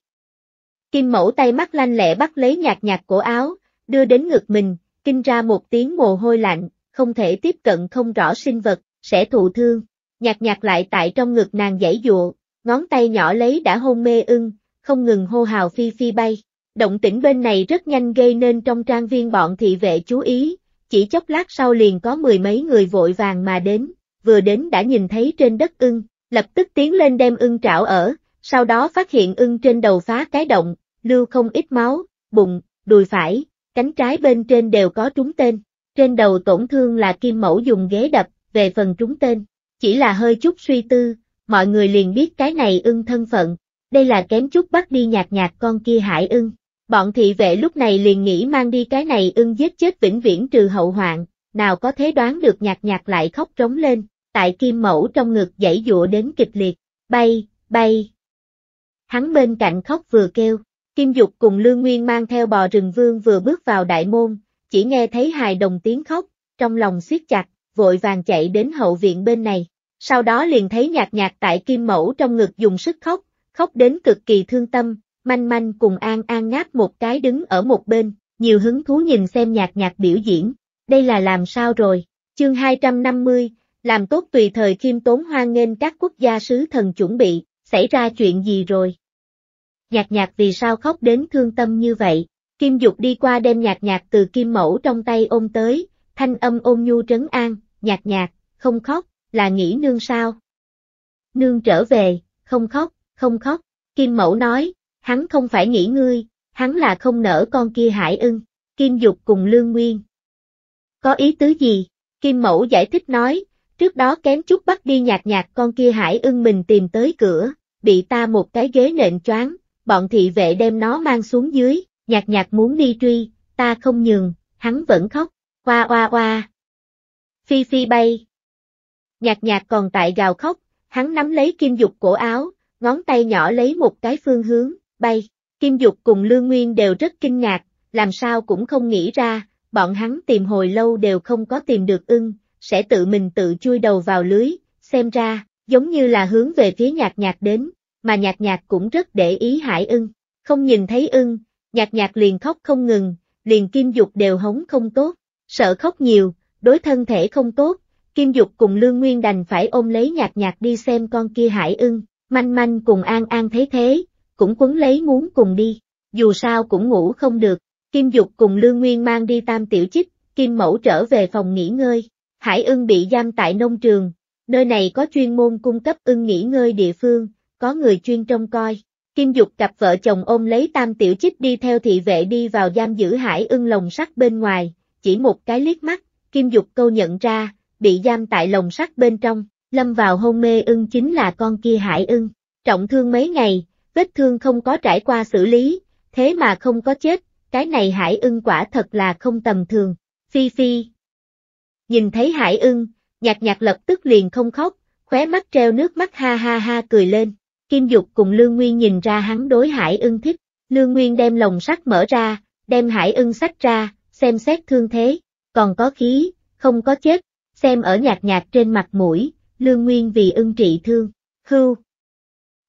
Kim mẫu tay mắt lanh lẹ bắt lấy Nhạt Nhạt cổ áo, đưa đến ngực mình, kinh ra một tiếng mồ hôi lạnh, không thể tiếp cận không rõ sinh vật, sẽ thụ thương. Nhạt Nhạt lại tại trong ngực nàng giãy dụa, ngón tay nhỏ lấy đã hôn mê ưng, không ngừng hô hào phi phi bay. Động tĩnh bên này rất nhanh gây nên trong trang viên bọn thị vệ chú ý, chỉ chốc lát sau liền có mười mấy người vội vàng mà đến, vừa đến đã nhìn thấy trên đất ưng, lập tức tiến lên đem ưng trảo ở, sau đó phát hiện ưng trên đầu phá cái động, lưu không ít máu, bụng, đùi phải, cánh trái bên trên đều có trúng tên, trên đầu tổn thương là kim mẫu dùng ghế đập, về phần trúng tên, chỉ là hơi chút suy tư, mọi người liền biết cái này ưng thân phận, đây là kém chút bắt đi nhạt nhạt con kia hải ưng. Bọn thị vệ lúc này liền nghĩ mang đi cái này ưng giết chết vĩnh viễn trừ hậu hoạn, nào có thế đoán được nhạt nhạt lại khóc trống lên, tại kim mẫu trong ngực dãy dụa đến kịch liệt, bay, bay. Hắn bên cạnh khóc vừa kêu, kim dục cùng lương nguyên mang theo bò rừng vương vừa bước vào đại môn, chỉ nghe thấy hài đồng tiếng khóc, trong lòng siết chặt, vội vàng chạy đến hậu viện bên này, sau đó liền thấy nhạt nhạt tại kim mẫu trong ngực dùng sức khóc, khóc đến cực kỳ thương tâm, manh manh cùng An An ngáp một cái đứng ở một bên, nhiều hứng thú nhìn xem nhạc nhạc biểu diễn, đây là làm sao rồi, chương 250, làm tốt tùy thời khiêm tốn hoan nghênh các quốc gia sứ thần chuẩn bị, xảy ra chuyện gì rồi? Nhạc nhạc vì sao khóc đến thương tâm như vậy? Kim Dục đi qua đem nhạc nhạc từ kim mẫu trong tay ôm tới, thanh âm ôm nhu trấn an, nhạc nhạc, không khóc, là nghĩ nương sao? Nương trở về, không khóc, không khóc. Kim Mẫu nói, hắn không phải nghĩ ngươi, hắn là không nỡ con kia hải ưng. Kim Dục cùng Lương Nguyên. Có ý tứ gì? Kim Mẫu giải thích nói, trước đó kém chút bắt đi nhạt nhạt con kia hải ưng mình tìm tới cửa, bị ta một cái ghế nện choáng, bọn thị vệ đem nó mang xuống dưới, nhạt nhạt muốn đi truy, ta không nhường, hắn vẫn khóc, hoa hoa hoa. Phi phi bay. Nhạt nhạt còn tại gào khóc, hắn nắm lấy kim dục cổ áo, ngón tay nhỏ lấy một cái phương hướng, bay. Kim Dục cùng Lương Nguyên đều rất kinh ngạc, làm sao cũng không nghĩ ra, bọn hắn tìm hồi lâu đều không có tìm được ưng, sẽ tự mình tự chui đầu vào lưới, xem ra, giống như là hướng về phía nhạc nhạc đến, mà nhạc nhạc cũng rất để ý hải ưng, không nhìn thấy ưng, nhạc nhạc liền khóc không ngừng, liền Kim Dục đều hống không tốt, sợ khóc nhiều, đối thân thể không tốt, Kim Dục cùng Lương Nguyên đành phải ôm lấy nhạc nhạc đi xem con kia hải ưng, Manh manh cùng An An thấy thế, cũng quấn lấy muốn cùng đi, dù sao cũng ngủ không được, Kim Dục cùng Lương Nguyên mang đi tam tiểu chích, Kim Mẫu trở về phòng nghỉ ngơi, Hải ưng bị giam tại nông trường, nơi này có chuyên môn cung cấp ưng nghỉ ngơi địa phương, có người chuyên trông coi. Kim Dục cặp vợ chồng ôm lấy tam tiểu chích đi theo thị vệ đi vào giam giữ hải ưng lồng sắt bên ngoài, chỉ một cái liếc mắt, Kim Dục câu nhận ra, bị giam tại lồng sắt bên trong, lâm vào hôn mê ưng chính là con kia hải ưng, trọng thương mấy ngày, vết thương không có trải qua xử lý, thế mà không có chết, cái này hải ưng quả thật là không tầm thường, phi phi. Nhìn thấy hải ưng, nhạt nhạt lập tức liền không khóc, khóe mắt treo nước mắt ha ha ha cười lên, kim dục cùng Lương Nguyên nhìn ra hắn đối hải ưng thích, Lương Nguyên đem lồng sắt mở ra, đem hải ưng sách ra, xem xét thương thế, còn có khí, không có chết, xem ở nhạt nhạt trên mặt mũi, lương nguyên vì ưng trị thương, hưu.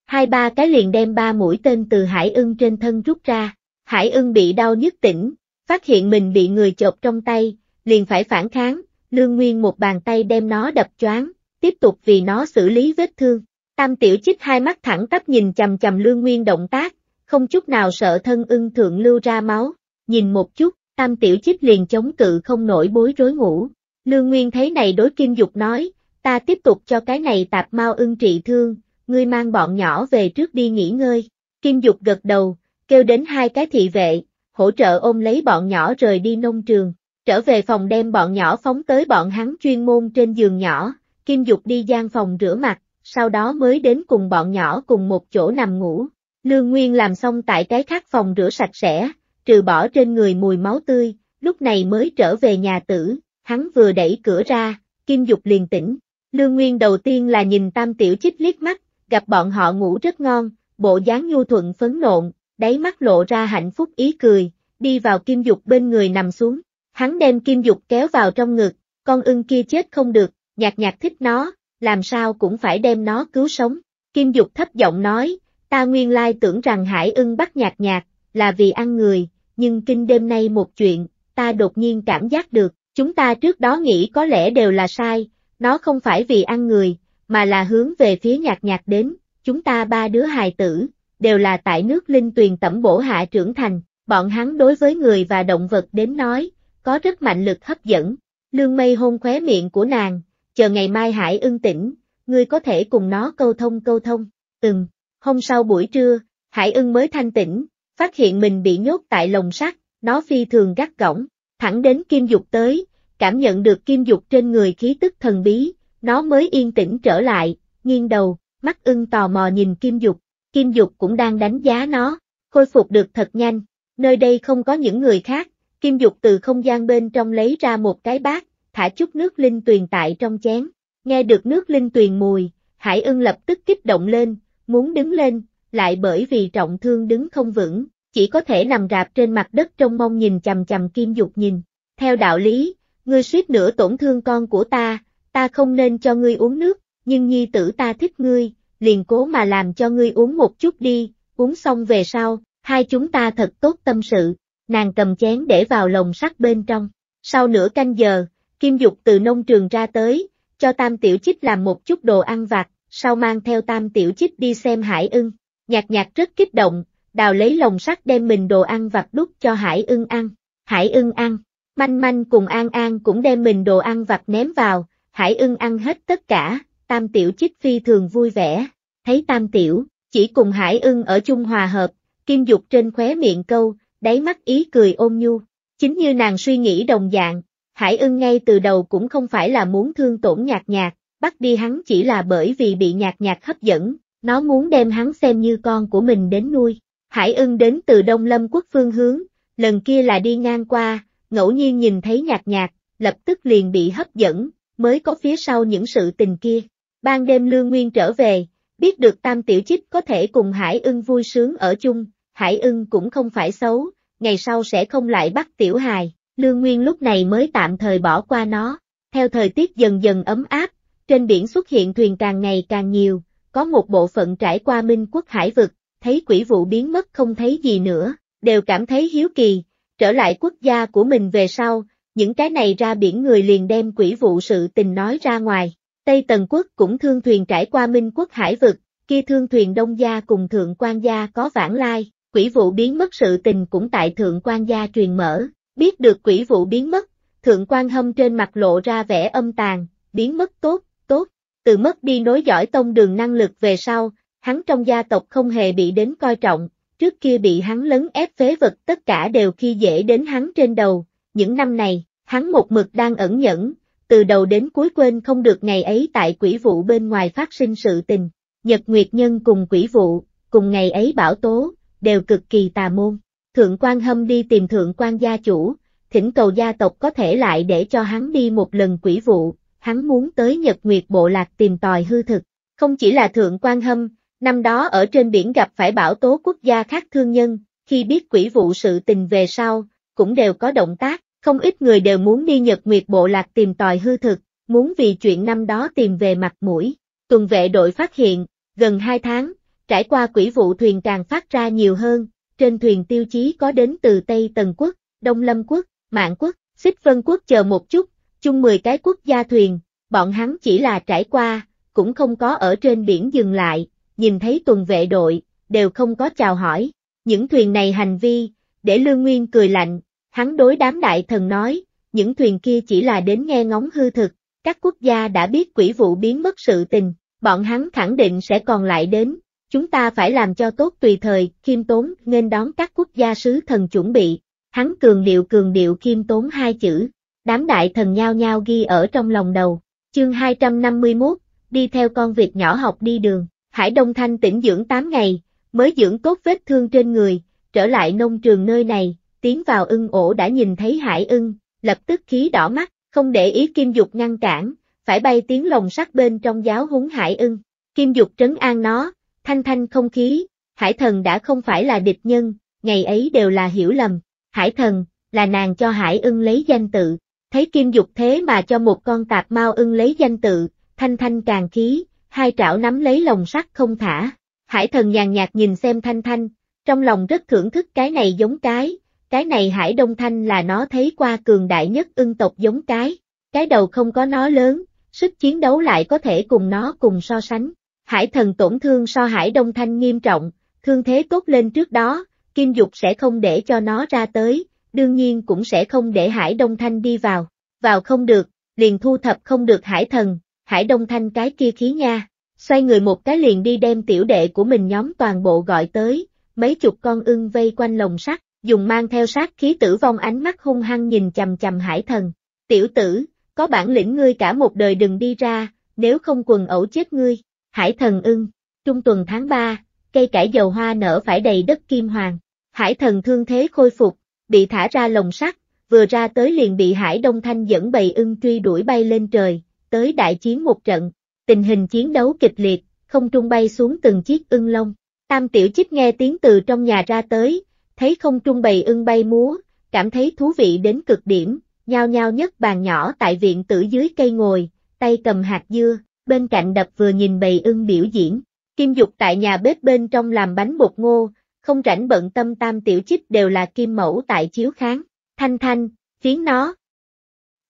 Hai ba cái liền đem ba mũi tên từ hải ưng trên thân rút ra, hải ưng bị đau nhức tỉnh, phát hiện mình bị người chộp trong tay, liền phải phản kháng, lương nguyên một bàn tay đem nó đập choáng, tiếp tục vì nó xử lý vết thương. Tam tiểu chích hai mắt thẳng tắp nhìn chầm chầm lương nguyên động tác, không chút nào sợ thân ưng thượng lưu ra máu, nhìn một chút, tam tiểu chích liền chống cự không nổi bối rối ngủ. Lương Nguyên thấy này đối Kim Dục nói, Ta tiếp tục cho cái này tạp mau ưng trị thương, ngươi mang bọn nhỏ về trước đi nghỉ ngơi. Kim Dục gật đầu, kêu đến hai cái thị vệ, hỗ trợ ôm lấy bọn nhỏ rời đi nông trường, trở về phòng đem bọn nhỏ phóng tới bọn hắn chuyên môn trên giường nhỏ, Kim Dục đi gian phòng rửa mặt, sau đó mới đến cùng bọn nhỏ cùng một chỗ nằm ngủ. Lương Nguyên làm xong tại cái khác phòng rửa sạch sẽ, trừ bỏ trên người mùi máu tươi, lúc này mới trở về nhà tử, hắn vừa đẩy cửa ra, Kim Dục liền tỉnh, Lương Nguyên đầu tiên là nhìn tam tiểu chích liếc mắt, gặp bọn họ ngủ rất ngon, bộ dáng nhu thuận phấn nộn, đáy mắt lộ ra hạnh phúc ý cười, đi vào kim dục bên người nằm xuống, hắn đem kim dục kéo vào trong ngực, con ưng kia chết không được, nhạc nhạc thích nó, làm sao cũng phải đem nó cứu sống, kim dục thấp giọng nói, ta nguyên lai tưởng rằng hải ưng bắt nhạc nhạc, là vì ăn người, nhưng kinh đêm nay một chuyện, ta đột nhiên cảm giác được, chúng ta trước đó nghĩ có lẽ đều là sai, nó không phải vì ăn người, mà là hướng về phía nhạc nhạc đến, chúng ta ba đứa hài tử, đều là tại nước linh tuyền tẩm bổ hạ trưởng thành, bọn hắn đối với người và động vật đến nói, có rất mạnh lực hấp dẫn, lương mây hôn khóe miệng của nàng, chờ ngày mai hải ưng tỉnh, ngươi có thể cùng nó câu thông câu thông, từng, hôm sau buổi trưa, hải ưng mới thanh tỉnh, phát hiện mình bị nhốt tại lồng sắt, nó phi thường gắt gỏng, thẳng đến kim dục tới, cảm nhận được kim dục trên người khí tức thần bí, nó mới yên tĩnh trở lại, nghiêng đầu, mắt ưng tò mò nhìn kim dục, kim dục cũng đang đánh giá nó, khôi phục được thật nhanh, nơi đây không có những người khác, kim dục từ không gian bên trong lấy ra một cái bát, thả chút nước linh tuyền tại trong chén, nghe được nước linh tuyền mùi, hải ưng lập tức kích động lên, muốn đứng lên, lại bởi vì trọng thương đứng không vững, chỉ có thể nằm rạp trên mặt đất trong mong nhìn chầm chầm kim dục nhìn, theo đạo lý, ngươi suýt nữa tổn thương con của ta, ta không nên cho ngươi uống nước, nhưng nhi tử ta thích ngươi, liền cố mà làm cho ngươi uống một chút đi, uống xong về sau, hai chúng ta thật tốt tâm sự, nàng cầm chén để vào lồng sắt bên trong. Sau nửa canh giờ, Kim Dục từ nông trường ra tới, cho Tam Tiểu Chích làm một chút đồ ăn vặt, sau mang theo Tam Tiểu Chích đi xem Hải ưng. Nhạt Nhạt rất kích động, đào lấy lồng sắt đem mình đồ ăn vặt đút cho Hải ưng ăn. Hải ưng ăn, Manh manh cùng An An cũng đem mình đồ ăn vặt ném vào, Hải ưng ăn hết tất cả, Tam Tiểu Chích phi thường vui vẻ, thấy Tam Tiểu, chỉ cùng Hải ưng ở chung hòa hợp, Kim Dục trên khóe miệng câu, đáy mắt ý cười ôm nhu, chính như nàng suy nghĩ đồng dạng, Hải ưng ngay từ đầu cũng không phải là muốn thương tổn nhạc nhạc, bắt đi hắn chỉ là bởi vì bị nhạc nhạc hấp dẫn, nó muốn đem hắn xem như con của mình đến nuôi. Hải ưng đến từ Đông Lâm quốc phương hướng, lần kia là đi ngang qua, ngẫu nhiên nhìn thấy nhạt nhạt, lập tức liền bị hấp dẫn, mới có phía sau những sự tình kia. Ban đêm Lương Nguyên trở về, biết được Tam Tiểu Chích có thể cùng Hải ưng vui sướng ở chung, Hải ưng cũng không phải xấu, ngày sau sẽ không lại bắt Tiểu Hài, Lương Nguyên lúc này mới tạm thời bỏ qua nó. Theo thời tiết dần dần ấm áp, trên biển xuất hiện thuyền càng ngày càng nhiều, có một bộ phận trải qua minh quốc hải vực, thấy quỷ vụ biến mất không thấy gì nữa, đều cảm thấy hiếu kỳ, trở lại quốc gia của mình về sau, những cái này ra biển người liền đem quỷ vụ sự tình nói ra ngoài. Tây Tần quốc cũng thương thuyền trải qua Minh quốc hải vực, kia thương thuyền Đông gia cùng Thượng quan gia có vãng lai, quỷ vụ biến mất sự tình cũng tại Thượng quan gia truyền mở, biết được quỷ vụ biến mất, Thượng quan hâm trên mặt lộ ra vẻ âm tàn, biến mất tốt, tốt, từ mất đi nối dõi tông đường năng lực về sau, hắn trong gia tộc không hề bị đến coi trọng, trước kia bị hắn lấn ép phế vật tất cả đều khi dễ đến hắn trên đầu, những năm này, hắn một mực đang ẩn nhẫn, từ đầu đến cuối quên không được ngày ấy tại quỷ vụ bên ngoài phát sinh sự tình, Nhật Nguyệt Nhân cùng quỷ vụ, cùng ngày ấy bảo tố, đều cực kỳ tà môn, Thượng quan Hâm đi tìm Thượng quan gia chủ, thỉnh cầu gia tộc có thể lại để cho hắn đi một lần quỷ vụ, hắn muốn tới Nhật Nguyệt Bộ Lạc tìm tòi hư thực, không chỉ là Thượng quan Hâm, Năm đó ở trên biển gặp phải bảo tố quốc gia khác thương nhân, khi biết quỷ vụ sự tình về sau, cũng đều có động tác, không ít người đều muốn đi Nhật Nguyệt Bộ Lạc tìm tòi hư thực, muốn vì chuyện năm đó tìm về mặt mũi. Tuần vệ đội phát hiện, gần 2 tháng, trải qua quỷ vụ thuyền càng phát ra nhiều hơn, trên thuyền tiêu chí có đến từ Tây Tần Quốc, Đông Lâm Quốc, Mạng Quốc, Xích Vân Quốc chờ một chút, chung 10 cái quốc gia thuyền, bọn hắn chỉ là trải qua, cũng không có ở trên biển dừng lại, nhìn thấy tuần vệ đội, đều không có chào hỏi. Những thuyền này hành vi, để Lương Nguyên cười lạnh, hắn đối đám đại thần nói, những thuyền kia chỉ là đến nghe ngóng hư thực, các quốc gia đã biết quỷ vụ biến mất sự tình, bọn hắn khẳng định sẽ còn lại đến, chúng ta phải làm cho tốt tùy thời, khiêm tốn, nên đón các quốc gia sứ thần chuẩn bị. Hắn cường điệu cường điệu khiêm tốn hai chữ, đám đại thần nhao nhao ghi ở trong lòng đầu, chương 251, đi theo con việc nhỏ học đi đường. Hải Đông Thanh tỉnh dưỡng 8 ngày, mới dưỡng tốt vết thương trên người, trở lại nông trường nơi này, tiến vào ưng ổ đã nhìn thấy hải ưng, lập tức khí đỏ mắt, không để ý Kim Dục ngăn cản, phải bay tiếng lồng sắt bên trong giáo húng hải ưng. Kim Dục trấn an nó, thanh thanh không khí, hải thần đã không phải là địch nhân, ngày ấy đều là hiểu lầm, hải thần, là nàng cho hải ưng lấy danh tự, thấy Kim Dục thế mà cho một con tạp mau ưng lấy danh tự, thanh thanh càng khí, hai trảo nắm lấy lồng sắt không thả. Hải thần nhàn nhạt nhìn xem Thanh Thanh, trong lòng rất thưởng thức cái này giống cái, cái này Hải Đông Thanh là nó thấy qua cường đại nhất ưng tộc giống cái, cái đầu không có nó lớn, sức chiến đấu lại có thể cùng nó cùng so sánh. Hải thần tổn thương so Hải Đông Thanh nghiêm trọng, thương thế tốt lên trước đó, Kim Dục sẽ không để cho nó ra tới, đương nhiên cũng sẽ không để Hải Đông Thanh đi vào, vào không được, liền thu thập không được Hải thần, Hải Đông Thanh cái kia khí nha, xoay người một cái liền đi đem tiểu đệ của mình nhóm toàn bộ gọi tới, mấy chục con ưng vây quanh lồng sắt, dùng mang theo sát khí tử vong ánh mắt hung hăng nhìn chầm chầm hải thần. Tiểu tử, có bản lĩnh ngươi cả một đời đừng đi ra, nếu không quần ẩu chết ngươi, hải thần ưng, trung tuần tháng 3, cây cải dầu hoa nở phải đầy đất kim hoàng, hải thần thương thế khôi phục, bị thả ra lồng sắt, vừa ra tới liền bị hải đông thanh dẫn bầy ưng truy đuổi bay lên trời, tới đại chiến một trận, tình hình chiến đấu kịch liệt, không trung bay xuống từng chiếc ưng lông. Tam tiểu chích nghe tiếng từ trong nhà ra tới, thấy không trung bầy ưng bay múa, cảm thấy thú vị đến cực điểm, nhao nhao nhất bàn nhỏ tại viện tử dưới cây ngồi, tay cầm hạt dưa, bên cạnh đập vừa nhìn bầy ưng biểu diễn. Kim Dục tại nhà bếp bên trong làm bánh bột ngô, không rảnh bận tâm tam tiểu chích đều là kim mẫu tại chiếu kháng, thanh thanh, phiến nó.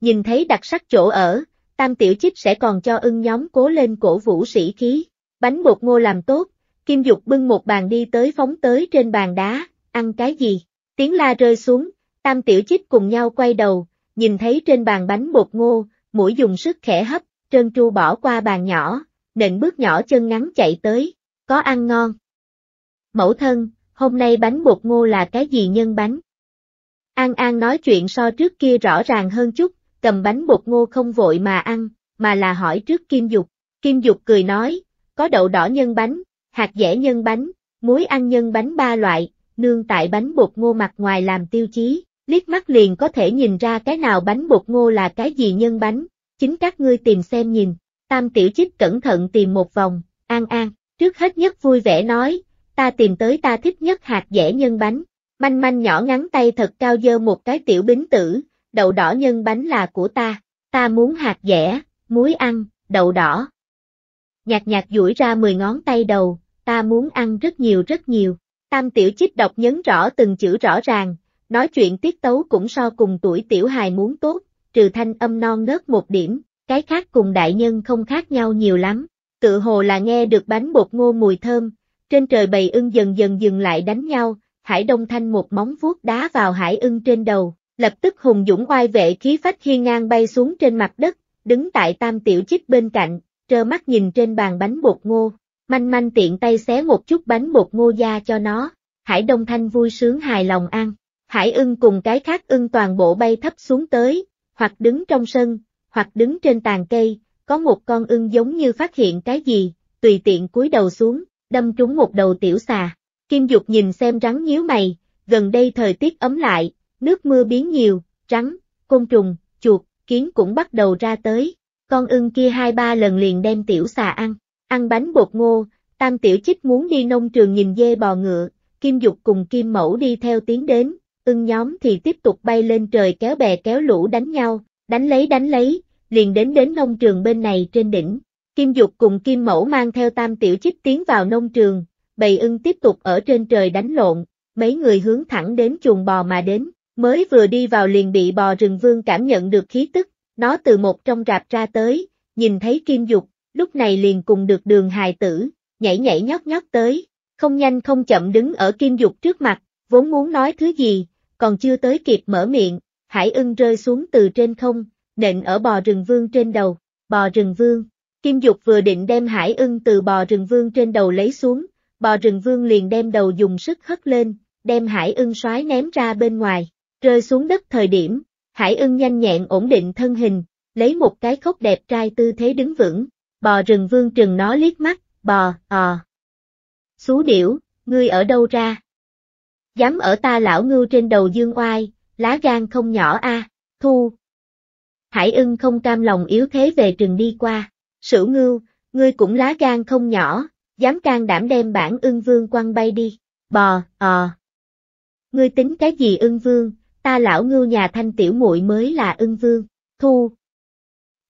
Nhìn thấy đặc sắc chỗ ở, tam tiểu chích sẽ còn cho ưng nhóm cố lên cổ vũ sĩ khí. Bánh bột ngô làm tốt, Kim Dục bưng một bàn đi tới phóng tới trên bàn đá, ăn cái gì? Tiếng la rơi xuống, tam tiểu chích cùng nhau quay đầu, nhìn thấy trên bàn bánh bột ngô, mũi dùng sức khẽ hấp, trơn tru bỏ qua bàn nhỏ, nện bước nhỏ chân ngắn chạy tới, có ăn ngon. Mẫu thân, hôm nay bánh bột ngô là cái gì nhân bánh? An An nói chuyện so trước kia rõ ràng hơn chút, cầm bánh bột ngô không vội mà ăn, mà là hỏi trước Kim Dục. Kim Dục cười nói, có đậu đỏ nhân bánh, hạt dẻ nhân bánh, muối ăn nhân bánh ba loại, nương tại bánh bột ngô mặt ngoài làm tiêu chí, liếc mắt liền có thể nhìn ra cái nào bánh bột ngô là cái gì nhân bánh, chính các ngươi tìm xem nhìn. Tam tiểu chích cẩn thận tìm một vòng, an an, trước hết nhất vui vẻ nói, ta tìm tới ta thích nhất hạt dẻ nhân bánh. Manh manh nhỏ ngắn tay thật cao dơ một cái tiểu bính tử, đậu đỏ nhân bánh là của ta, ta muốn hạt dẻ, muối ăn, đậu đỏ. Nhạc nhạc duỗi ra 10 ngón tay đầu, ta muốn ăn rất nhiều rất nhiều. Tam tiểu chích đọc nhấn rõ từng chữ rõ ràng, nói chuyện tiết tấu cũng so cùng tuổi tiểu hài muốn tốt, trừ thanh âm non nớt một điểm, cái khác cùng đại nhân không khác nhau nhiều lắm. Tự hồ là nghe được bánh bột ngô mùi thơm, trên trời bầy ưng dần dần dừng lại đánh nhau, hải đông thanh một móng vuốt đá vào hải ưng trên đầu, Lập tức hùng dũng oai vệ khí phách khi ngang bay xuống trên mặt đất, đứng tại tam tiểu chích bên cạnh, trơ mắt nhìn trên bàn bánh bột ngô, manh manh tiện tay xé một chút bánh bột ngô da cho nó, hải đông thanh vui sướng hài lòng ăn, hải ưng cùng cái khác ưng toàn bộ bay thấp xuống tới, hoặc đứng trong sân, hoặc đứng trên tàn cây, có một con ưng giống như phát hiện cái gì, tùy tiện cúi đầu xuống, đâm trúng một đầu tiểu xà. Kim Dục nhìn xem rắn nhíu mày, gần đây thời tiết ấm lại, nước mưa biến nhiều, rắn, côn trùng, chuột, kiến cũng bắt đầu ra tới. Con ưng kia hai ba lần liền đem tiểu xà ăn, ăn bánh bột ngô, tam tiểu chích muốn đi nông trường nhìn dê bò ngựa, kim dục cùng kim mẫu đi theo tiến đến, ưng nhóm thì tiếp tục bay lên trời kéo bè kéo lũ đánh nhau, đánh lấy đánh lấy, liền đến đến nông trường bên này trên đỉnh. Kim dục cùng kim mẫu mang theo tam tiểu chích tiến vào nông trường, bầy ưng tiếp tục ở trên trời đánh lộn, mấy người hướng thẳng đến chuồng bò mà đến, mới vừa đi vào liền bị bò rừng vương cảm nhận được khí tức, nó từ một trong rạp ra tới, nhìn thấy kim dục, lúc này liền cùng được đường hài tử, nhảy nhảy nhót nhót tới, không nhanh không chậm đứng ở kim dục trước mặt, vốn muốn nói thứ gì, còn chưa tới kịp mở miệng, hải ưng rơi xuống từ trên không, nện ở bò rừng vương trên đầu, bò rừng vương, kim dục vừa định đem hải ưng từ bò rừng vương trên đầu lấy xuống, bò rừng vương liền đem đầu dùng sức hất lên, đem hải ưng xoái ném ra bên ngoài. Rơi xuống đất thời điểm, Hải ưng nhanh nhẹn ổn định thân hình, lấy một cái khốc đẹp trai tư thế đứng vững, bò rừng vương trừng nó liếc mắt, bò, ờ. Xú điểu, ngươi ở đâu ra? Dám ở ta lão ngưu trên đầu dương oai, lá gan không nhỏ a thu. Hải ưng không cam lòng yếu thế về trừng đi qua, sử ngưu, ngươi cũng lá gan không nhỏ, dám can đảm đem bản ưng vương quăng bay đi, bò, ờ. Ngươi tính cái gì ưng vương, ta lão ngưu nhà thanh tiểu muội mới là ưng vương, thu.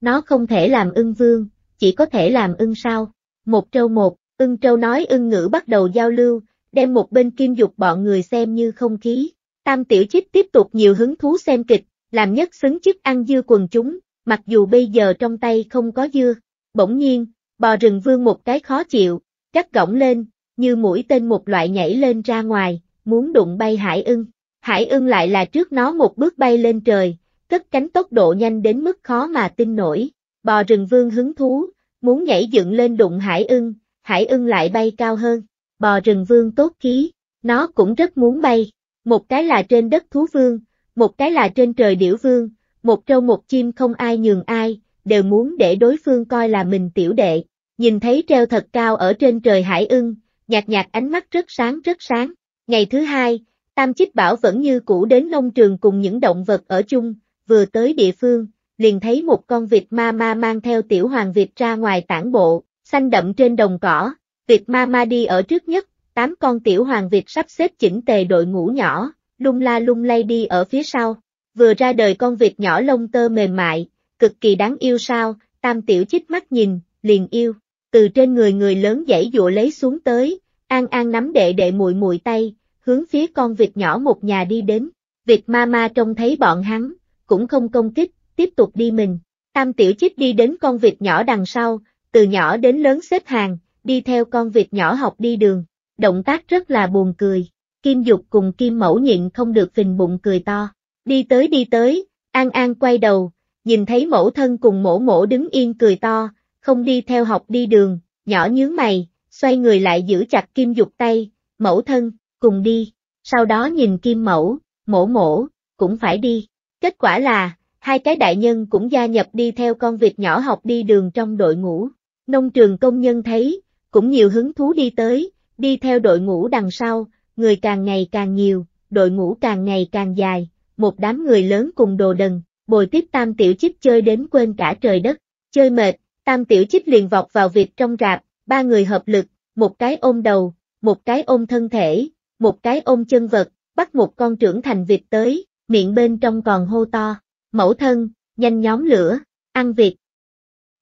Nó không thể làm ưng vương, chỉ có thể làm ưng sao. Một trâu một, ưng trâu nói ưng ngữ bắt đầu giao lưu, đem một bên kim dục bọn người xem như không khí. Tam tiểu chích tiếp tục nhiều hứng thú xem kịch, làm nhất xứng chức ăn dưa quần chúng, mặc dù bây giờ trong tay không có dưa. Bỗng nhiên, bò rừng vương một cái khó chịu, cắt gỏng lên, như mũi tên một loại nhảy lên ra ngoài, muốn đụng bay hải ưng. Hải ưng lại là trước nó một bước bay lên trời, cất cánh tốc độ nhanh đến mức khó mà tin nổi. Bò rừng vương hứng thú, muốn nhảy dựng lên đụng hải ưng, hải ưng lại bay cao hơn. Bò rừng vương tốt khí, nó cũng rất muốn bay. Một cái là trên đất thú vương, một cái là trên trời điểu vương, một trâu một chim không ai nhường ai, đều muốn để đối phương coi là mình tiểu đệ. Nhìn thấy treo thật cao ở trên trời hải ưng, nhạt nhạt ánh mắt rất sáng rất sáng. Ngày thứ hai, Tam Chích Bảo vẫn như cũ đến nông trường cùng những động vật ở chung, vừa tới địa phương, liền thấy một con vịt ma ma mang theo tiểu hoàng vịt ra ngoài tản bộ, xanh đậm trên đồng cỏ, vịt ma ma đi ở trước nhất, tám con tiểu hoàng vịt sắp xếp chỉnh tề đội ngũ nhỏ, lung la lung lay đi ở phía sau. Vừa ra đời con vịt nhỏ lông tơ mềm mại, cực kỳ đáng yêu sao, tam tiểu chích mắt nhìn, liền yêu, từ trên người người lớn dãy dụa lấy xuống tới, an an nắm đệ đệ mùi mùi tay, hướng phía con vịt nhỏ một nhà đi đến. Vịt mama trông thấy bọn hắn, cũng không công kích, tiếp tục đi mình. Tam tiểu chích đi đến con vịt nhỏ đằng sau, từ nhỏ đến lớn xếp hàng, đi theo con vịt nhỏ học đi đường. Động tác rất là buồn cười. Kim Dục cùng Kim Mẫu nhịn không được phình bụng cười to. Đi tới đi tới, An An quay đầu, nhìn thấy mẫu thân cùng mẫu mẫu đứng yên cười to, không đi theo học đi đường, nhỏ nhướng mày, xoay người lại giữ chặt Kim Dục tay, mẫu thân, cùng đi, sau đó nhìn kim mẫu, mổ mổ, cũng phải đi. Kết quả là, hai cái đại nhân cũng gia nhập đi theo con vịt nhỏ học đi đường trong đội ngũ. Nông trường công nhân thấy, cũng nhiều hứng thú đi tới, đi theo đội ngũ đằng sau, người càng ngày càng nhiều, đội ngũ càng ngày càng dài, một đám người lớn cùng đồ đần, bồi tiếp tam tiểu chích chơi đến quên cả trời đất, chơi mệt, tam tiểu chích liền vọt vào vịt trong rạp, ba người hợp lực, một cái ôm đầu, một cái ôm thân thể, một cái ôm chân vật, bắt một con trưởng thành vịt tới, miệng bên trong còn hô to, mẫu thân, nhanh nhóm lửa, ăn vịt.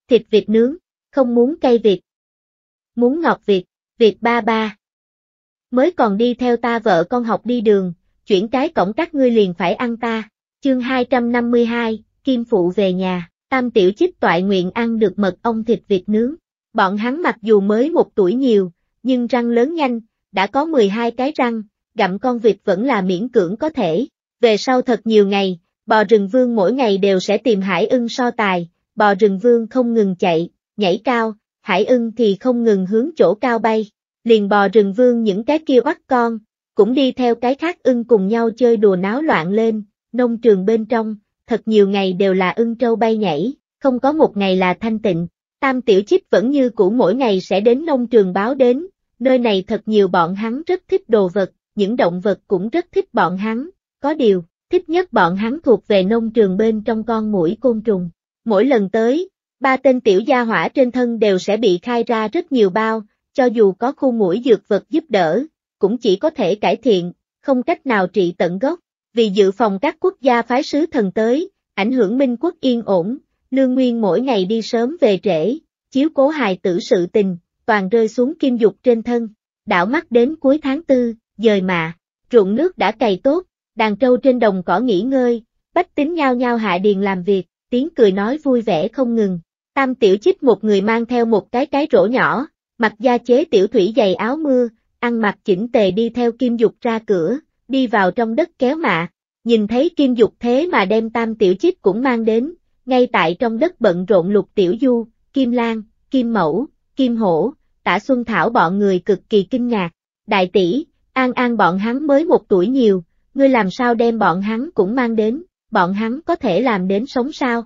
Thịt vịt nướng, không muốn cay vịt. Muốn ngọt vịt, vịt ba ba. Mới còn đi theo ta vợ con học đi đường, chuyển cái cổng các ngươi liền phải ăn ta. Chương 252, Kim Phụ về nhà, tam tiểu chích toại nguyện ăn được mật ong thịt vịt nướng. Bọn hắn mặc dù mới một tuổi nhiều, nhưng răng lớn nhanh, đã có 12 cái răng, gặm con vịt vẫn là miễn cưỡng có thể. Về sau thật nhiều ngày, bò rừng vương mỗi ngày đều sẽ tìm hải ưng so tài, bò rừng vương không ngừng chạy, nhảy cao, hải ưng thì không ngừng hướng chỗ cao bay. Liền bò rừng vương những cái kia bắt con, cũng đi theo cái khác ưng cùng nhau chơi đùa náo loạn lên, nông trường bên trong, thật nhiều ngày đều là ưng trâu bay nhảy, không có một ngày là thanh tịnh. Tam tiểu chip vẫn như cũ mỗi ngày sẽ đến nông trường báo đến, nơi này thật nhiều bọn hắn rất thích đồ vật, những động vật cũng rất thích bọn hắn, có điều, thích nhất bọn hắn thuộc về nông trường bên trong con mũi côn trùng. Mỗi lần tới, ba tên tiểu gia hỏa trên thân đều sẽ bị khai ra rất nhiều bao, cho dù có khu mũi dược vật giúp đỡ, cũng chỉ có thể cải thiện, không cách nào trị tận gốc. Vì dự phòng các quốc gia phái sứ thần tới, ảnh hưởng minh quốc yên ổn, Lương Nguyên mỗi ngày đi sớm về trễ, chiếu cố hài tử sự tình, toàn rơi xuống kim dục trên thân. Đảo mắt đến cuối tháng tư, dời mà, ruộng nước đã cày tốt, đàn trâu trên đồng cỏ nghỉ ngơi, bách tính nhao nhao hạ điền làm việc, tiếng cười nói vui vẻ không ngừng. Tam tiểu chích một người mang theo một cái cái rổ nhỏ, mặc da chế tiểu thủy dày áo mưa, ăn mặc chỉnh tề đi theo kim dục ra cửa, đi vào trong đất kéo mạ, nhìn thấy kim dục thế mà đem tam tiểu chích cũng mang đến, ngay tại trong đất bận rộn lục tiểu du, kim lan, kim mẫu, Kim Hổ, Tả Xuân Thảo bọn người cực kỳ kinh ngạc. Đại tỷ, An An bọn hắn mới một tuổi nhiều, ngươi làm sao đem bọn hắn cũng mang đến, bọn hắn có thể làm đến sống sao?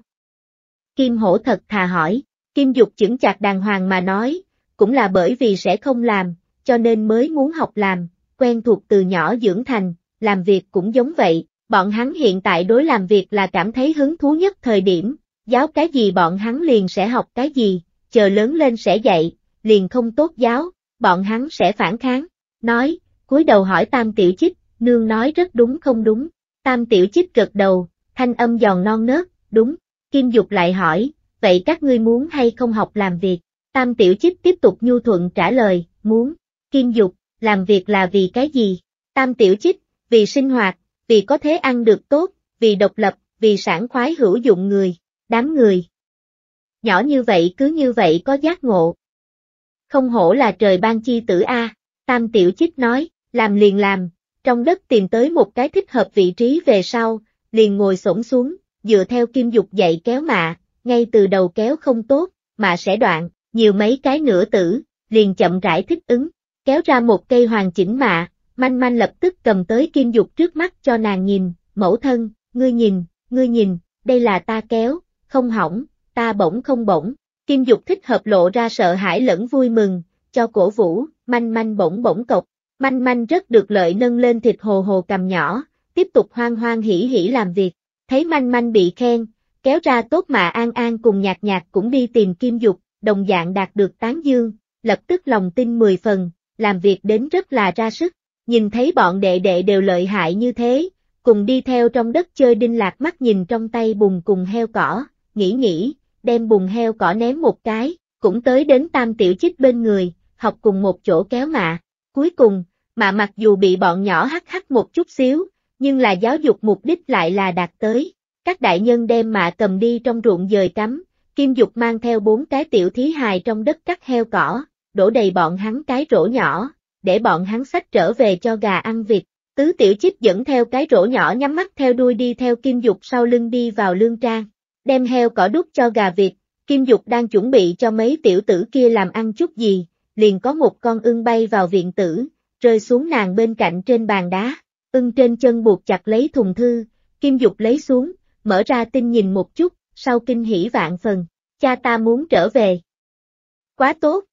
Kim Hổ thật thà hỏi, Kim Dục chững chặt đàng hoàng mà nói, cũng là bởi vì sẽ không làm, cho nên mới muốn học làm, quen thuộc từ nhỏ dưỡng thành, làm việc cũng giống vậy, bọn hắn hiện tại đối làm việc là cảm thấy hứng thú nhất thời điểm, giáo cái gì bọn hắn liền sẽ học cái gì, chờ lớn lên sẽ dạy, liền không tốt giáo, bọn hắn sẽ phản kháng. Nói, cúi đầu hỏi Tam Tiểu Chích, nương nói rất đúng không đúng. Tam Tiểu Chích gật đầu, thanh âm giòn non nớt, đúng. Kim Dục lại hỏi, vậy các ngươi muốn hay không học làm việc? Tam Tiểu Chích tiếp tục nhu thuận trả lời, muốn. Kim Dục, làm việc là vì cái gì? Tam Tiểu Chích, vì sinh hoạt, vì có thể ăn được tốt, vì độc lập, vì sản khoái hữu dụng người. Đám người, nhỏ như vậy cứ như vậy có giác ngộ. Không hổ là trời ban chi tử A, Tam Tiểu Chích nói, làm liền làm, trong đất tìm tới một cái thích hợp vị trí về sau, liền ngồi xổm xuống, dựa theo kim dục dạy kéo mạ, ngay từ đầu kéo không tốt, mà sẽ đoạn, nhiều mấy cái nửa tử, liền chậm rãi thích ứng, kéo ra một cây hoàn chỉnh mạ, manh manh lập tức cầm tới kim dục trước mắt cho nàng nhìn, mẫu thân, ngươi nhìn, ngươi nhìn, đây là ta kéo, không hỏng, ta bỗng không bỗng, kim dục thích hợp lộ ra sợ hãi lẫn vui mừng, cho cổ vũ, manh manh bỗng bỗng cộc, manh manh rất được lợi nâng lên thịt hồ hồ cầm nhỏ, tiếp tục hoang hoang hỉ hỉ làm việc, thấy manh manh bị khen, kéo ra tốt mà an an cùng nhạc nhạc cũng đi tìm kim dục, đồng dạng đạt được tán dương, lập tức lòng tin 10 phần, làm việc đến rất là ra sức, nhìn thấy bọn đệ đệ đều lợi hại như thế, cùng đi theo trong đất chơi đinh lạc mắt nhìn trong tay bùn cùng heo cỏ, nghĩ nghĩ, đem bùn heo cỏ ném một cái, cũng tới đến tam tiểu chích bên người, học cùng một chỗ kéo mạ. Cuối cùng, mạ mặc dù bị bọn nhỏ hắc hắc một chút xíu, nhưng là giáo dục mục đích lại là đạt tới. Các đại nhân đem mạ cầm đi trong ruộng dời cắm, Kim Dục mang theo bốn cái tiểu thí hài trong đất cắt heo cỏ, đổ đầy bọn hắn cái rổ nhỏ, để bọn hắn sách trở về cho gà ăn vịt. Tứ tiểu chích dẫn theo cái rổ nhỏ nhắm mắt theo đuôi đi theo Kim Dục sau lưng đi vào lương trang đem heo cỏ đút cho gà vịt, Kim Dục đang chuẩn bị cho mấy tiểu tử kia làm ăn chút gì, liền có một con ưng bay vào viện tử, rơi xuống nàng bên cạnh trên bàn đá, ưng trên chân buộc chặt lấy thùng thư, Kim Dục lấy xuống, mở ra tin nhìn một chút, sau kinh hỉ vạn phần, cha ta muốn trở về. Quá tốt!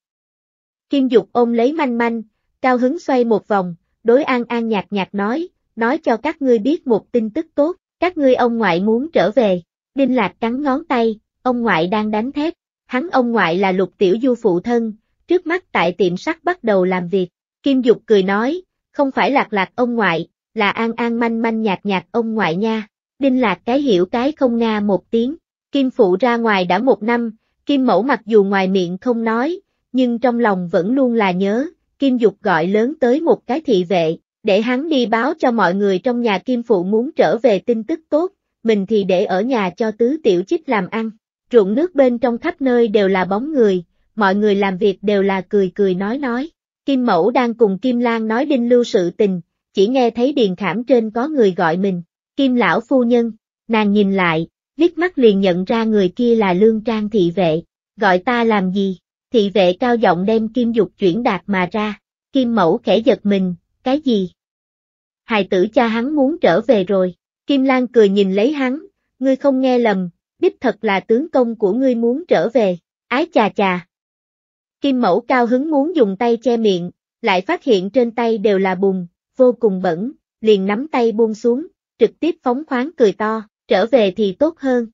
Kim Dục ôm lấy manh manh, cao hứng xoay một vòng, đối an an nhạt nhạt nói, nói cho các ngươi biết một tin tức tốt, các ngươi ông ngoại muốn trở về. Đinh Lạc cắn ngón tay, ông ngoại đang đánh thép. Hắn ông ngoại là lục tiểu du phụ thân, trước mắt tại tiệm sắt bắt đầu làm việc. Kim Dục cười nói, không phải lạc lạc ông ngoại, là an an manh manh nhạt nhạt ông ngoại nha. Đinh Lạc cái hiểu cái không nga một tiếng. Kim Phụ ra ngoài đã một năm, Kim Mẫu mặc dù ngoài miệng không nói, nhưng trong lòng vẫn luôn là nhớ. Kim Dục gọi lớn tới một cái thị vệ, để hắn đi báo cho mọi người trong nhà Kim Phụ muốn trở về tin tức tốt, mình thì để ở nhà cho tứ tiểu chích làm ăn. Ruộng nước bên trong khắp nơi đều là bóng người, mọi người làm việc đều là cười cười nói nói. Kim Mẫu đang cùng Kim Lan nói đinh lưu sự tình, chỉ nghe thấy điền khảm trên có người gọi mình, Kim Lão Phu Nhân, nàng nhìn lại, liếc mắt liền nhận ra người kia là Lương Trang thị vệ, gọi ta làm gì, thị vệ cao giọng đem Kim Dục chuyển đạt mà ra, Kim Mẫu khẽ giật mình, cái gì? Hài tử cha hắn muốn trở về rồi. Kim Lan cười nhìn lấy hắn, ngươi không nghe lầm, đích thật là tướng công của ngươi muốn trở về, ái chà chà. Kim mẫu cao hứng muốn dùng tay che miệng, lại phát hiện trên tay đều là bùn, vô cùng bẩn, liền nắm tay buông xuống, trực tiếp phóng khoáng cười to, trở về thì tốt hơn.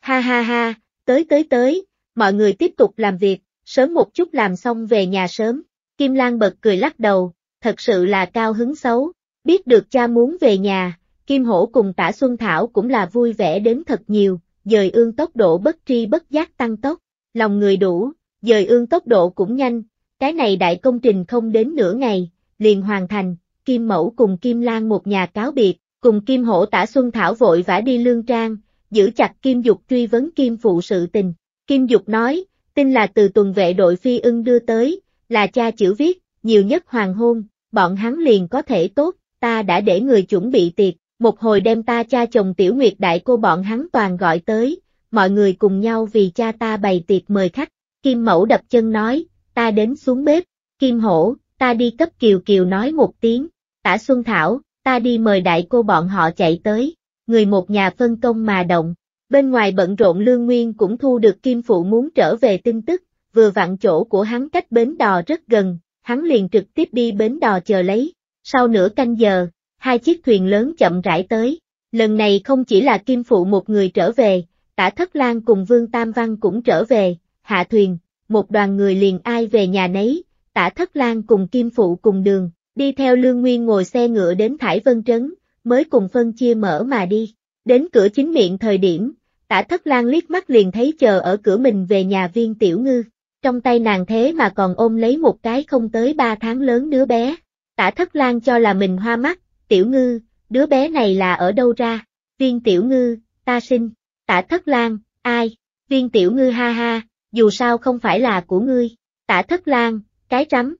Ha ha ha, tới tới tới, mọi người tiếp tục làm việc, sớm một chút làm xong về nhà sớm, Kim Lan bật cười lắc đầu, thật sự là cao hứng xấu, biết được cha muốn về nhà, Kim Hổ cùng tả Xuân Thảo cũng là vui vẻ đến thật nhiều, dời ương tốc độ bất tri bất giác tăng tốc, lòng người đủ, dời ương tốc độ cũng nhanh, cái này đại công trình không đến nửa ngày, liền hoàn thành, Kim Mẫu cùng Kim Lan một nhà cáo biệt, cùng Kim Hổ tả Xuân Thảo vội vã đi lương trang, giữ chặt Kim Dục truy vấn Kim Phụ sự tình. Kim Dục nói, tin là từ tuần vệ đội phi ưng đưa tới, là cha chữ viết, nhiều nhất hoàng hôn, bọn hắn liền có thể tốt, ta đã để người chuẩn bị tiệc, một hồi đem ta cha chồng Tiểu Nguyệt đại cô bọn hắn toàn gọi tới, mọi người cùng nhau vì cha ta bày tiệc mời khách. Kim Mẫu đập chân nói, ta đến xuống bếp, Kim Hổ, ta đi cấp Kiều Kiều nói một tiếng, tả Xuân Thảo, ta đi mời đại cô bọn họ chạy tới, người một nhà phân công mà động. Bên ngoài bận rộn Lương Nguyên cũng thu được Kim Phụ muốn trở về tin tức, vừa vặn chỗ của hắn cách bến đò rất gần, hắn liền trực tiếp đi bến đò chờ lấy. Sau nửa canh giờ, hai chiếc thuyền lớn chậm rãi tới. Lần này không chỉ là Kim Phụ một người trở về, tả Thất Lan cùng Vương Tam Văn cũng trở về, hạ thuyền, một đoàn người liền ai về nhà nấy, tả Thất Lan cùng Kim Phụ cùng đường, đi theo Lương Nguyên ngồi xe ngựa đến Thải Vân Trấn, mới cùng phân chia mở mà đi. Đến cửa chính miệng thời điểm, tả Thất Lan liếc mắt liền thấy chờ ở cửa mình về nhà viên tiểu ngư, trong tay nàng thế mà còn ôm lấy một cái không tới ba tháng lớn đứa bé. Tả Thất Lan cho là mình hoa mắt, Tiểu ngư, đứa bé này là ở đâu ra? Viên tiểu ngư, ta sinh, tả thất lan, ai? Viên tiểu ngư ha ha, dù sao không phải là của ngươi, tả thất lan, cái rắm.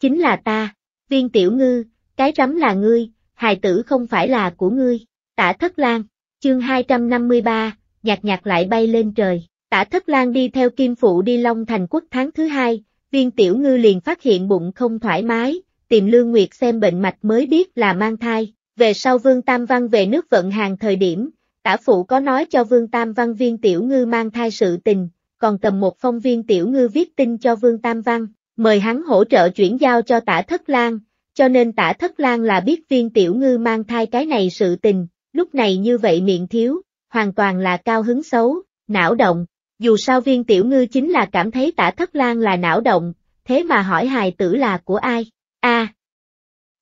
Chính là ta, viên tiểu ngư, cái rắm là ngươi, hài tử không phải là của ngươi, tả thất lan, chương 253, nhạc nhạc lại bay lên trời, tả thất lan đi theo kim phụ đi long thành quốc tháng thứ hai, viên tiểu ngư liền phát hiện bụng không thoải mái, tìm Lương Nguyệt xem bệnh mạch mới biết là mang thai. Về sau Vương Tam Văn về nước vận hàng thời điểm, tả phụ có nói cho Vương Tam Văn viên tiểu ngư mang thai sự tình, còn cầm một phong viên tiểu ngư viết tin cho Vương Tam Văn, mời hắn hỗ trợ chuyển giao cho tả Thất Lan, cho nên tả Thất Lan là biết viên tiểu ngư mang thai cái này sự tình, lúc này như vậy miệng thiếu, hoàn toàn là cao hứng xấu, não động. Dù sao viên tiểu ngư chính là cảm thấy tả Thất Lan là não động, thế mà hỏi hài tử là của ai, a à.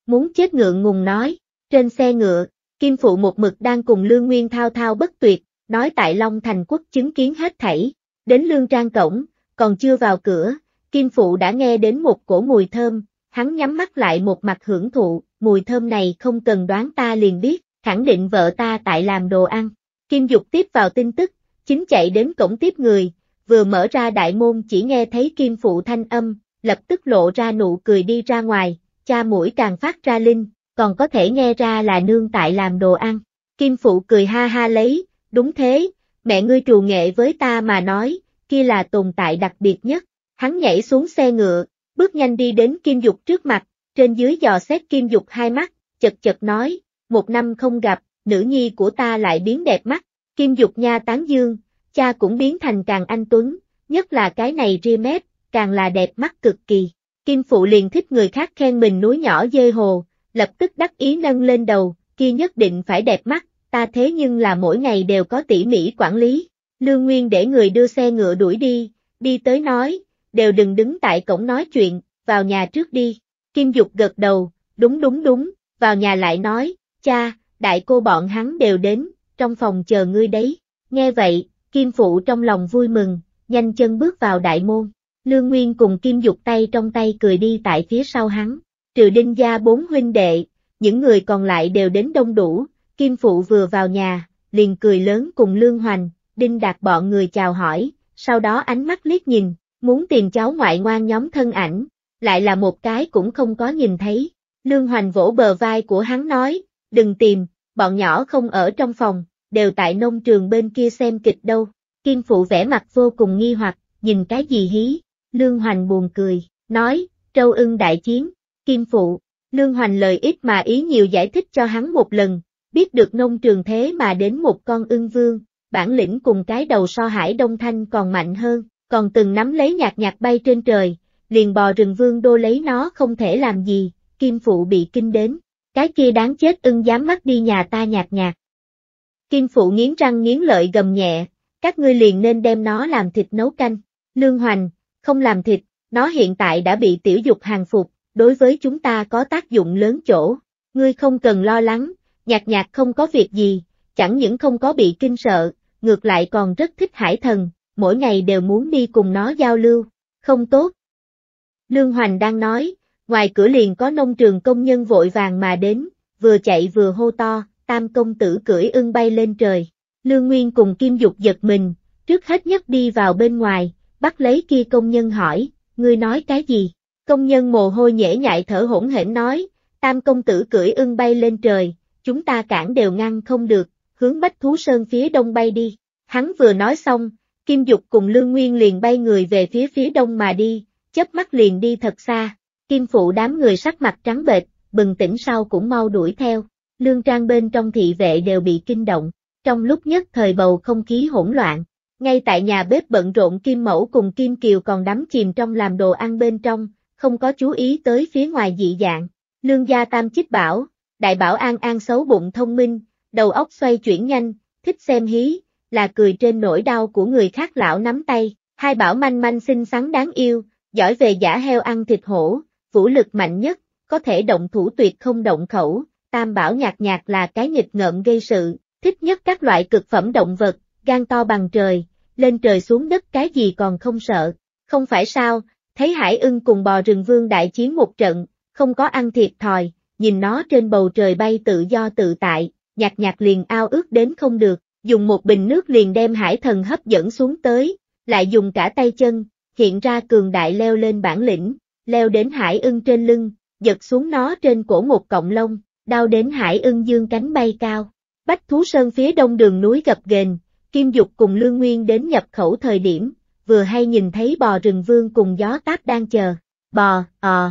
Muốn chết ngượng ngùng nói, trên xe ngựa, Kim Phụ một mực đang cùng Lương Nguyên thao thao bất tuyệt, nói tại Long Thành Quốc chứng kiến hết thảy, đến Lương Trang Cổng, còn chưa vào cửa, Kim Phụ đã nghe đến một cổ mùi thơm, hắn nhắm mắt lại một mặt hưởng thụ, mùi thơm này không cần đoán ta liền biết, khẳng định vợ ta tại làm đồ ăn. Kim Dục tiếp vào tin tức, chính chạy đến cổng tiếp người, vừa mở ra đại môn chỉ nghe thấy Kim Phụ thanh âm, lập tức lộ ra nụ cười đi ra ngoài, cha mũi càng phát ra linh, còn có thể nghe ra là nương tại làm đồ ăn. Kim Phụ cười ha ha lấy, đúng thế, mẹ ngươi trù nghệ với ta mà nói, kia là tồn tại đặc biệt nhất. Hắn nhảy xuống xe ngựa, bước nhanh đi đến Kim Dục trước mặt, trên dưới dò xét Kim Dục hai mắt, chật chật nói, một năm không gặp, nữ nhi của ta lại biến đẹp mắt. Kim Dục nha tán dương, cha cũng biến thành càng anh tuấn, nhất là cái này ria mép, càng là đẹp mắt cực kỳ. Kim Phụ liền thích người khác khen mình núi nhỏ dơi hồ, lập tức đắc ý nâng lên đầu, kia nhất định phải đẹp mắt, ta thế nhưng là mỗi ngày đều có tỉ mỉ quản lý. Lương Nguyên để người đưa xe ngựa đuổi đi, đi tới nói, đều đừng đứng tại cổng nói chuyện, vào nhà trước đi. Kim Dục gật đầu, đúng đúng đúng, vào nhà lại nói, cha, đại cô bọn hắn đều đến, trong phòng chờ ngươi đấy. Nghe vậy, Kim Phụ trong lòng vui mừng, nhanh chân bước vào đại môn. Lương Nguyên cùng Kim Dục tay trong tay cười đi tại phía sau hắn, trừ đinh gia bốn huynh đệ, những người còn lại đều đến đông đủ, Kim Phụ vừa vào nhà, liền cười lớn cùng Lương Hoành, Đinh Đạt bọn người chào hỏi, sau đó ánh mắt liếc nhìn, muốn tìm cháu ngoại ngoan nhóm thân ảnh, lại là một cái cũng không có nhìn thấy. Lương Hoành vỗ bờ vai của hắn nói, đừng tìm, bọn nhỏ không ở trong phòng, đều tại nông trường bên kia xem kịch đâu. Kim Phụ vẻ mặt vô cùng nghi hoặc, nhìn cái gì hí, Lương Hoành buồn cười, nói, Trâu ưng đại chiến, Kim Phụ, Lương Hoành lời ít mà ý nhiều giải thích cho hắn một lần, biết được nông trường thế mà đến một con ưng vương, bản lĩnh cùng cái đầu so hải đông thanh còn mạnh hơn, còn từng nắm lấy nhạt nhạt bay trên trời, liền bò rừng vương đô lấy nó không thể làm gì, Kim Phụ bị kinh đến, cái kia đáng chết ưng dám mắt đi nhà ta nhạt nhạt, Kim Phụ nghiến răng nghiến lợi gầm nhẹ, các ngươi liền nên đem nó làm thịt nấu canh, Lương Hoành, không làm thịt, nó hiện tại đã bị tiểu dục hàng phục, đối với chúng ta có tác dụng lớn chỗ. Ngươi không cần lo lắng, nhạc nhạc không có việc gì, chẳng những không có bị kinh sợ, ngược lại còn rất thích hải thần, mỗi ngày đều muốn đi cùng nó giao lưu, không tốt. Lương Hoành đang nói, ngoài cửa liền có nông trường công nhân vội vàng mà đến, vừa chạy vừa hô to, tam công tử cưỡi ưng bay lên trời. Lương Nguyên cùng Kim Dục giật mình, trước hết nhất đi vào bên ngoài, bắt lấy kia công nhân hỏi, ngươi nói cái gì? Công nhân mồ hôi nhễ nhại thở hỗn hển nói, tam công tử cưỡi ưng bay lên trời, chúng ta cản đều ngăn không được, hướng Bách Thú Sơn phía đông bay đi. Hắn vừa nói xong, Kim Dục cùng Lương Nguyên liền bay người về phía phía đông mà đi, chớp mắt liền đi thật xa. Kim Phụ đám người sắc mặt trắng bệch, bừng tỉnh sau cũng mau đuổi theo. Lương Trang bên trong thị vệ đều bị kinh động, trong lúc nhất thời bầu không khí hỗn loạn, ngay tại nhà bếp bận rộn Kim Mẫu cùng Kim Kiều còn đắm chìm trong làm đồ ăn bên trong, không có chú ý tới phía ngoài dị dạng. Lương gia tam chích bảo, đại bảo an an xấu bụng thông minh, đầu óc xoay chuyển nhanh, thích xem hí, là cười trên nỗi đau của người khác lão nắm tay. Hai bảo manh manh xinh xắn đáng yêu, giỏi về giả heo ăn thịt hổ, vũ lực mạnh nhất, có thể động thủ tuyệt không động khẩu, tam bảo nhạt nhạt là cái nghịch ngợm gây sự, thích nhất các loại cực phẩm động vật, gan to bằng trời, lên trời xuống đất cái gì còn không sợ, không phải sao, thấy hải ưng cùng bò rừng vương đại chiến một trận, không có ăn thiệt thòi, nhìn nó trên bầu trời bay tự do tự tại, nhạt nhạt liền ao ước đến không được, dùng một bình nước liền đem hải thần hấp dẫn xuống tới, lại dùng cả tay chân, hiện ra cường đại leo lên bản lĩnh, leo đến hải ưng trên lưng, giật xuống nó trên cổ một cọng lông, đau đến hải ưng dương cánh bay cao. Bách Thú Sơn phía đông đường núi gập ghềnh, Kim Dục cùng Lương Nguyên đến nhập khẩu thời điểm, vừa hay nhìn thấy bò rừng vương cùng gió táp đang chờ. Bò, ờ.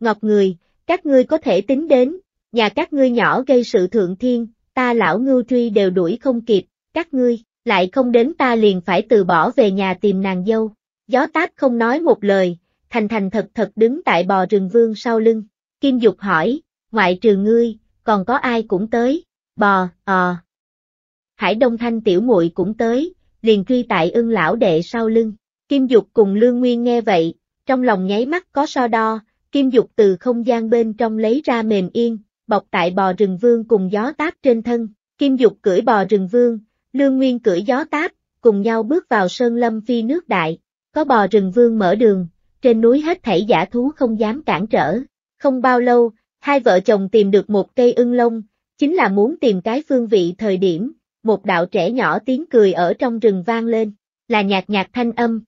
Ngọc người, các ngươi có thể tính đến, nhà các ngươi nhỏ gây sự thượng thiên, ta lão ngưu truy đều đuổi không kịp, các ngươi, lại không đến ta liền phải từ bỏ về nhà tìm nàng dâu. Gió táp không nói một lời, thành thành thật thật đứng tại bò rừng vương sau lưng. Kim Dục hỏi, ngoại trừ ngươi, còn có ai cũng tới, bò, ờ. Hải Đông Thanh tiểu muội cũng tới, liền truy tại ưng lão đệ sau lưng. Kim Dục cùng Lương Nguyên nghe vậy, trong lòng nháy mắt có so đo, Kim Dục từ không gian bên trong lấy ra mềm yên, bọc tại bò rừng vương cùng gió táp trên thân, Kim Dục cưỡi bò rừng vương, Lương Nguyên cưỡi gió táp, cùng nhau bước vào sơn lâm phi nước đại, có bò rừng vương mở đường, trên núi hết thảy giả thú không dám cản trở. Không bao lâu, hai vợ chồng tìm được một cây ưng lông, chính là muốn tìm cái phương vị thời điểm, một đạo trẻ nhỏ tiếng cười ở trong rừng vang lên, là nhạt nhạt thanh âm.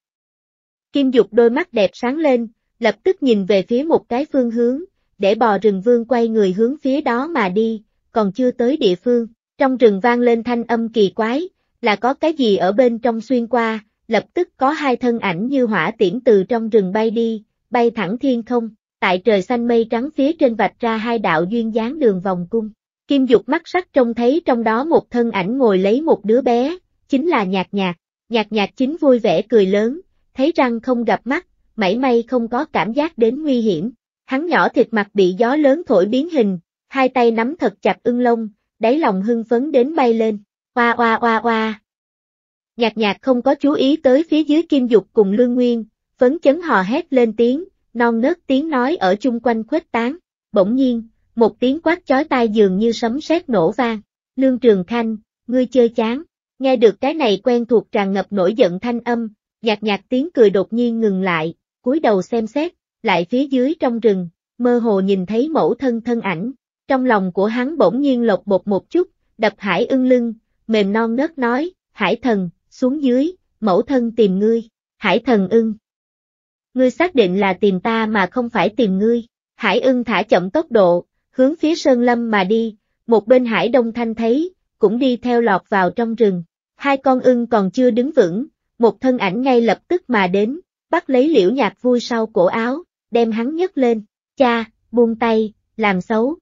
Kim Dục đôi mắt đẹp sáng lên, lập tức nhìn về phía một cái phương hướng, để bò rừng vương quay người hướng phía đó mà đi, còn chưa tới địa phương, trong rừng vang lên thanh âm kỳ quái, là có cái gì ở bên trong xuyên qua, lập tức có hai thân ảnh như hỏa tiễn từ trong rừng bay đi, bay thẳng thiên không, tại trời xanh mây trắng phía trên vạch ra hai đạo duyên dáng đường vòng cung, Kim Dục mắt sắc trông thấy trong đó một thân ảnh ngồi lấy một đứa bé, chính là nhạc nhạc. Nhạc nhạc chính vui vẻ cười lớn, thấy răng không gặp mắt, mảy may không có cảm giác đến nguy hiểm. Hắn nhỏ thịt mặt bị gió lớn thổi biến hình, hai tay nắm thật chặt ưng lông, đáy lòng hưng phấn đến bay lên. Oa oa oa oa. Nhạc nhạc không có chú ý tới phía dưới kim dục cùng lương nguyên, phấn chấn hò hét lên tiếng, non nớt tiếng nói ở chung quanh khuếch tán. Bỗng nhiên, một tiếng quát chói tai dường như sấm sét nổ vang. Lương Trường Khanh, ngươi chơi chán. Nghe được cái này quen thuộc tràn ngập nổi giận thanh âm, nhạt nhạt tiếng cười đột nhiên ngừng lại, cúi đầu xem xét, lại phía dưới trong rừng, mơ hồ nhìn thấy mẫu thân thân ảnh. Trong lòng của hắn bỗng nhiên lột bột một chút, đập hải ưng lưng, mềm non nớt nói, hải thần, xuống dưới, mẫu thân tìm ngươi, hải thần ưng. Ngươi xác định là tìm ta mà không phải tìm ngươi, hải ưng thả chậm tốc độ, hướng phía Sơn Lâm mà đi, một bên Hải Đông Thanh thấy, cũng đi theo lọt vào trong rừng. Hai con ưng còn chưa đứng vững, một thân ảnh ngay lập tức mà đến, bắt lấy liễu nhạc vui sau cổ áo, đem hắn nhấc lên, cha, buông tay, làm xấu.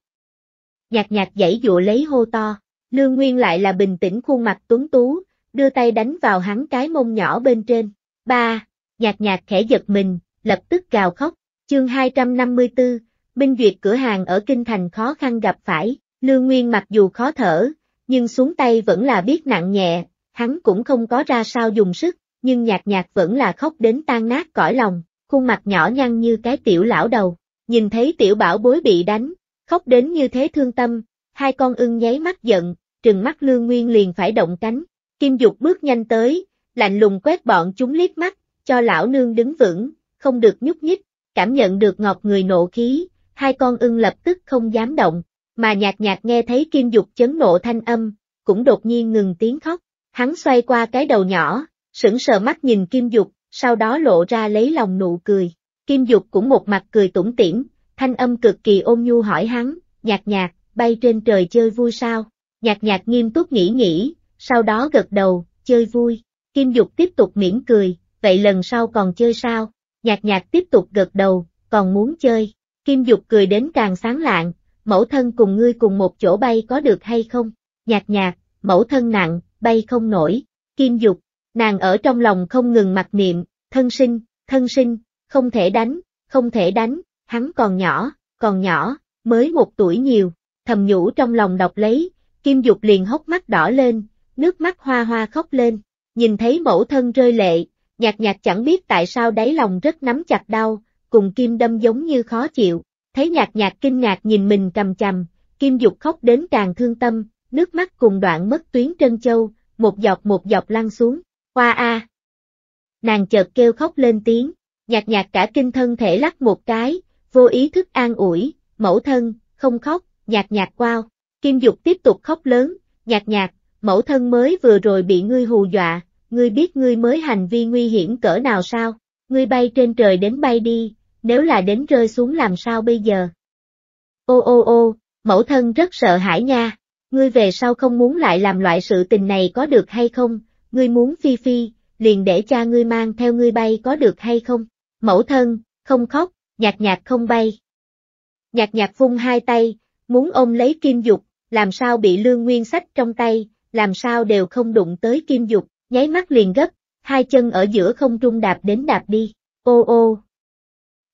Nhạc nhạc dãy dụa lấy hô to, lương nguyên lại là bình tĩnh khuôn mặt tuấn tú, đưa tay đánh vào hắn cái mông nhỏ bên trên. Ba, nhạc nhạc khẽ giật mình, lập tức gào khóc, chương 254, binh Duyệt cửa hàng ở Kinh Thành khó khăn gặp phải, Lương Nguyên mặc dù khó thở, nhưng xuống tay vẫn là biết nặng nhẹ, hắn cũng không có ra sao dùng sức, nhưng nhạt nhạt vẫn là khóc đến tan nát cõi lòng, khuôn mặt nhỏ nhăn như cái tiểu lão đầu, nhìn thấy tiểu bảo bối bị đánh, khóc đến như thế thương tâm, hai con ưng nháy mắt giận, trừng mắt Lương Nguyên liền phải động cánh, Kim Dục bước nhanh tới, lạnh lùng quét bọn chúng liếc mắt, cho lão nương đứng vững, không được nhúc nhích, cảm nhận được ngọt người nộ khí, hai con ưng lập tức không dám động, mà nhạt nhạt nghe thấy kim dục chấn nộ thanh âm, cũng đột nhiên ngừng tiếng khóc, hắn xoay qua cái đầu nhỏ, sững sờ mắt nhìn kim dục, sau đó lộ ra lấy lòng nụ cười, kim dục cũng một mặt cười tủm tỉm, thanh âm cực kỳ ôn nhu hỏi hắn, nhạt nhạt, bay trên trời chơi vui sao, nhạt nhạt nghiêm túc nghĩ nghĩ, sau đó gật đầu, chơi vui, kim dục tiếp tục mỉm cười, vậy lần sau còn chơi sao, nhạt nhạt tiếp tục gật đầu, còn muốn chơi, Kim Dục cười đến càng sáng lạng, mẫu thân cùng ngươi cùng một chỗ bay có được hay không? Nhạt nhạt, mẫu thân nặng, bay không nổi. Kim Dục, nàng ở trong lòng không ngừng mặc niệm, thân sinh, thân sinh, không thể đánh, không thể đánh, hắn còn nhỏ, còn nhỏ, mới một tuổi nhiều, thầm nhủ trong lòng đọc lấy, Kim Dục liền hốc mắt đỏ lên, nước mắt hoa hoa khóc lên, nhìn thấy mẫu thân rơi lệ, nhạt nhạt chẳng biết tại sao đáy lòng rất nắm chặt đau, cùng kim đâm giống như khó chịu, thấy nhạc nhạc kinh ngạc nhìn mình cầm chầm, kim dục khóc đến tràn thương tâm, nước mắt cùng đoạn mất tuyến trân châu, một giọt một giọt lăn xuống, hoa a. Nàng chợt kêu khóc lên tiếng, nhạc nhạc cả kinh thân thể lắc một cái, vô ý thức an ủi, mẫu thân, không khóc, nhạc nhạc quao, kim dục tiếp tục khóc lớn, nhạc nhạc, mẫu thân mới vừa rồi bị ngươi hù dọa, ngươi biết ngươi mới hành vi nguy hiểm cỡ nào sao, ngươi bay trên trời đến bay đi, nếu là đến rơi xuống làm sao bây giờ? Ô ô ô, mẫu thân rất sợ hãi nha, ngươi về sau không muốn lại làm loại sự tình này có được hay không, ngươi muốn phi phi, liền để cha ngươi mang theo ngươi bay có được hay không? Mẫu thân, không khóc, nhạt nhạt không bay. nhạt nhạt vung hai tay, muốn ôm lấy kim dục, làm sao bị lương nguyên sách trong tay, làm sao đều không đụng tới kim dục, nháy mắt liền gấp, hai chân ở giữa không trung đạp đến đạp đi, ô ô.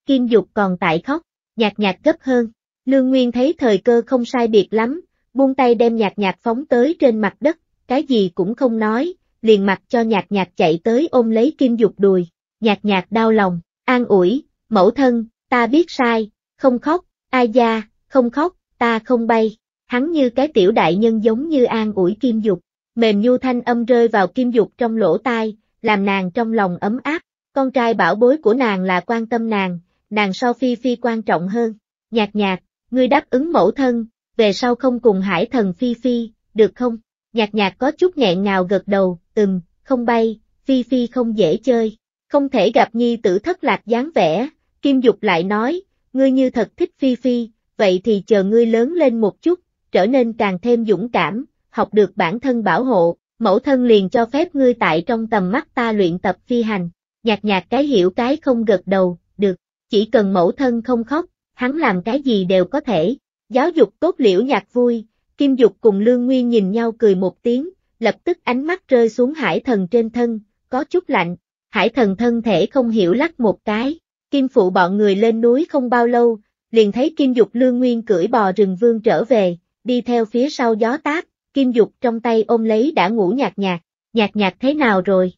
Kim Dục còn tại khóc, nhạt nhạt gấp hơn. Lương Nguyên thấy thời cơ không sai biệt lắm, buông tay đem nhạt nhạt phóng tới trên mặt đất, cái gì cũng không nói, liền mặt cho nhạt nhạt chạy tới ôm lấy Kim Dục đùi. Nhạt nhạt đau lòng, an ủi, mẫu thân, ta biết sai, không khóc, ai da, không khóc, ta không bay. Hắn như cái tiểu đại nhân giống như an ủi Kim Dục, mềm nhu thanh âm rơi vào Kim Dục trong lỗ tai, làm nàng trong lòng ấm áp, con trai bảo bối của nàng là quan tâm nàng, nàng so phi phi quan trọng hơn. Nhạc nhạc, ngươi đáp ứng mẫu thân, về sau không cùng hải thần phi phi, được không? Nhạc nhạc có chút nghẹn ngào gật đầu, ừm, không bay, phi phi không dễ chơi. Không thể gặp nhi tử thất lạc dáng vẻ, kim dục lại nói, ngươi như thật thích phi phi, vậy thì chờ ngươi lớn lên một chút, trở nên càng thêm dũng cảm, học được bản thân bảo hộ, mẫu thân liền cho phép ngươi tại trong tầm mắt ta luyện tập phi hành. Nhạc nhạc cái hiểu cái không gật đầu, được. Chỉ cần mẫu thân không khóc, hắn làm cái gì đều có thể. Giáo dục tốt liễu nhạc vui, Kim Dục cùng Lương Nguyên nhìn nhau cười một tiếng, lập tức ánh mắt rơi xuống hải thần trên thân, có chút lạnh. Hải thần thân thể không hiểu lắc một cái, Kim Phụ bọn người lên núi không bao lâu, liền thấy Kim Dục Lương Nguyên cưỡi bò rừng vương trở về, đi theo phía sau gió táp, Kim Dục trong tay ôm lấy đã ngủ nhạt nhạt, nhạt nhạt thế nào rồi?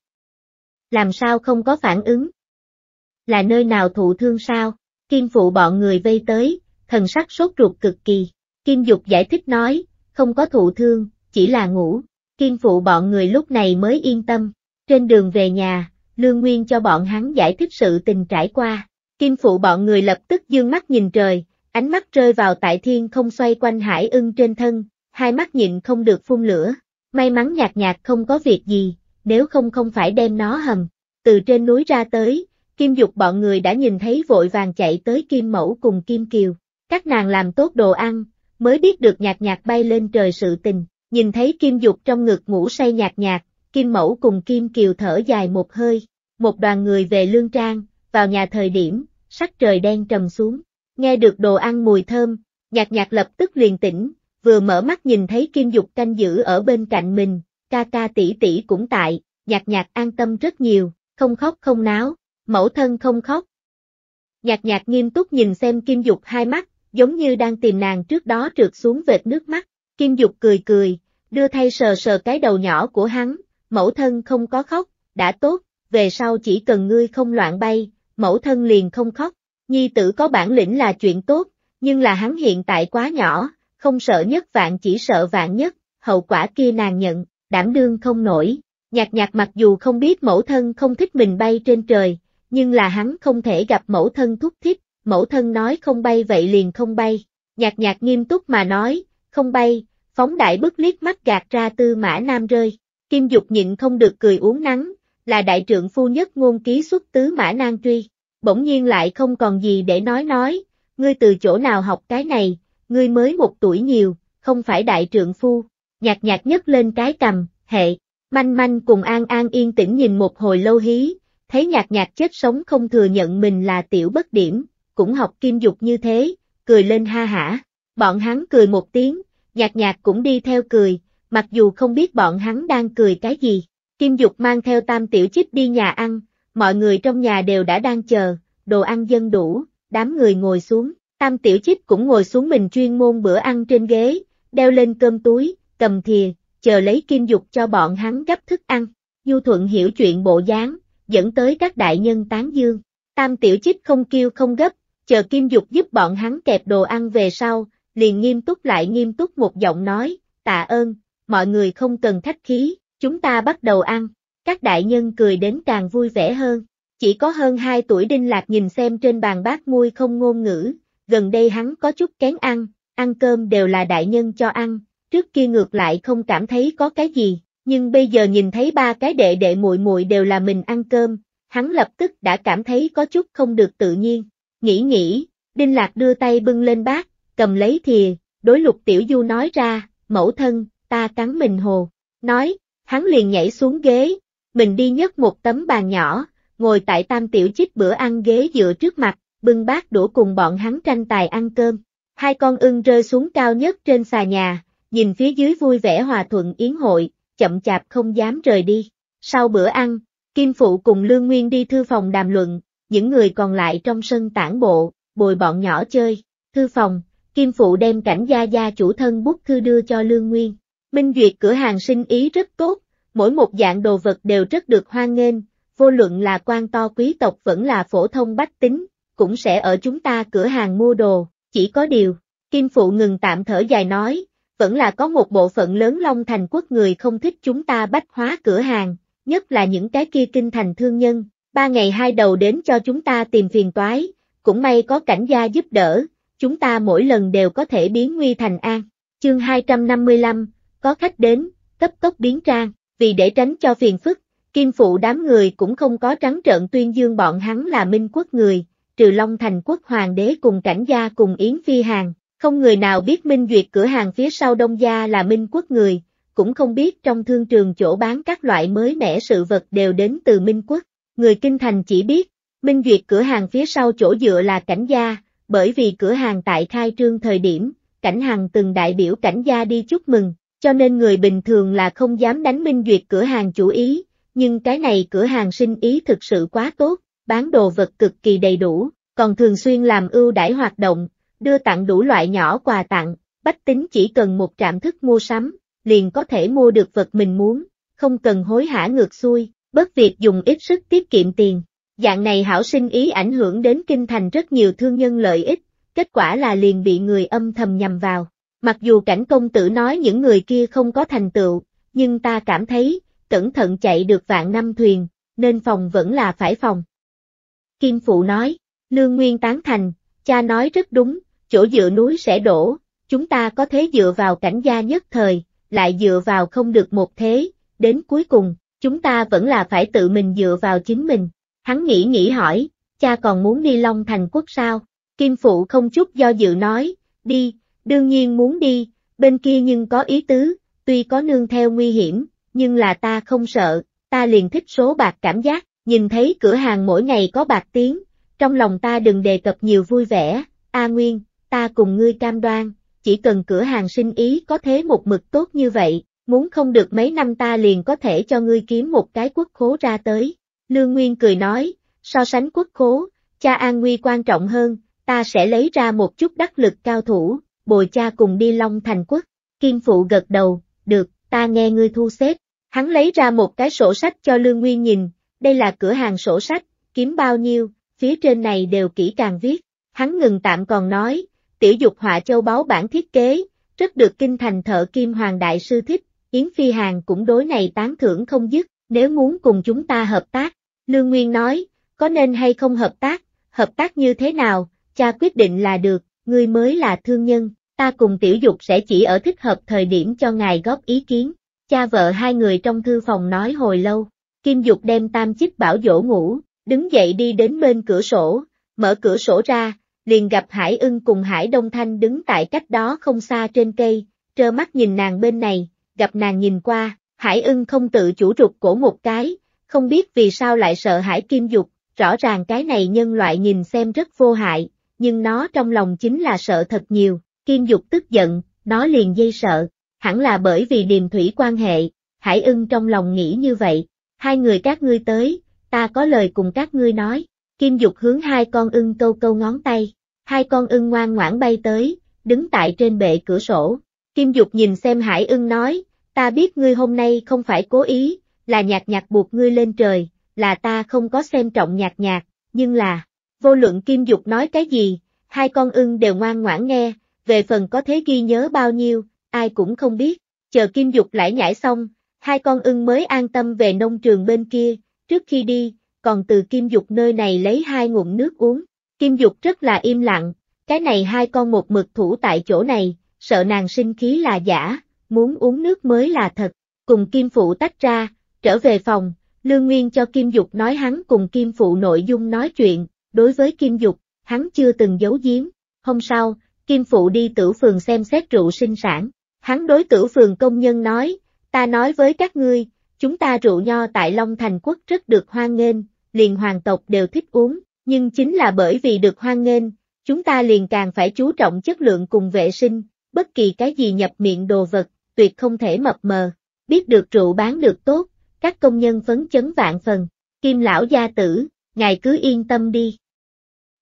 Làm sao không có phản ứng? là nơi nào thụ thương sao? Kim phụ bọn người vây tới, thần sắc sốt ruột cực kỳ. Kim Dục giải thích nói, không có thụ thương, chỉ là ngủ. Kim phụ bọn người lúc này mới yên tâm. Trên đường về nhà, Lương Nguyên cho bọn hắn giải thích sự tình trải qua. Kim phụ bọn người lập tức dương mắt nhìn trời, ánh mắt rơi vào tại thiên không xoay quanh hải ưng trên thân, hai mắt nhịn không được phun lửa. May mắn nhạt nhạt không có việc gì, nếu không không phải đem nó hầm. Từ trên núi ra tới, Kim Dục bọn người đã nhìn thấy vội vàng chạy tới Kim Mẫu cùng Kim Kiều. Các nàng làm tốt đồ ăn, mới biết được nhạt nhạt bay lên trời sự tình, nhìn thấy Kim Dục trong ngực ngủ say nhạt nhạt, Kim Mẫu cùng Kim Kiều thở dài một hơi, một đoàn người về Lương Trang, vào nhà thời điểm, sắc trời đen trầm xuống, nghe được đồ ăn mùi thơm, nhạt nhạt lập tức liền tỉnh, vừa mở mắt nhìn thấy Kim Dục canh giữ ở bên cạnh mình, ca ca tỷ tỷ cũng tại, nhạt nhạt an tâm rất nhiều, không khóc không náo, mẫu thân không khóc. Nhạc nhạc nghiêm túc nhìn xem Kim Dục hai mắt, giống như đang tìm nàng trước đó trượt xuống vệt nước mắt. Kim Dục cười cười, đưa thay sờ sờ cái đầu nhỏ của hắn, mẫu thân không có khóc, đã tốt, về sau chỉ cần ngươi không loạn bay, mẫu thân liền không khóc. Nhi tử có bản lĩnh là chuyện tốt, nhưng là hắn hiện tại quá nhỏ, không sợ nhất vạn chỉ sợ vạn nhất, hậu quả kia nàng nhận, đảm đương không nổi. Nhạc nhạc mặc dù không biết mẫu thân không thích mình bay trên trời, nhưng là hắn không thể gặp mẫu thân thúc thích, mẫu thân nói không bay vậy liền không bay, nhạt nhạt nghiêm túc mà nói, không bay, phóng đại bức liếc mắt gạt ra tư mã nam rơi, kim dục nhịn không được cười uống nắng, là đại trưởng phu nhất ngôn ký xuất tứ mã nan truy, bỗng nhiên lại không còn gì để nói nói, ngươi từ chỗ nào học cái này, ngươi mới một tuổi nhiều, không phải đại trưởng phu, nhạt nhạt nhất lên cái cầm, hệ, manh manh cùng an an yên tĩnh nhìn một hồi lâu hí, thấy nhạt nhạt chết sống không thừa nhận mình là tiểu bất điểm, cũng học kim dục như thế, cười lên ha hả. Bọn hắn cười một tiếng, nhạt nhạt cũng đi theo cười, mặc dù không biết bọn hắn đang cười cái gì. Kim Dục mang theo tam tiểu chích đi nhà ăn, mọi người trong nhà đều đã đang chờ, đồ ăn dân đủ, đám người ngồi xuống, tam tiểu chích cũng ngồi xuống mình chuyên môn bữa ăn trên ghế, đeo lên cơm túi, cầm thìa, chờ lấy Kim Dục cho bọn hắn gấp thức ăn. Du Thuận hiểu chuyện bộ dáng, dẫn tới các đại nhân tán dương. Tam tiểu chích không kêu không gấp, chờ Kim Dục giúp bọn hắn kẹp đồ ăn về sau, liền nghiêm túc lại nghiêm túc một giọng nói, tạ ơn, mọi người không cần khách khí, chúng ta bắt đầu ăn. Các đại nhân cười đến càng vui vẻ hơn. Chỉ có hơn 2 tuổi Đinh Lạc nhìn xem trên bàn bát muôi không ngôn ngữ, gần đây hắn có chút kén ăn, ăn cơm đều là đại nhân cho ăn, trước kia ngược lại không cảm thấy có cái gì, nhưng bây giờ nhìn thấy ba cái đệ đệ muội muội đều là mình ăn cơm, hắn lập tức đã cảm thấy có chút không được tự nhiên. Nghĩ nghĩ, Đinh Lạc đưa tay bưng lên bát, cầm lấy thìa, đối Lục Tiểu Du nói ra, mẫu thân, ta cắn mình hồ. Nói, hắn liền nhảy xuống ghế, mình đi nhấc một tấm bàn nhỏ, ngồi tại tam tiểu chích bữa ăn ghế dựa trước mặt, bưng bát đũa cùng bọn hắn tranh tài ăn cơm. Hai con ưng rơi xuống cao nhất trên xà nhà, nhìn phía dưới vui vẻ hòa thuận yến hội, chậm chạp không dám rời đi. Sau bữa ăn, Kim Phụ cùng Lương Nguyên đi thư phòng đàm luận, những người còn lại trong sân tản bộ, bồi bọn nhỏ chơi. Thư phòng, Kim Phụ đem cảnh gia gia chủ thân bút thư đưa cho Lương Nguyên. Minh Duyệt cửa hàng sinh ý rất tốt, mỗi một dạng đồ vật đều rất được hoan nghênh, vô luận là quan to quý tộc vẫn là phổ thông bách tính, cũng sẽ ở chúng ta cửa hàng mua đồ, chỉ có điều, Kim Phụ ngừng tạm thở dài nói, vẫn là có một bộ phận lớn Long Thành quốc người không thích chúng ta bách hóa cửa hàng, nhất là những cái kia kinh thành thương nhân, ba ngày hai đầu đến cho chúng ta tìm phiền toái, cũng may có cảnh gia giúp đỡ, chúng ta mỗi lần đều có thể biến nguy thành an. Chương 255, có khách đến, cấp tốc biến trang, vì để tránh cho phiền phức, Kim Phụ đám người cũng không có trắng trợn tuyên dương bọn hắn là minh quốc người, trừ Long Thành quốc hoàng đế cùng cảnh gia cùng Yến Phi Hàng, không người nào biết Minh Duyệt cửa hàng phía sau Đông Gia là Minh Quốc người, cũng không biết trong thương trường chỗ bán các loại mới mẻ sự vật đều đến từ Minh Quốc. Người Kinh Thành chỉ biết, Minh Duyệt cửa hàng phía sau chỗ dựa là Cảnh Gia, bởi vì cửa hàng tại khai trương thời điểm, Cảnh Hằng từng đại biểu Cảnh Gia đi chúc mừng, cho nên người bình thường là không dám đánh Minh Duyệt cửa hàng chủ ý, nhưng cái này cửa hàng sinh ý thực sự quá tốt, bán đồ vật cực kỳ đầy đủ, còn thường xuyên làm ưu đãi hoạt động, đưa tặng đủ loại nhỏ quà tặng, bách tính chỉ cần một trạm thức mua sắm, liền có thể mua được vật mình muốn, không cần hối hả ngược xuôi, bất việc dùng ít sức tiết kiệm tiền. Dạng này hảo sinh ý ảnh hưởng đến kinh thành rất nhiều thương nhân lợi ích, kết quả là liền bị người âm thầm nhầm vào. Mặc dù cảnh công tử nói những người kia không có thành tựu, nhưng ta cảm thấy, cẩn thận chạy được vạn năm thuyền, nên phòng vẫn là phải phòng. Kim Phụ nói, Lương Nguyên tán thành, cha nói rất đúng, chỗ dựa núi sẽ đổ, chúng ta có thế dựa vào cảnh gia nhất thời, lại dựa vào không được một thế, đến cuối cùng, chúng ta vẫn là phải tự mình dựa vào chính mình. Hắn nghĩ nghĩ hỏi, cha còn muốn đi Long Thành Quốc sao? Kim Phụ không chút do dự nói, đi, đương nhiên muốn đi, bên kia nhưng có ý tứ, tuy có nương theo nguy hiểm, nhưng là ta không sợ, ta liền thích số bạc cảm giác, nhìn thấy cửa hàng mỗi ngày có bạc tiếng, trong lòng ta đừng đề cập nhiều vui vẻ, A Nguyên, ta cùng ngươi cam đoan, chỉ cần cửa hàng sinh ý có thế một mực tốt như vậy, muốn không được mấy năm ta liền có thể cho ngươi kiếm một cái quốc khố ra tới. Lương Nguyên cười nói, so sánh quốc khố, cha an nguy quan trọng hơn, ta sẽ lấy ra một chút đắc lực cao thủ, bồi cha cùng đi Long Thành Quốc. Kim Phụ gật đầu, được, ta nghe ngươi thu xếp. Hắn lấy ra một cái sổ sách cho Lương Nguyên nhìn, đây là cửa hàng sổ sách, kiếm bao nhiêu, phía trên này đều kỹ càng viết. Hắn ngừng tạm còn nói, tiểu dục họa châu báu bản thiết kế, rất được kinh thành thợ kim hoàng đại sư thích, Yến Phi Hàng cũng đối này tán thưởng không dứt, nếu muốn cùng chúng ta hợp tác, Lương Nguyên nói, có nên hay không hợp tác, hợp tác như thế nào, cha quyết định là được, ngươi mới là thương nhân, ta cùng tiểu dục sẽ chỉ ở thích hợp thời điểm cho ngài góp ý kiến, cha vợ hai người trong thư phòng nói hồi lâu, Kim Dục đem tam chích bảo dỗ ngủ, đứng dậy đi đến bên cửa sổ, mở cửa sổ ra, liền gặp Hải ưng cùng Hải Đông Thanh đứng tại cách đó không xa trên cây, trơ mắt nhìn nàng bên này, gặp nàng nhìn qua, Hải ưng không tự chủ rụt cổ một cái, không biết vì sao lại sợ Hải Kim Dục, rõ ràng cái này nhân loại nhìn xem rất vô hại, nhưng nó trong lòng chính là sợ thật nhiều, Kim Dục tức giận, nó liền dây sợ, hẳn là bởi vì điềm thủy quan hệ, Hải ưng trong lòng nghĩ như vậy, hai người các ngươi tới, ta có lời cùng các ngươi nói. Kim Dục hướng hai con ưng câu câu ngón tay, hai con ưng ngoan ngoãn bay tới, đứng tại trên bệ cửa sổ. Kim Dục nhìn xem hải ưng nói, ta biết ngươi hôm nay không phải cố ý, là nhạc nhạc buộc ngươi lên trời, là ta không có xem trọng nhạc nhạc, nhưng là, vô luận Kim Dục nói cái gì, hai con ưng đều ngoan ngoãn nghe, về phần có thế ghi nhớ bao nhiêu, ai cũng không biết, chờ Kim Dục lại nhảy xong, hai con ưng mới an tâm về nông trường bên kia, trước khi đi, còn từ Kim Dục nơi này lấy hai ngụm nước uống. Kim Dục rất là im lặng, cái này hai con một mực thủ tại chỗ này, sợ nàng sinh khí là giả, muốn uống nước mới là thật. Cùng Kim Phụ tách ra, trở về phòng, Lương Nguyên cho Kim Dục nói hắn cùng Kim Phụ nội dung nói chuyện, đối với Kim Dục, hắn chưa từng giấu giếm. Hôm sau, Kim Phụ đi tử phường xem xét rượu sinh sản, hắn đối tử phường công nhân nói, ta nói với các ngươi, Chúng ta rượu nho tại Long Thành Quốc rất được hoan nghênh, liền hoàng tộc đều thích uống, nhưng chính là bởi vì được hoan nghênh, chúng ta liền càng phải chú trọng chất lượng cùng vệ sinh, bất kỳ cái gì nhập miệng đồ vật, tuyệt không thể mập mờ, biết được rượu bán được tốt, các công nhân phấn chấn vạn phần, kim lão gia tử, ngài cứ yên tâm đi.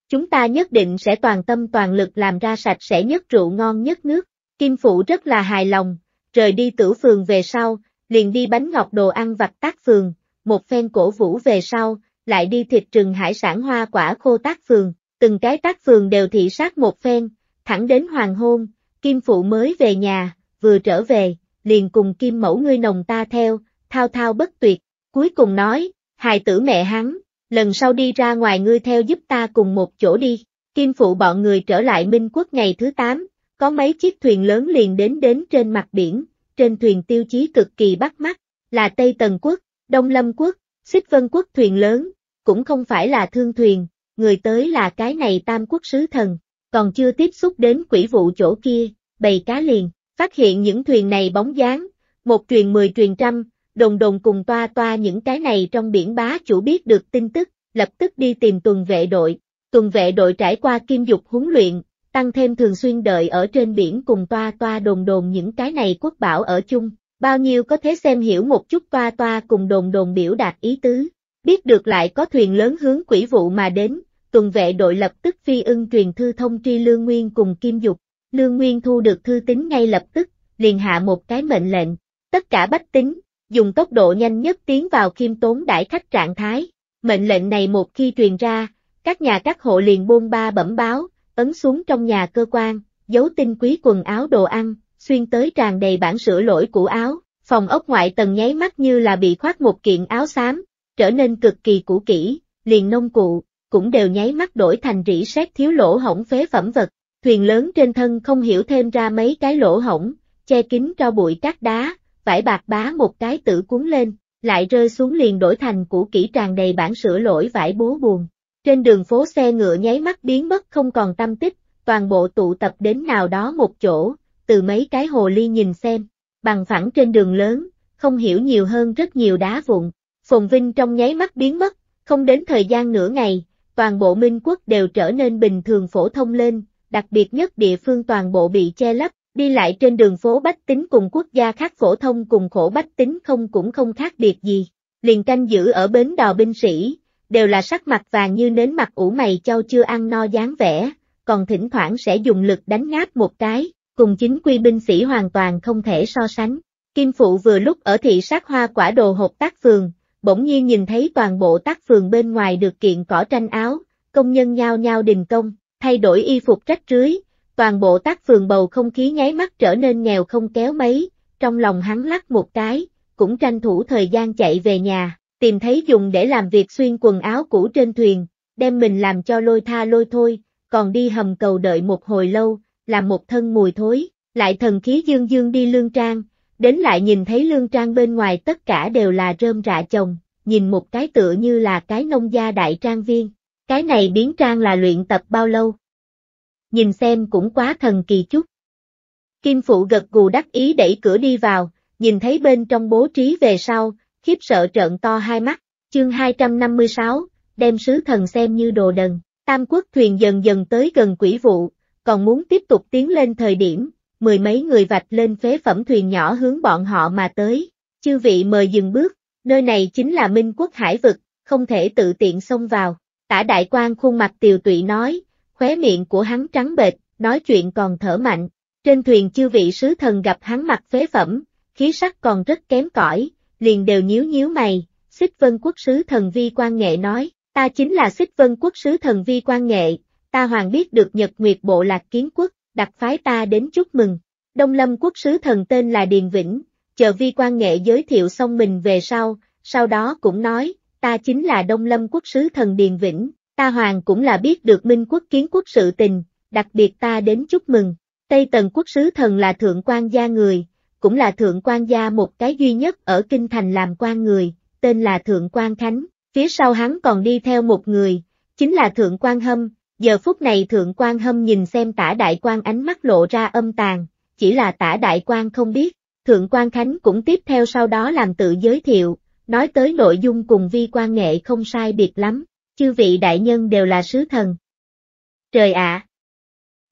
Chúng ta nhất định sẽ toàn tâm toàn lực làm ra sạch sẽ nhất rượu ngon nhất nước, kim phụ rất là hài lòng, rời đi tử phường về sau, liền đi bánh ngọt đồ ăn vặt tác phường, một phen cổ vũ về sau, lại đi thịt rừng hải sản hoa quả khô tác phường, từng cái tác phường đều thị sát một phen, thẳng đến hoàng hôn, Kim Phụ mới về nhà, vừa trở về, liền cùng Kim Mẫu ngươi nồng ta theo, thao thao bất tuyệt, cuối cùng nói, hài tử mẹ hắn, lần sau đi ra ngoài ngươi theo giúp ta cùng một chỗ đi, Kim Phụ bọn người trở lại Minh Quốc ngày thứ 8, có mấy chiếc thuyền lớn liền đến đến trên mặt biển, trên thuyền tiêu chí cực kỳ bắt mắt, là Tây Tần Quốc, Đông Lâm Quốc, Xích Vân Quốc thuyền lớn, cũng không phải là thương thuyền, người tới là cái này tam quốc sứ thần, còn chưa tiếp xúc đến quỷ vụ chỗ kia, bầy cá liền, phát hiện những thuyền này bóng dáng, một truyền mười truyền trăm, đồng đồng cùng toa toa những cái này trong biển bá chủ biết được tin tức, lập tức đi tìm tuần vệ đội, tuần vệ đội trải qua kim dục huấn luyện, tăng thêm thường xuyên đợi ở trên biển cùng toa toa đồn đồn những cái này quốc bảo ở chung, bao nhiêu có thể xem hiểu một chút toa toa cùng đồn đồn biểu đạt ý tứ. Biết được lại có thuyền lớn hướng quỷ vụ mà đến, tuần vệ đội lập tức phi ưng truyền thư thông tri Lương Nguyên cùng Kim Dục. Lương Nguyên thu được thư tín ngay lập tức, liền hạ một cái mệnh lệnh. Tất cả bách tính, dùng tốc độ nhanh nhất tiến vào kim tốn đại khách trạng thái. Mệnh lệnh này một khi truyền ra, các nhà các hộ liền buôn ba bẩm báo, ấn xuống trong nhà cơ quan, giấu tinh quý quần áo đồ ăn, xuyên tới tràn đầy bản sửa lỗi cũ áo, phòng ốc ngoại tầng nháy mắt như là bị khoác một kiện áo xám, trở nên cực kỳ cũ kỹ, liền nông cụ, cũng đều nháy mắt đổi thành rỉ sét thiếu lỗ hổng phế phẩm vật, thuyền lớn trên thân không hiểu thêm ra mấy cái lỗ hổng, che kín cho bụi cát đá, vải bạc bá một cái tự cuốn lên, lại rơi xuống liền đổi thành cũ kỹ tràn đầy bản sửa lỗi vải bố buồn. Trên đường phố xe ngựa nháy mắt biến mất không còn tâm tích, toàn bộ tụ tập đến nào đó một chỗ, từ mấy cái hồ ly nhìn xem, bằng phẳng trên đường lớn, không hiểu nhiều hơn rất nhiều đá vụn. Phồn Vinh trong nháy mắt biến mất, không đến thời gian nửa ngày, toàn bộ Minh quốc đều trở nên bình thường phổ thông lên, đặc biệt nhất địa phương toàn bộ bị che lấp, đi lại trên đường phố bách tính cùng quốc gia khác phổ thông cùng khổ bách tính không cũng không khác biệt gì. Liền canh giữ ở bến đò binh sĩ, đều là sắc mặt vàng như nến mặt ủ mày châu chưa ăn no dáng vẻ, còn thỉnh thoảng sẽ dùng lực đánh ngáp một cái, cùng chính quy binh sĩ hoàn toàn không thể so sánh. Kim Phụ vừa lúc ở thị sát hoa quả đồ hộp tác phường, bỗng nhiên nhìn thấy toàn bộ tác phường bên ngoài được kiện cỏ tranh áo, công nhân nhao nhao đình công, thay đổi y phục rách rưới, toàn bộ tác phường bầu không khí nháy mắt trở nên nghèo không kéo mấy, trong lòng hắn lắc một cái, cũng tranh thủ thời gian chạy về nhà tìm thấy dùng để làm việc xuyên quần áo cũ trên thuyền, đem mình làm cho lôi tha lôi thôi, còn đi hầm cầu đợi một hồi lâu, làm một thân mùi thối, lại thần khí dương dương đi lương trang, đến lại nhìn thấy lương trang bên ngoài tất cả đều là rơm rạ chồng, nhìn một cái tựa như là cái nông gia đại trang viên, cái này biến trang là luyện tập bao lâu? Nhìn xem cũng quá thần kỳ chút. Kim Phụ gật gù đắc ý đẩy cửa đi vào, nhìn thấy bên trong bố trí về sau, khiếp sợ trợn to hai mắt, chương 256, đem sứ thần xem như đồ đần, tam quốc thuyền dần dần tới gần quỷ vụ, còn muốn tiếp tục tiến lên thời điểm, mười mấy người vạch lên phế phẩm thuyền nhỏ hướng bọn họ mà tới, chư vị mời dừng bước, nơi này chính là minh quốc hải vực, không thể tự tiện xông vào, tả đại quan khuôn mặt tiều tụy nói, khóe miệng của hắn trắng bệch, nói chuyện còn thở mạnh, trên thuyền chư vị sứ thần gặp hắn mặt phế phẩm, khí sắc còn rất kém cỏi, liền đều nhíu nhíu mày, xích vân quốc sứ thần vi quan nghệ nói, ta chính là xích vân quốc sứ thần vi quan nghệ, ta hoàng biết được nhật nguyệt bộ lạc kiến quốc, đặc phái ta đến chúc mừng. Đông lâm quốc sứ thần tên là Điền Vĩnh, chờ vi quan nghệ giới thiệu xong mình về sau, sau đó cũng nói, ta chính là Đông lâm quốc sứ thần Điền Vĩnh, ta hoàng cũng là biết được minh quốc kiến quốc sự tình, đặc biệt ta đến chúc mừng. Tây Tần quốc sứ thần là thượng quan gia người, cũng là thượng quan gia một cái duy nhất ở kinh thành làm quan người, tên là thượng quan Khánh, phía sau hắn còn đi theo một người, chính là thượng quan Hâm, giờ phút này thượng quan Hâm nhìn xem tả đại quan ánh mắt lộ ra âm tàn, chỉ là tả đại quan không biết, thượng quan Khánh cũng tiếp theo sau đó làm tự giới thiệu, nói tới nội dung cùng vi quan nghệ không sai biệt lắm, chư vị đại nhân đều là sứ thần. Trời ạ!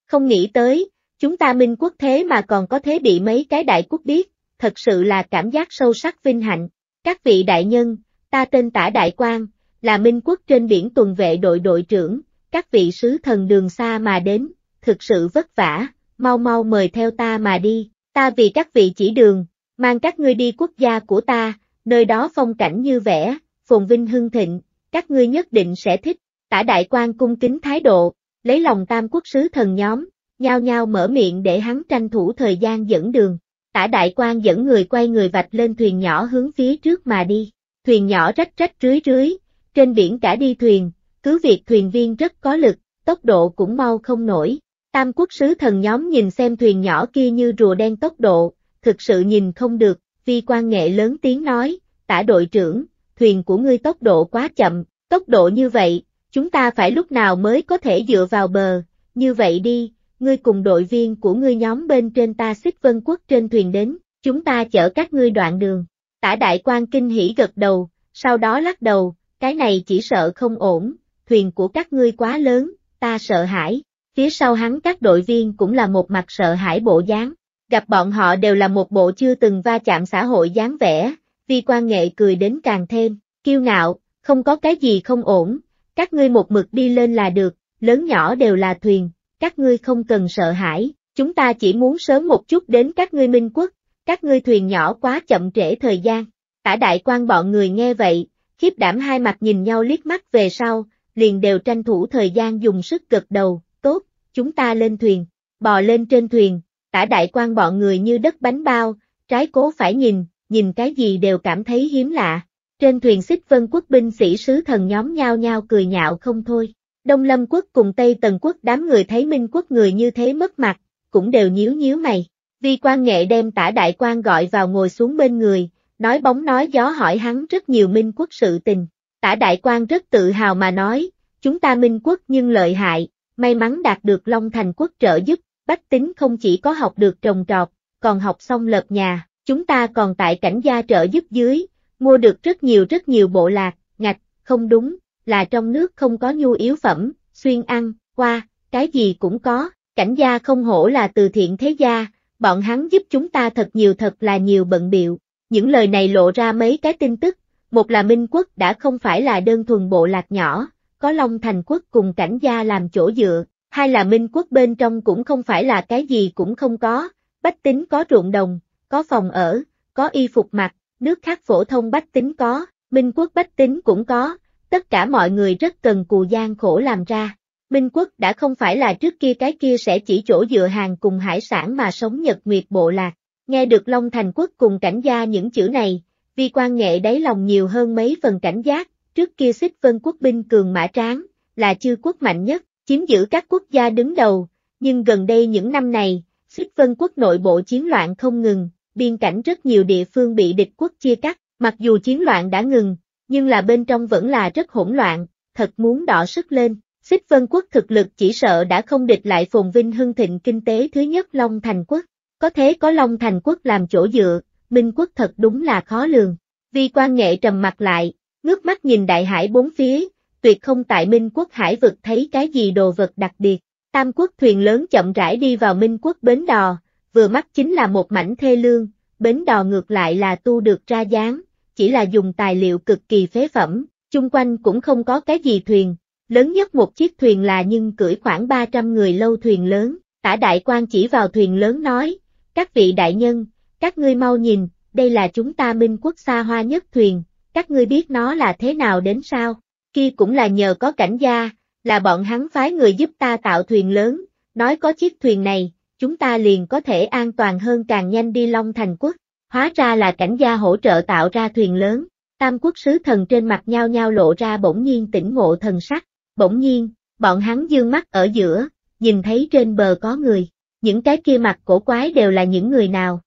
Không nghĩ tới, Chúng ta minh quốc thế mà còn có thế bị mấy cái đại quốc biết, thật sự là cảm giác sâu sắc vinh hạnh. Các vị đại nhân, ta tên Tả Đại Quang, là minh quốc trên biển tuần vệ đội đội trưởng, các vị sứ thần đường xa mà đến, thực sự vất vả, mau mau mời theo ta mà đi, ta vì các vị chỉ đường, mang các ngươi đi quốc gia của ta, nơi đó phong cảnh như vẻ, phồn vinh hưng thịnh, các ngươi nhất định sẽ thích. Tả đại quan cung kính thái độ, lấy lòng tam quốc sứ thần nhóm, nhao nhao mở miệng để hắn tranh thủ thời gian dẫn đường. Tả đại quan dẫn người quay người vạch lên thuyền nhỏ hướng phía trước mà đi. Thuyền nhỏ rách rách rưới rưới, trên biển cả đi thuyền, cứ việc thuyền viên rất có lực, tốc độ cũng mau không nổi. Tam quốc sứ thần nhóm nhìn xem thuyền nhỏ kia như rùa đen tốc độ, thực sự nhìn không được, vi quan nghệ lớn tiếng nói, tả đội trưởng, thuyền của ngươi tốc độ quá chậm, tốc độ như vậy, chúng ta phải lúc nào mới có thể dựa vào bờ, như vậy đi, ngươi cùng đội viên của ngươi nhóm bên trên ta xích vân quốc trên thuyền đến, chúng ta chở các ngươi đoạn đường. Tả đại quan kinh hỉ gật đầu, sau đó lắc đầu, cái này chỉ sợ không ổn, thuyền của các ngươi quá lớn, ta sợ hãi. Phía sau hắn các đội viên cũng là một mặt sợ hãi bộ dáng, gặp bọn họ đều là một bộ chưa từng va chạm xã hội dáng vẻ, Vi quan nghệ cười đến càng thêm, kiêu ngạo, không có cái gì không ổn, các ngươi một mực đi lên là được, lớn nhỏ đều là thuyền, các ngươi không cần sợ hãi, chúng ta chỉ muốn sớm một chút đến các ngươi minh quốc, các ngươi thuyền nhỏ quá chậm trễ thời gian. Tả đại quan bọn người nghe vậy, khiếp đảm hai mặt nhìn nhau liếc mắt về sau, liền đều tranh thủ thời gian dùng sức gật đầu, tốt, chúng ta lên thuyền, bò lên trên thuyền, tả đại quan bọn người như đất bánh bao, trái cố phải nhìn, nhìn cái gì đều cảm thấy hiếm lạ. Trên thuyền xích vân quốc binh sĩ sứ thần nhóm nhao nhao cười nhạo không thôi, Đông Lâm quốc cùng Tây Tần quốc đám người thấy Minh quốc người như thế mất mặt, cũng đều nhíu nhíu mày. Vi quan nghệ đem tả đại quan gọi vào ngồi xuống bên người, nói bóng nói gió hỏi hắn rất nhiều Minh quốc sự tình. Tả đại quan rất tự hào mà nói, chúng ta Minh quốc nhưng lợi hại, may mắn đạt được Long Thành quốc trợ giúp, bách tính không chỉ có học được trồng trọt, còn học xong lợp nhà, chúng ta còn tại cảnh gia trợ giúp dưới, mua được rất nhiều rất nhiều bộ lạc, ngạch, không đúng, là trong nước không có nhu yếu phẩm, xuyên ăn, qua, cái gì cũng có, cảnh gia không hổ là từ thiện thế gia, bọn hắn giúp chúng ta thật nhiều thật là nhiều bận biệu. Những lời này lộ ra mấy cái tin tức, một là Minh quốc đã không phải là đơn thuần bộ lạc nhỏ, có Long Thành quốc cùng cảnh gia làm chỗ dựa, hai là Minh quốc bên trong cũng không phải là cái gì cũng không có, bách tính có ruộng đồng, có phòng ở, có y phục mặc, nước khác phổ thông bách tính có, Minh quốc bách tính cũng có, tất cả mọi người rất cần cù gian khổ làm ra. Minh quốc đã không phải là trước kia cái kia sẽ chỉ chỗ dựa hàng cùng hải sản mà sống nhật nguyệt bộ lạc. Nghe được Long Thành quốc cùng cảnh gia những chữ này, vi quan nghệ đáy lòng nhiều hơn mấy phần cảnh giác, trước kia xích vân quốc binh cường mã tráng, là chư quốc mạnh nhất, chiếm giữ các quốc gia đứng đầu, nhưng gần đây những năm này, xích vân quốc nội bộ chiến loạn không ngừng, biên cảnh rất nhiều địa phương bị địch quốc chia cắt, mặc dù chiến loạn đã ngừng, nhưng là bên trong vẫn là rất hỗn loạn, thật muốn đỏ sức lên. Xích Vân Quốc thực lực chỉ sợ đã không địch lại phồn vinh hưng thịnh kinh tế thứ nhất Long Thành Quốc. Có thế có Long Thành Quốc làm chỗ dựa, Minh Quốc thật đúng là khó lường. Vi quan nghệ trầm mặt lại, ngước mắt nhìn đại hải bốn phía, tuyệt không tại Minh Quốc hải vực thấy cái gì đồ vật đặc biệt. Tam quốc thuyền lớn chậm rãi đi vào Minh Quốc bến đò, vừa mắt chính là một mảnh thê lương, bến đò ngược lại là tu được ra dáng, chỉ là dùng tài liệu cực kỳ phế phẩm, chung quanh cũng không có cái gì thuyền, lớn nhất một chiếc thuyền là nhưng cưỡi khoảng 300 người lâu thuyền lớn, tả đại quan chỉ vào thuyền lớn nói, các vị đại nhân, các ngươi mau nhìn, đây là chúng ta minh quốc xa hoa nhất thuyền, các ngươi biết nó là thế nào đến sao, kia cũng là nhờ có cảnh gia, là bọn hắn phái người giúp ta tạo thuyền lớn, nói có chiếc thuyền này, chúng ta liền có thể an toàn hơn càng nhanh đi Long Thành Quốc. Hóa ra là cảnh gia hỗ trợ tạo ra thuyền lớn, tam quốc sứ thần trên mặt nhao nhao lộ ra bỗng nhiên tỉnh ngộ thần sắc, bỗng nhiên, bọn hắn dương mắt ở giữa, nhìn thấy trên bờ có người, những cái kia mặt cổ quái đều là những người nào.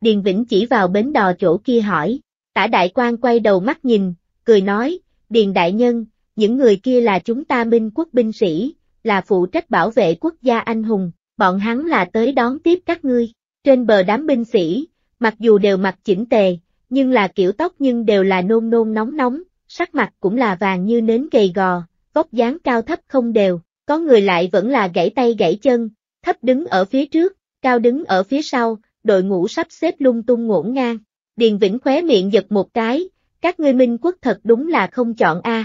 Điền Vĩnh chỉ vào bến đò chỗ kia hỏi, tả đại quan quay đầu mắt nhìn, cười nói, Điền đại nhân, những người kia là chúng ta minh quốc binh sĩ, là phụ trách bảo vệ quốc gia anh hùng, bọn hắn là tới đón tiếp các ngươi. Trên bờ đám binh sĩ, mặc dù đều mặc chỉnh tề, nhưng là kiểu tóc nhưng đều là nôn nôn nóng nóng, sắc mặt cũng là vàng như nến gầy gò, vóc dáng cao thấp không đều, có người lại vẫn là gãy tay gãy chân, thấp đứng ở phía trước, cao đứng ở phía sau, đội ngũ sắp xếp lung tung ngổn ngang. Điền Vĩnh khóe miệng giật một cái, các ngươi minh quốc thật đúng là không chọn A.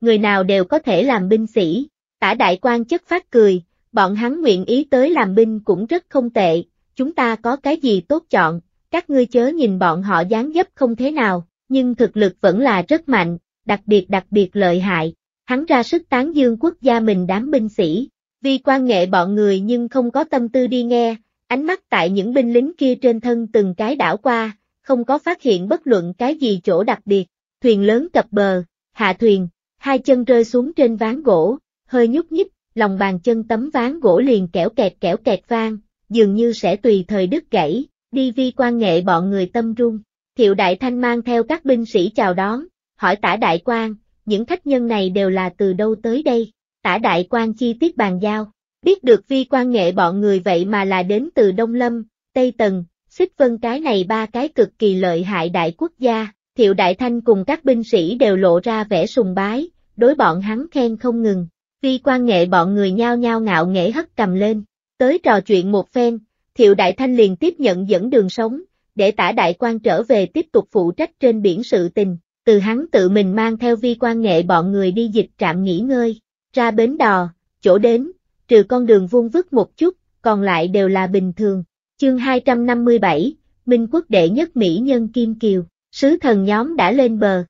Người nào đều có thể làm binh sĩ, tả đại quan chất phát cười, bọn hắn nguyện ý tới làm binh cũng rất không tệ, chúng ta có cái gì tốt chọn, các ngươi chớ nhìn bọn họ dáng dấp không thế nào, nhưng thực lực vẫn là rất mạnh, đặc biệt đặc biệt lợi hại. Hắn ra sức tán dương quốc gia mình đám binh sĩ, vì quan nghệ bọn người nhưng không có tâm tư đi nghe, ánh mắt tại những binh lính kia trên thân từng cái đảo qua, không có phát hiện bất luận cái gì chỗ đặc biệt, thuyền lớn cập bờ, hạ thuyền, hai chân rơi xuống trên ván gỗ, hơi nhúc nhích, lòng bàn chân tấm ván gỗ liền kẻo kẹt kẻo kẹt vang, dường như sẽ tùy thời đứt gãy, đi vi quan nghệ bọn người tâm rung. Thiệu Đại Thanh mang theo các binh sĩ chào đón, hỏi tả đại quan, những khách nhân này đều là từ đâu tới đây, tả đại quan chi tiết bàn giao, biết được vi quan nghệ bọn người vậy mà là đến từ Đông Lâm, Tây Tần, Xích Vân cái này ba cái cực kỳ lợi hại đại quốc gia, Thiệu Đại Thanh cùng các binh sĩ đều lộ ra vẻ sùng bái, đối bọn hắn khen không ngừng, vi quan nghệ bọn người nhao nhao ngạo nghễ hất cầm lên, Tới trò chuyện một phen, Thiệu Đại Thanh liền tiếp nhận dẫn đường sống, để tả đại quan trở về tiếp tục phụ trách trên biển sự tình, từ hắn tự mình mang theo vi quan nghệ bọn người đi dịch trạm nghỉ ngơi, ra bến đò, chỗ đến, trừ con đường vuông vức một chút, còn lại đều là bình thường. Chương 257, Minh quốc đệ nhất Mỹ nhân Kim Kiều, sứ thần nhóm đã lên bờ.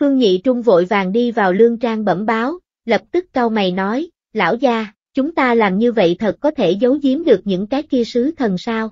Phương Nhị Trung vội vàng đi vào lương trang bẩm báo, lập tức cau mày nói, lão gia, Chúng ta làm như vậy thật có thể giấu giếm được những cái kia sứ thần sao?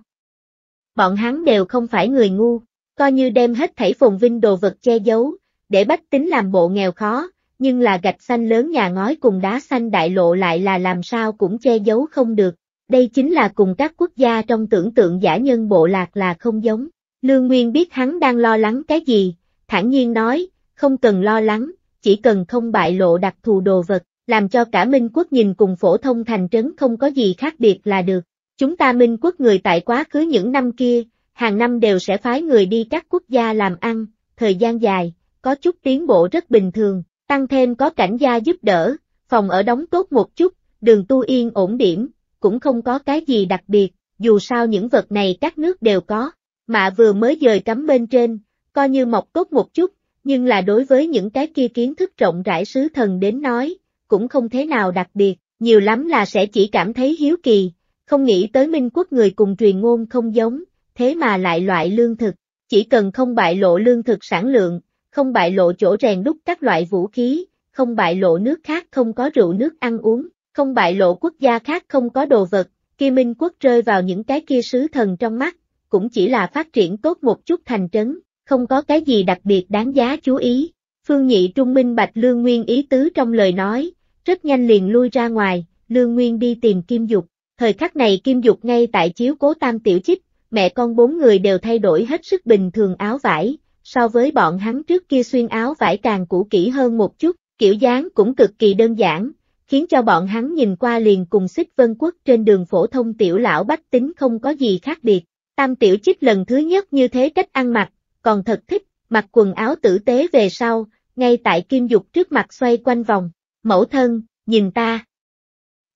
Bọn hắn đều không phải người ngu, coi như đem hết thảy phồn vinh đồ vật che giấu, để bách tính làm bộ nghèo khó, nhưng là gạch xanh lớn nhà ngói cùng đá xanh đại lộ lại là làm sao cũng che giấu không được. Đây chính là cùng các quốc gia trong tưởng tượng giả nhân bộ lạc là không giống. Lương Nguyên biết hắn đang lo lắng cái gì, thản nhiên nói, không cần lo lắng, chỉ cần không bại lộ đặc thù đồ vật làm cho cả Minh quốc nhìn cùng phổ thông thành trấn không có gì khác biệt là được. Chúng ta Minh quốc người tại quá khứ những năm kia, hàng năm đều sẽ phái người đi các quốc gia làm ăn, thời gian dài, có chút tiến bộ rất bình thường, tăng thêm có cảnh gia giúp đỡ, phòng ở đóng tốt một chút, đường tu yên ổn điểm, cũng không có cái gì đặc biệt, dù sao những vật này các nước đều có. mà vừa mới dời cắm bên trên, coi như mọc tốt một chút, nhưng là đối với những cái kia kiến thức rộng rãi sứ thần đến nói, cũng không thế nào đặc biệt, nhiều lắm là sẽ chỉ cảm thấy hiếu kỳ, không nghĩ tới minh quốc người cùng truyền ngôn không giống, thế mà lại loại lương thực, chỉ cần không bại lộ lương thực sản lượng, không bại lộ chỗ rèn đúc các loại vũ khí, không bại lộ nước khác không có rượu nước ăn uống, không bại lộ quốc gia khác không có đồ vật, kia minh quốc rơi vào những cái kia sứ thần trong mắt, cũng chỉ là phát triển tốt một chút thành trấn, không có cái gì đặc biệt đáng giá chú ý. Phương Nhị Trung Minh Bạch Lương Nguyên ý tứ trong lời nói, rất nhanh liền lui ra ngoài, Lương Nguyên đi tìm Kim Dục. Thời khắc này Kim Dục ngay tại chiếu cố tam tiểu chích, mẹ con bốn người đều thay đổi hết sức bình thường áo vải, so với bọn hắn trước kia xuyên áo vải càng cũ kỹ hơn một chút, kiểu dáng cũng cực kỳ đơn giản, khiến cho bọn hắn nhìn qua liền cùng xích vân quốc trên đường phổ thông tiểu lão bách tính không có gì khác biệt. Tam tiểu chích lần thứ nhất như thế cách ăn mặc, còn thật thích, mặc quần áo tử tế về sau, ngay tại kim dục trước mặt xoay quanh vòng, mẫu thân, nhìn ta.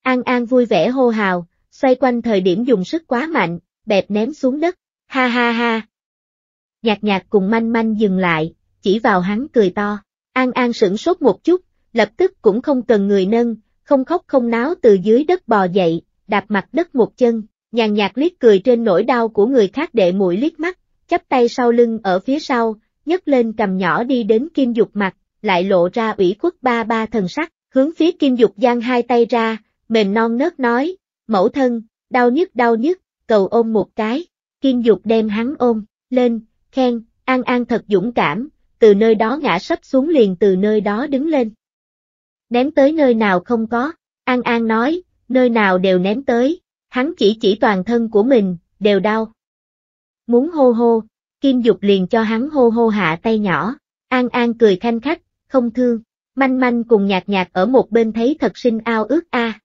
An An vui vẻ hô hào, xoay quanh thời điểm dùng sức quá mạnh, bẹp ném xuống đất, ha ha ha. Nhạc nhạc cùng manh manh dừng lại, chỉ vào hắn cười to, An An sửng sốt một chút, lập tức cũng không cần người nâng, không khóc không náo từ dưới đất bò dậy, đạp mặt đất một chân, nhàn nhạt liếc cười trên nỗi đau của người khác đệ mũi liếc mắt, chắp tay sau lưng ở phía sau, nhấc lên cầm nhỏ đi đến kim dục mặt, lại lộ ra ủy khuất ba ba thần sắc. Hướng phía Kim Dục giang hai tay ra, mềm non nớt nói, mẫu thân, đau nhức đau nhức, cầu ôm một cái. Kim Dục đem hắn ôm, lên, khen, An An thật dũng cảm, từ nơi đó ngã sấp xuống liền từ nơi đó đứng lên. Ném tới nơi nào không có, An An nói, nơi nào đều ném tới, hắn chỉ chỉ toàn thân của mình, đều đau. Muốn hô hô, Kim Dục liền cho hắn hô hô hạ tay nhỏ, An An cười khanh khách, không thương. Manh manh cùng nhạt nhạt ở một bên thấy thật sinh ao ước a. À.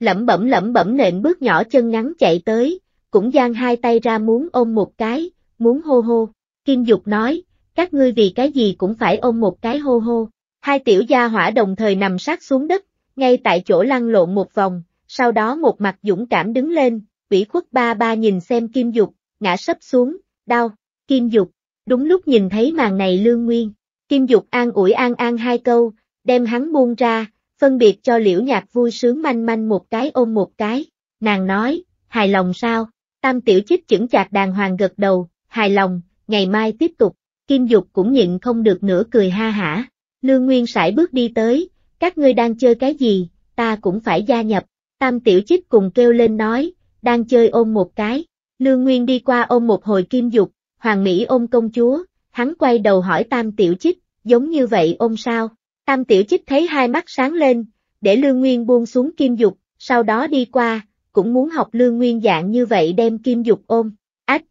Lẩm bẩm lẩm bẩm nện bước nhỏ chân ngắn chạy tới, cũng giang hai tay ra muốn ôm một cái, muốn hô hô. Kim Dục nói, các ngươi vì cái gì cũng phải ôm một cái hô hô. Hai tiểu gia hỏa đồng thời nằm sát xuống đất, ngay tại chỗ lăn lộn một vòng, sau đó một mặt dũng cảm đứng lên, ủy khuất ba ba nhìn xem Kim Dục, ngã sấp xuống, đau, Kim Dục. Đúng lúc nhìn thấy màn này Lương Nguyên, Kim Dục an ủi an an hai câu, đem hắn buông ra, phân biệt cho liễu nhạc vui sướng manh manh một cái ôm một cái. Nàng nói, hài lòng sao? Tam tiểu chích chững chạc đàng hoàng gật đầu, hài lòng, ngày mai tiếp tục. Kim Dục cũng nhịn không được nữa cười ha hả. Lương Nguyên sải bước đi tới, các ngươi đang chơi cái gì, ta cũng phải gia nhập. Tam tiểu chích cùng kêu lên nói, đang chơi ôm một cái. Lương Nguyên đi qua ôm một hồi Kim Dục, Hoàng Mỹ ôm công chúa, hắn quay đầu hỏi Tam tiểu chích, giống như vậy ôm sao. Tam tiểu chích thấy hai mắt sáng lên, để Lương Nguyên buông xuống kim dục, sau đó đi qua, cũng muốn học Lương Nguyên dạng như vậy đem kim dục ôm. Ách!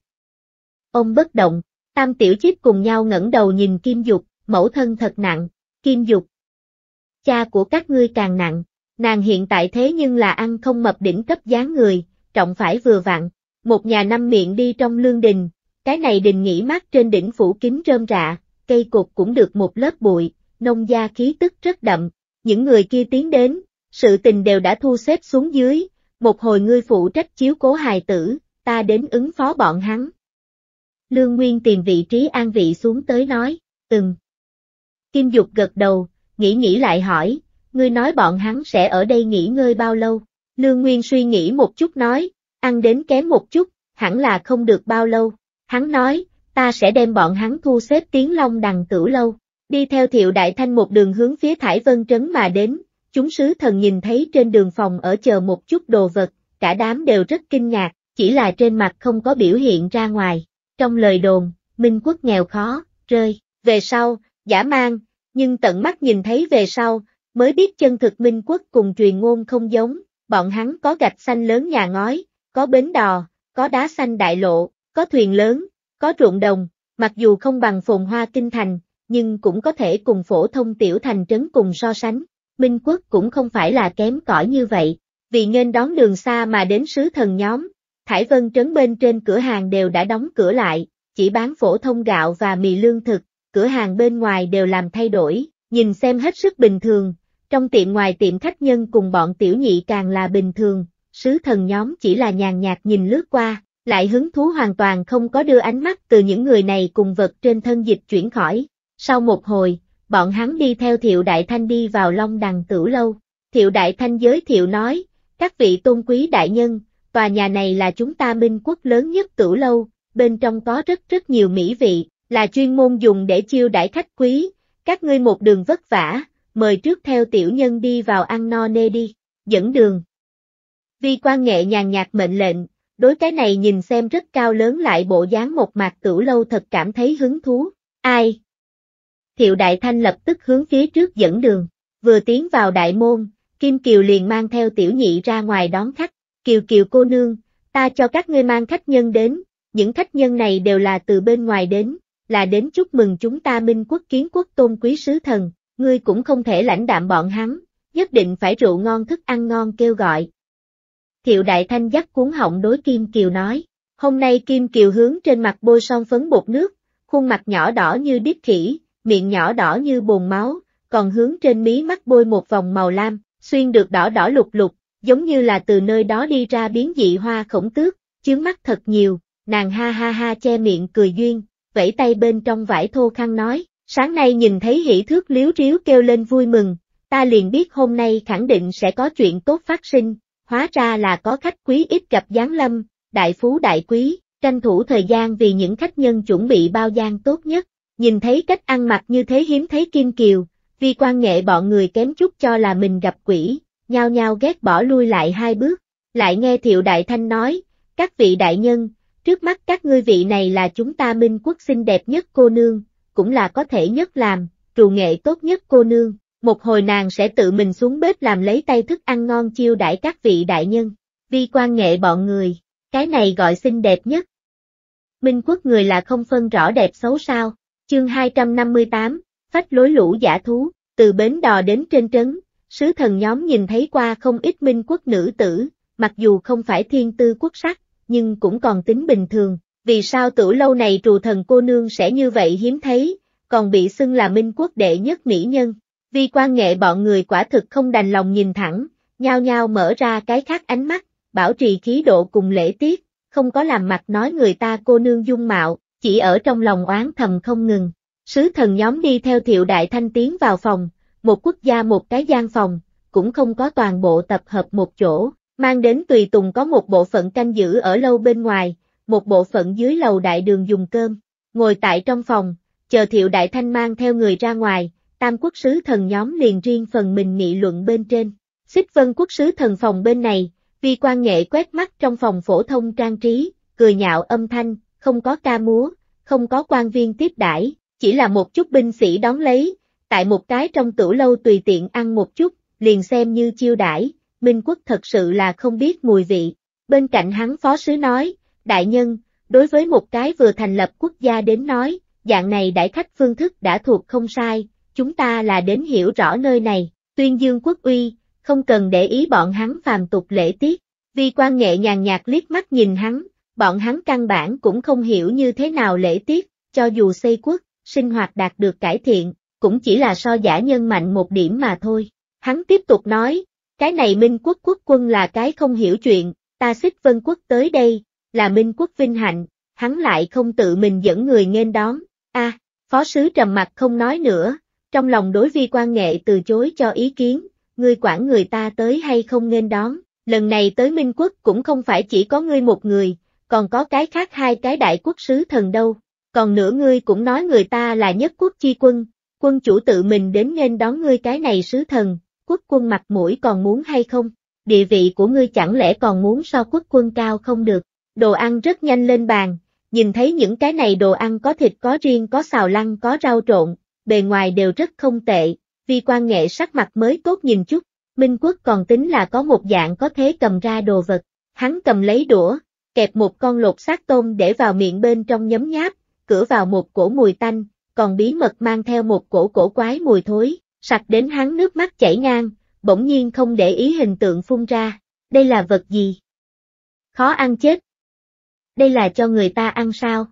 Ôm bất động, tam tiểu chích cùng nhau ngẩng đầu nhìn kim dục, mẫu thân thật nặng, kim dục. Cha của các ngươi càng nặng, nàng hiện tại thế nhưng là ăn không mập đỉnh cấp dáng người, trọng phải vừa vặn, một nhà năm miệng đi trong lương đình, cái này đình nghỉ mát trên đỉnh phủ kính rơm rạ, cây cột cũng được một lớp bụi, nông gia khí tức rất đậm, những người kia tiến đến, sự tình đều đã thu xếp xuống dưới, một hồi ngươi phụ trách chiếu cố hài tử, ta đến ứng phó bọn hắn. Lương Nguyên tìm vị trí an vị xuống tới nói, từng. Kim Dục gật đầu, nghĩ nghĩ lại hỏi, ngươi nói bọn hắn sẽ ở đây nghỉ ngơi bao lâu? Lương Nguyên suy nghĩ một chút nói, ăn đến kém một chút, hẳn là không được bao lâu. Hắn nói, ta sẽ đem bọn hắn thu xếp tiếng long đằng tử lâu. Đi theo thiệu đại thanh một đường hướng phía Thải Vân Trấn mà đến, chúng sứ thần nhìn thấy trên đường phòng ở chờ một chút đồ vật, cả đám đều rất kinh ngạc, chỉ là trên mặt không có biểu hiện ra ngoài. Trong lời đồn, Minh quốc nghèo khó, rơi, về sau, giả mang, nhưng tận mắt nhìn thấy về sau, mới biết chân thực Minh quốc cùng truyền ngôn không giống, bọn hắn có gạch xanh lớn nhà ngói, có bến đò, có đá xanh đại lộ, có thuyền lớn, có ruộng đồng, mặc dù không bằng phồn hoa kinh thành, nhưng cũng có thể cùng phổ thông tiểu thành trấn cùng so sánh. Minh quốc cũng không phải là kém cỏi như vậy, vì nên đón đường xa mà đến sứ thần nhóm, Thải Vân trấn bên trên cửa hàng đều đã đóng cửa lại, chỉ bán phổ thông gạo và mì lương thực, cửa hàng bên ngoài đều làm thay đổi, nhìn xem hết sức bình thường, trong tiệm ngoài tiệm khách nhân cùng bọn tiểu nhị càng là bình thường, sứ thần nhóm chỉ là nhàn nhạt nhìn lướt qua, lại hứng thú hoàn toàn không có đưa ánh mắt từ những người này cùng vật trên thân dịch chuyển khỏi. Sau một hồi, bọn hắn đi theo Thiệu Đại Thanh đi vào Long Đằng Tử Lâu. Thiệu Đại Thanh giới thiệu nói, các vị tôn quý đại nhân, tòa nhà này là chúng ta minh quốc lớn nhất Tử Lâu, bên trong có rất rất nhiều mỹ vị, là chuyên môn dùng để chiêu đãi khách quý, các ngươi một đường vất vả, mời trước theo tiểu nhân đi vào ăn no nê đi, dẫn đường. Vi quan nghệ nhàn nhạt mệnh lệnh, đối cái này nhìn xem rất cao lớn lại bộ dáng một mạc cửu lâu thật cảm thấy hứng thú, ai? Thiệu Đại Thanh lập tức hướng phía trước dẫn đường, vừa tiến vào đại môn, Kim Kiều liền mang theo tiểu nhị ra ngoài đón khách, Kiều Kiều cô nương, ta cho các ngươi mang khách nhân đến, những khách nhân này đều là từ bên ngoài đến, là đến chúc mừng chúng ta minh quốc kiến quốc tôn quý sứ thần, ngươi cũng không thể lãnh đạm bọn hắn, nhất định phải rượu ngon thức ăn ngon kêu gọi, Thiệu Đại Thanh dắt cuốn họng đối Kim Kiều nói. Hôm nay Kim Kiều hướng trên mặt bôi son phấn bột nước, khuôn mặt nhỏ đỏ như đít khỉ, miệng nhỏ đỏ như bồn máu, còn hướng trên mí mắt bôi một vòng màu lam, xuyên được đỏ đỏ lục lục, giống như là từ nơi đó đi ra biến dị hoa khổng tước, chướng mắt thật nhiều, nàng ha ha ha che miệng cười duyên, vẫy tay bên trong vải thô khăn nói, sáng nay nhìn thấy hỷ thước liếu riếu kêu lên vui mừng, ta liền biết hôm nay khẳng định sẽ có chuyện tốt phát sinh, hóa ra là có khách quý ít gặp Giáng Lâm, đại phú đại quý, tranh thủ thời gian vì những khách nhân chuẩn bị bao gian tốt nhất. Nhìn thấy cách ăn mặc như thế hiếm thấy Kim Kiều, vì quan nghệ bọn người kém chút cho là mình gặp quỷ, nhao nhao ghét bỏ lui lại hai bước. Lại nghe Thiệu Đại Thanh nói, các vị đại nhân, trước mắt các ngươi vị này là chúng ta minh quốc xinh đẹp nhất cô nương, cũng là có thể nhất làm, trù nghệ tốt nhất cô nương, một hồi nàng sẽ tự mình xuống bếp làm lấy tay thức ăn ngon chiêu đãi các vị đại nhân, vi quan nghệ bọn người, cái này gọi xinh đẹp nhất. Minh quốc người là không phân rõ đẹp xấu sao, chương 258, phách lối lũ giả thú, từ bến đò đến trên trấn, sứ thần nhóm nhìn thấy qua không ít minh quốc nữ tử, mặc dù không phải thiên tư quốc sắc, nhưng cũng còn tính bình thường, vì sao tử lâu này trù thần cô nương sẽ như vậy hiếm thấy, còn bị xưng là minh quốc đệ nhất mỹ nhân, Vi quan nghệ bọn người quả thực không đành lòng nhìn thẳng, nhao nhao mở ra cái khác ánh mắt, bảo trì khí độ cùng lễ tiết, không có làm mặt nói người ta cô nương dung mạo, chỉ ở trong lòng oán thầm không ngừng. Sứ thần nhóm đi theo thiệu đại thanh tiến vào phòng, một quốc gia một cái gian phòng, cũng không có toàn bộ tập hợp một chỗ, mang đến tùy tùng có một bộ phận canh giữ ở lâu bên ngoài, một bộ phận dưới lầu đại đường dùng cơm, ngồi tại trong phòng, chờ thiệu đại thanh mang theo người ra ngoài, tam quốc sứ thần nhóm liền riêng phần mình nghị luận bên trên. Xích vân quốc sứ thần phòng bên này, vi quan nghệ quét mắt trong phòng phổ thông trang trí, cười nhạo âm thanh, không có ca múa, không có quan viên tiếp đãi, chỉ là một chút binh sĩ đón lấy, tại một cái trong tửu lâu tùy tiện ăn một chút, liền xem như chiêu đãi, Minh quốc thật sự là không biết mùi vị. Bên cạnh hắn phó sứ nói, đại nhân, đối với một cái vừa thành lập quốc gia đến nói, dạng này đại khách phương thức đã thuộc không sai, chúng ta là đến hiểu rõ nơi này, tuyên dương quốc uy, không cần để ý bọn hắn phàm tục lễ tiết. Vi quan nghệ nhàn nhạt liếc mắt nhìn hắn, bọn hắn căn bản cũng không hiểu như thế nào lễ tiết, cho dù xây quốc, sinh hoạt đạt được cải thiện, cũng chỉ là so giả nhân mạnh một điểm mà thôi. Hắn tiếp tục nói, cái này Minh quốc quốc quân là cái không hiểu chuyện, ta xích vân quốc tới đây, là Minh quốc vinh hạnh, hắn lại không tự mình dẫn người nghênh đón, a phó sứ trầm mặt không nói nữa, trong lòng đối vi quan nghệ từ chối cho ý kiến, ngươi quản người ta tới hay không nên đón, lần này tới Minh Quốc cũng không phải chỉ có ngươi một người, còn có cái khác hai cái đại quốc sứ thần đâu, còn nữa ngươi cũng nói người ta là nhất quốc chi quân, quân chủ tự mình đến nên đón ngươi cái này sứ thần, quốc quân mặt mũi còn muốn hay không, địa vị của ngươi chẳng lẽ còn muốn so quốc quân cao không được, đồ ăn rất nhanh lên bàn, nhìn thấy những cái này đồ ăn có thịt có riêng có xào lăn có rau trộn, bề ngoài đều rất không tệ, vi quan nghệ sắc mặt mới tốt nhìn chút, Minh Quốc còn tính là có một dạng có thế cầm ra đồ vật, hắn cầm lấy đũa, kẹp một con lột xác tôm để vào miệng bên trong nhấm nháp, cửa vào một cổ mùi tanh, còn bí mật mang theo một cổ cổ quái mùi thối, sặc đến hắn nước mắt chảy ngang, bỗng nhiên không để ý hình tượng phun ra, đây là vật gì? Khó ăn chết. Đây là cho người ta ăn sao?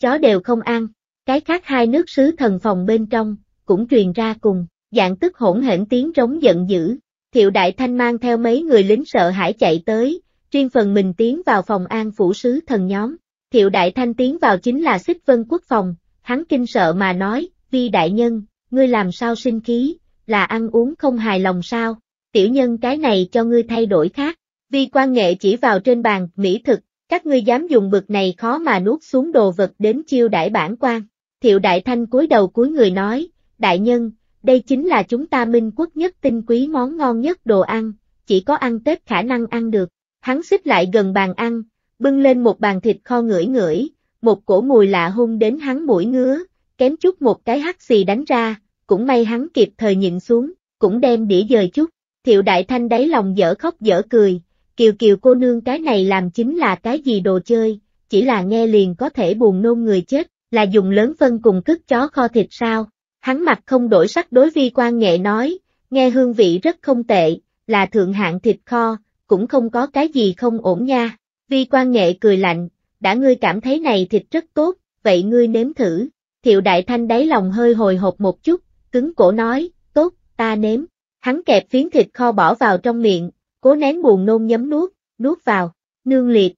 Chó đều không ăn. Cái khác hai nước sứ thần phòng bên trong, cũng truyền ra cùng, dạng tức hỗn hển tiếng rống giận dữ. Thiệu Đại Thanh mang theo mấy người lính sợ hãi chạy tới, riêng phần mình tiến vào phòng an phủ sứ thần nhóm. Thiệu Đại Thanh tiến vào chính là xích vân quốc phòng, hắn kinh sợ mà nói, vi đại nhân, ngươi làm sao sinh khí, là ăn uống không hài lòng sao, tiểu nhân cái này cho ngươi thay đổi khác. Vi quan nghệ chỉ vào trên bàn, mỹ thực, các ngươi dám dùng bực này khó mà nuốt xuống đồ vật đến chiêu đãi bản quan. Thiệu Đại Thanh cúi đầu cuối người nói, Đại nhân, đây chính là chúng ta minh quốc nhất tinh quý món ngon nhất đồ ăn, chỉ có ăn Tết khả năng ăn được. Hắn xích lại gần bàn ăn, bưng lên một bàn thịt kho ngửi ngửi, một cổ mùi lạ hung đến hắn mũi ngứa, kém chút một cái hắt xì đánh ra, cũng may hắn kịp thời nhịn xuống, cũng đem đĩa dời chút. Thiệu Đại Thanh đáy lòng dở khóc dở cười, kiều kiều cô nương cái này làm chính là cái gì đồ chơi, chỉ là nghe liền có thể buồn nôn người chết là dùng lớn phân cùng cứt chó kho thịt sao, hắn mặt không đổi sắc đối vi quan nghệ nói, nghe hương vị rất không tệ, là thượng hạng thịt kho, cũng không có cái gì không ổn nha, vi quan nghệ cười lạnh, đã ngươi cảm thấy này thịt rất tốt, vậy ngươi nếm thử, thiệu đại thanh đáy lòng hơi hồi hộp một chút, cứng cổ nói, tốt, ta nếm, hắn kẹp phiến thịt kho bỏ vào trong miệng, cố nén buồn nôn nhấm nuốt, nuốt vào, nương liệt.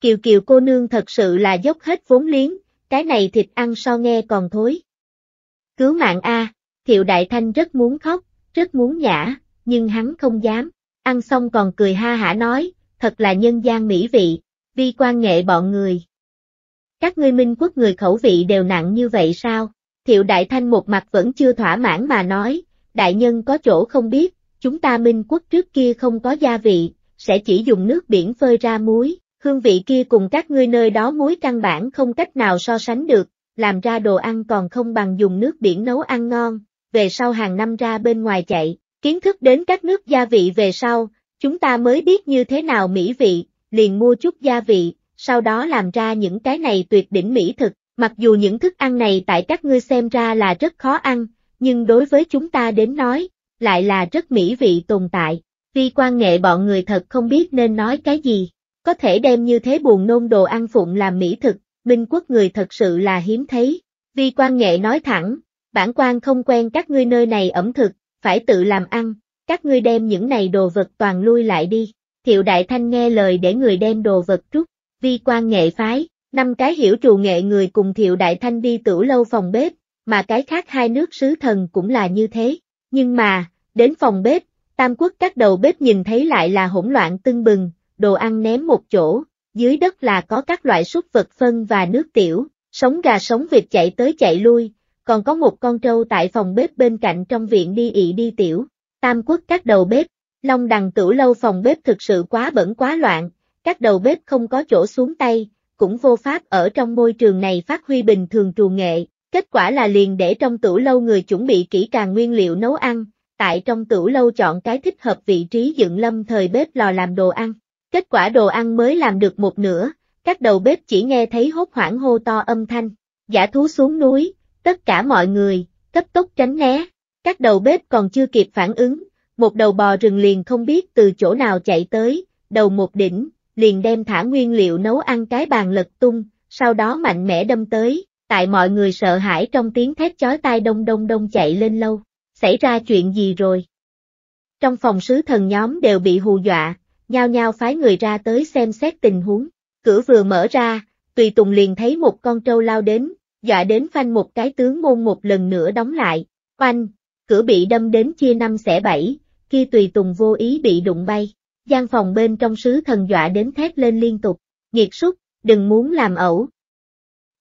Kiều Kiều cô nương thật sự là dốc hết vốn liếng, cái này thịt ăn so nghe còn thối. Cứu mạng A, Thiệu Đại Thanh rất muốn khóc, rất muốn nhả, nhưng hắn không dám, ăn xong còn cười ha hả nói, thật là nhân gian mỹ vị, vi quan nghệ bọn người. Các ngươi minh quốc người khẩu vị đều nặng như vậy sao? Thiệu Đại Thanh một mặt vẫn chưa thỏa mãn mà nói, đại nhân có chỗ không biết, chúng ta minh quốc trước kia không có gia vị, sẽ chỉ dùng nước biển phơi ra muối, Hương vị kia cùng các ngươi nơi đó muối căn bản không cách nào so sánh được, làm ra đồ ăn còn không bằng dùng nước biển nấu ăn ngon, về sau hàng năm ra bên ngoài chạy, kiến thức đến các nước gia vị về sau, chúng ta mới biết như thế nào mỹ vị, liền mua chút gia vị, sau đó làm ra những cái này tuyệt đỉnh mỹ thực, mặc dù những thức ăn này tại các ngươi xem ra là rất khó ăn, nhưng đối với chúng ta đến nói, lại là rất mỹ vị tồn tại, Vi quan nghệ bọn người thật không biết nên nói cái gì. Có thể đem như thế buồn nôn đồ ăn phụng làm mỹ thực, minh quốc người thật sự là hiếm thấy. Vi quan nghệ nói thẳng, bản quan không quen các ngươi nơi này ẩm thực, phải tự làm ăn, các ngươi đem những này đồ vật toàn lui lại đi. Thiệu Đại Thanh nghe lời để người đem đồ vật rút, vi quan nghệ phái, năm cái hiểu trù nghệ người cùng Thiệu Đại Thanh đi tửu lâu phòng bếp, mà cái khác hai nước sứ thần cũng là như thế. Nhưng mà, đến phòng bếp, Tam Quốc các đầu bếp nhìn thấy lại là hỗn loạn tưng bừng, đồ ăn ném một chỗ, dưới đất là có các loại súc vật phân và nước tiểu, sống gà sống vịt chạy tới chạy lui, còn có một con trâu tại phòng bếp bên cạnh trong viện đi ị đi tiểu. Tam quốc các đầu bếp, Long đằng tửu lâu phòng bếp thực sự quá bẩn quá loạn, các đầu bếp không có chỗ xuống tay, cũng vô pháp ở trong môi trường này phát huy bình thường trù nghệ, kết quả là liền để trong tửu lâu người chuẩn bị kỹ càng nguyên liệu nấu ăn, tại trong tửu lâu chọn cái thích hợp vị trí dựng lâm thời bếp lò làm đồ ăn. Kết quả đồ ăn mới làm được một nửa, các đầu bếp chỉ nghe thấy hốt hoảng hô to âm thanh. Giả thú xuống núi, tất cả mọi người, cấp tốc tránh né. Các đầu bếp còn chưa kịp phản ứng, một đầu bò rừng liền không biết từ chỗ nào chạy tới, đầu một đỉnh, liền đem thả nguyên liệu nấu ăn cái bàn lật tung, sau đó mạnh mẽ đâm tới, tại mọi người sợ hãi trong tiếng thét chói tai đông đông đông chạy lên lâu. Xảy ra chuyện gì rồi? Trong phòng sứ thần nhóm đều bị hù dọa, nhao nhao phái người ra tới xem xét tình huống. Cửa vừa mở ra, Tùy Tùng liền thấy một con trâu lao đến, dọa đến phanh một cái tướng môn một lần nữa đóng lại. phanh cửa bị đâm đến chia năm xẻ bảy, khi Tùy Tùng vô ý bị đụng bay. gian phòng bên trong sứ thần dọa đến thét lên liên tục, nghiệt súc, đừng muốn làm ẩu.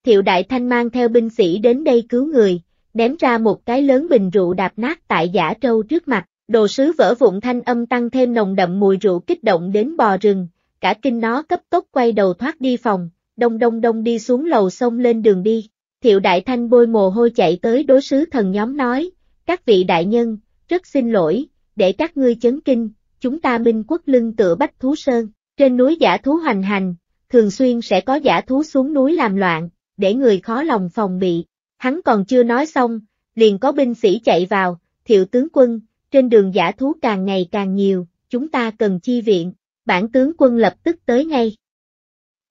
Thiệu Đại Thanh mang theo binh sĩ đến đây cứu người, ném ra một cái lớn bình rượu đạp nát tại giả trâu trước mặt, Đồ sứ vỡ vụn thanh âm tăng thêm nồng đậm mùi rượu kích động đến bò rừng, cả kinh nó cấp tốc quay đầu thoát đi phòng, đông đông đông đi xuống lầu sông lên đường đi. Thiệu đại thanh bôi mồ hôi chạy tới đối sứ thần nhóm nói, các vị đại nhân, rất xin lỗi, để các ngươi chấn kinh, chúng ta minh quốc lưng tựa Bách Thú Sơn, trên núi giả thú hoành hành, thường xuyên sẽ có giả thú xuống núi làm loạn, để người khó lòng phòng bị. Hắn còn chưa nói xong, liền có binh sĩ chạy vào, thiệu tướng quân, trên đường giả thú càng ngày càng nhiều, chúng ta cần chi viện, bản tướng quân lập tức tới ngay.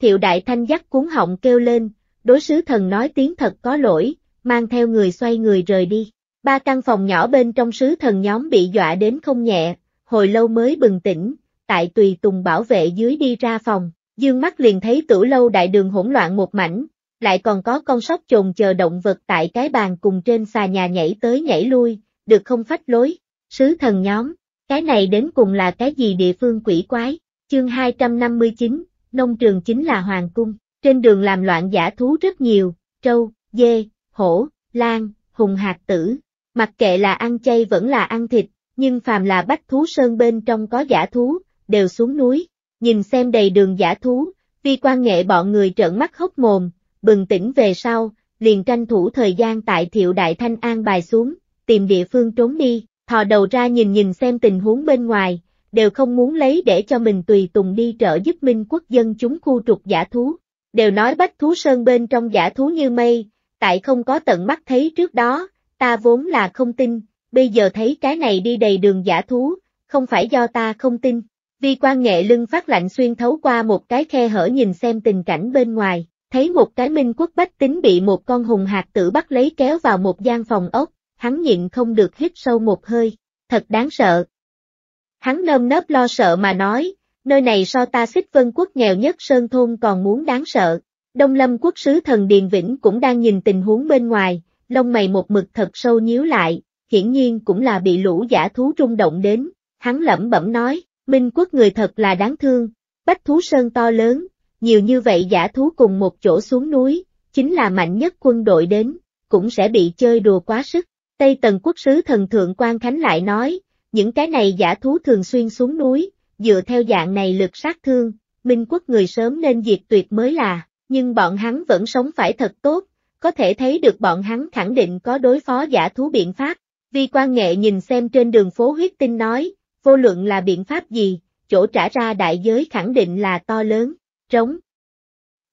Thiệu đại thanh dắt cuốn họng kêu lên, đối sứ thần nói tiếng thật có lỗi, mang theo người xoay người rời đi. Ba căn phòng nhỏ bên trong sứ thần nhóm bị dọa đến không nhẹ, hồi lâu mới bừng tỉnh, tại tùy tùng bảo vệ dưới đi ra phòng, dương mắt liền thấy tử lâu đại đường hỗn loạn một mảnh, lại còn có con sóc chồn chờ động vật tại cái bàn cùng trên xà nhà nhảy tới nhảy lui, được không phách lối sứ thần nhóm, cái này đến cùng là cái gì địa phương quỷ quái, chương 259, nông trường chính là hoàng cung, trên đường làm loạn giả thú rất nhiều, trâu, dê, hổ, lan, hùng hạt tử, mặc kệ là ăn chay vẫn là ăn thịt, nhưng phàm là bách thú sơn bên trong có giả thú, đều xuống núi, nhìn xem đầy đường giả thú, vi quan nghệ bọn người trợn mắt hốc mồm, bừng tỉnh về sau, liền tranh thủ thời gian tại thiệu đại thanh an bài xuống, tìm địa phương trốn đi, thò đầu ra nhìn nhìn xem tình huống bên ngoài, đều không muốn lấy để cho mình tùy tùng đi trợ giúp minh quốc dân chúng khu trục giả thú. Đều nói bách thú sơn bên trong giả thú như mây, tại không có tận mắt thấy trước đó, ta vốn là không tin, bây giờ thấy cái này đi đầy đường giả thú, không phải do ta không tin. Vi quan nghệ lưng phát lạnh xuyên thấu qua một cái khe hở nhìn xem tình cảnh bên ngoài, thấy một cái minh quốc bách tính bị một con hùng hạt tử bắt lấy kéo vào một gian phòng ốc, hắn nhịn không được hít sâu một hơi, thật đáng sợ. Hắn nơm nớp lo sợ mà nói, nơi này so ta xích vân quốc nghèo nhất sơn thôn còn muốn đáng sợ. Đông lâm quốc sứ thần Điền Vĩnh cũng đang nhìn tình huống bên ngoài, lông mày một mực thật sâu nhíu lại, hiển nhiên cũng là bị lũ giả thú rung động đến, hắn lẩm bẩm nói, minh quốc người thật là đáng thương, bách thú sơn to lớn, nhiều như vậy giả thú cùng một chỗ xuống núi, chính là mạnh nhất quân đội đến, cũng sẽ bị chơi đùa quá sức. Tây Tần quốc sứ thần Thượng quan Khánh lại nói, những cái này giả thú thường xuyên xuống núi, dựa theo dạng này lực sát thương, minh quốc người sớm nên diệt tuyệt mới là, nhưng bọn hắn vẫn sống phải thật tốt, có thể thấy được bọn hắn khẳng định có đối phó giả thú biện pháp. Vi quan nghệ nhìn xem trên đường phố huyết tinh nói, vô luận là biện pháp gì, chỗ trả ra đại giới khẳng định là to lớn, trống.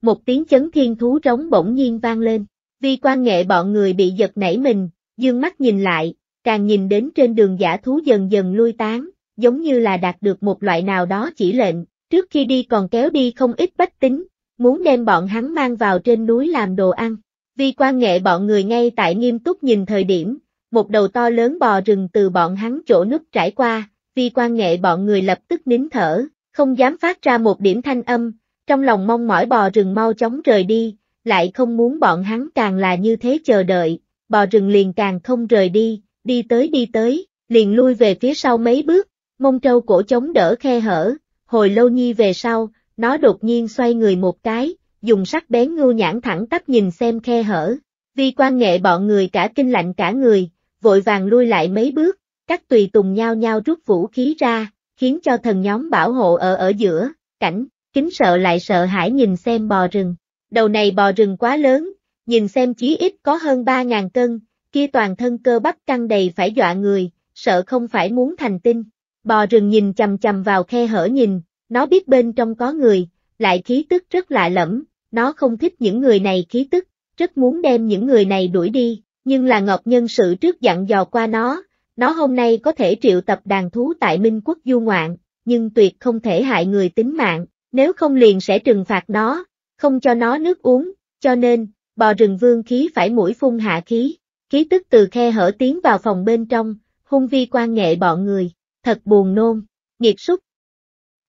Một tiếng chấn thiên thú trống bỗng nhiên vang lên, vi quan nghệ bọn người bị giật nảy mình, Dương mắt nhìn lại, càng nhìn đến trên đường giả thú dần dần lui tán, giống như là đạt được một loại nào đó chỉ lệnh, trước khi đi còn kéo đi không ít bách tính, muốn đem bọn hắn mang vào trên núi làm đồ ăn. Vì quan nghệ bọn người ngay tại nghiêm túc nhìn thời điểm, một đầu to lớn bò rừng từ bọn hắn chỗ núp trải qua, vì quan nghệ bọn người lập tức nín thở, không dám phát ra một điểm thanh âm, trong lòng mong mỏi bò rừng mau chóng rời đi, lại không muốn bọn hắn càng là như thế chờ đợi, bò rừng liền càng không rời đi, đi tới đi tới, liền lui về phía sau mấy bước, mông trâu cổ chống đỡ khe hở, hồi lâu nhi về sau, nó đột nhiên xoay người một cái, dùng sắc bén ngưu nhãn thẳng tắp nhìn xem khe hở. Vi quan nghệ bọn người cả kinh lạnh cả người, vội vàng lui lại mấy bước, các tùy tùng nhau nhau rút vũ khí ra, khiến cho thần nhóm bảo hộ ở ở giữa, cảnh, kính sợ lại sợ hãi nhìn xem bò rừng. Đầu này bò rừng quá lớn, nhìn xem chí ít có hơn 3.000 cân, kia toàn thân cơ bắp căng đầy phải dọa người, sợ không phải muốn thành tinh. Bò rừng nhìn chầm chầm vào khe hở nhìn, nó biết bên trong có người, lại khí tức rất lạ lẫm, nó không thích những người này khí tức, rất muốn đem những người này đuổi đi, nhưng là Ngọc Nhân Sự trước dặn dò qua nó, nó hôm nay có thể triệu tập đàn thú tại Minh Quốc Du Ngoạn, nhưng tuyệt không thể hại người tính mạng, nếu không liền sẽ trừng phạt nó, không cho nó nước uống, cho nên, bò rừng vương khí phải mũi phun hạ khí, khí tức từ khe hở tiến vào phòng bên trong, hung vi quan nghệ bọn người, thật buồn nôn, nghiệt súc.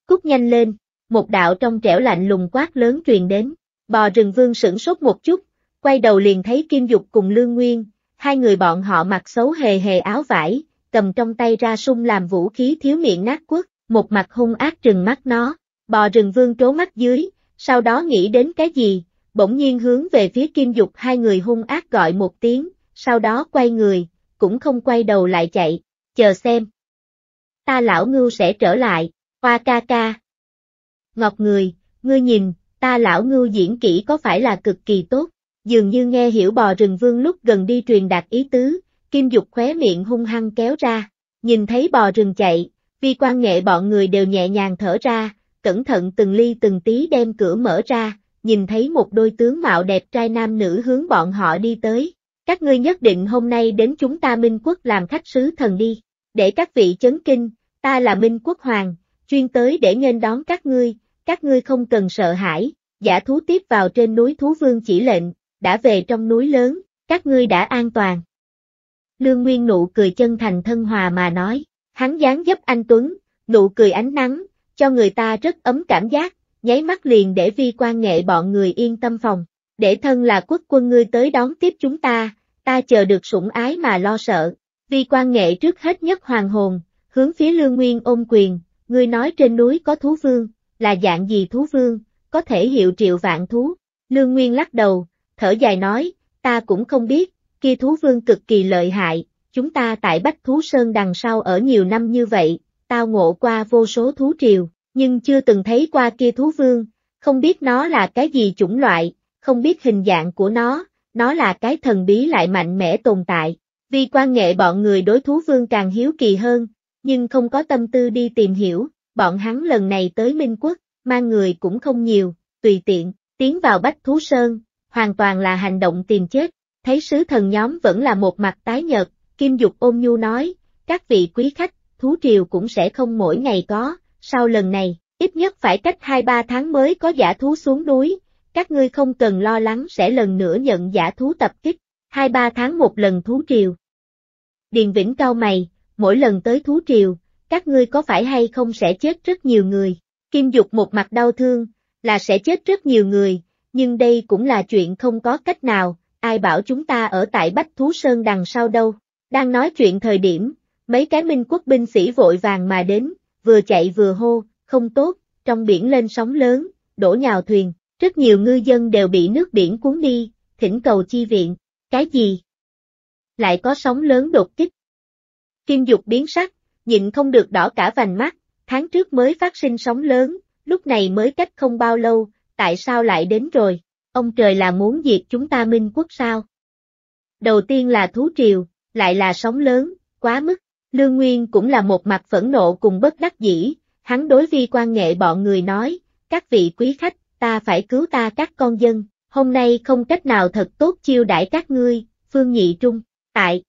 Cút nhanh lên, một đạo trong trẻo lạnh lùng quát lớn truyền đến, bò rừng vương sửng sốt một chút, quay đầu liền thấy Kim Dục cùng Lương Nguyên, hai người bọn họ mặc xấu hề hề áo vải, cầm trong tay ra sung làm vũ khí thiếu miệng nát quất, một mặt hung ác trừng mắt nó, bò rừng vương trố mắt dưới, sau đó nghĩ đến cái gì, bỗng nhiên hướng về phía Kim Dục hai người hung ác gọi một tiếng, sau đó quay người, cũng không quay đầu lại chạy, chờ xem. Ta lão ngưu sẽ trở lại, hoa ca ca. Ngọc người, ngươi nhìn, ta lão ngưu diễn kỹ có phải là cực kỳ tốt, dường như nghe hiểu bò rừng vương lúc gần đi truyền đạt ý tứ, Kim Dục khóe miệng hung hăng kéo ra, nhìn thấy bò rừng chạy, vi quan nghệ bọn người đều nhẹ nhàng thở ra, cẩn thận từng ly từng tí đem cửa mở ra, nhìn thấy một đôi tướng mạo đẹp trai nam nữ hướng bọn họ đi tới. Các ngươi nhất định hôm nay đến chúng ta Minh Quốc làm khách sứ thần đi, để các vị chấn kinh, ta là Minh Quốc Hoàng, chuyên tới để nghênh đón các ngươi, các ngươi không cần sợ hãi, giả thú tiếp vào trên núi Thú Vương chỉ lệnh, đã về trong núi lớn, các ngươi đã an toàn. Lương Nguyên nụ cười chân thành thân hòa mà nói, hắn dáng giúp anh Tuấn, nụ cười ánh nắng, cho người ta rất ấm cảm giác, nháy mắt liền để vi quan nghệ bọn người yên tâm phòng, để thân là quốc quân ngươi tới đón tiếp chúng ta, ta chờ được sủng ái mà lo sợ. Vi quan nghệ trước hết nhất hoàng hồn, hướng phía lương nguyên ôm quyền, ngươi nói trên núi có thú vương, là dạng gì thú vương, có thể hiệu triệu vạn thú. Lương nguyên lắc đầu, thở dài nói, ta cũng không biết, kia thú vương cực kỳ lợi hại, chúng ta tại Bách Thú Sơn đằng sau ở nhiều năm như vậy, tao ngộ qua vô số thú triều, nhưng chưa từng thấy qua kia thú vương, không biết nó là cái gì chủng loại, không biết hình dạng của nó, nó là cái thần bí lại mạnh mẽ tồn tại. Vì quan nghệ bọn người đối thú vương càng hiếu kỳ hơn, nhưng không có tâm tư đi tìm hiểu, bọn hắn lần này tới Minh Quốc, mang người cũng không nhiều, tùy tiện, tiến vào Bách Thú Sơn, hoàn toàn là hành động tìm chết, thấy sứ thần nhóm vẫn là một mặt tái nhợt, Kim Dục ôm nhu nói, các vị quý khách, thú triều cũng sẽ không mỗi ngày có, sau lần này, ít nhất phải cách 2-3 tháng mới có giả thú xuống núi, các ngươi không cần lo lắng sẽ lần nữa nhận giả thú tập kích, 2-3 tháng một lần thú triều. Điền Vĩnh cao mày, mỗi lần tới thú triều, các ngươi có phải hay không sẽ chết rất nhiều người, Kim Dục một mặt đau thương, là sẽ chết rất nhiều người, nhưng đây cũng là chuyện không có cách nào, ai bảo chúng ta ở tại Bách Thú Sơn đằng sau đâu, đang nói chuyện thời điểm, mấy cái minh quốc binh sĩ vội vàng mà đến, vừa chạy vừa hô, không tốt, trong biển lên sóng lớn, đổ nhào thuyền, rất nhiều ngư dân đều bị nước biển cuốn đi, thỉnh cầu chi viện, cái gì? Lại có sóng lớn đột kích. Kim Dục biến sắc, nhịn không được đỏ cả vành mắt, tháng trước mới phát sinh sóng lớn, lúc này mới cách không bao lâu, tại sao lại đến rồi, ông trời là muốn diệt chúng ta minh quốc sao? Đầu tiên là thú triều, lại là sóng lớn, quá mức. Lương Nguyên cũng là một mặt phẫn nộ cùng bất đắc dĩ, hắn đối vi quan nghệ bọn người nói, các vị quý khách, ta phải cứu ta các con dân, hôm nay không cách nào thật tốt chiêu đãi các ngươi, Phương Nhị Trung, tại.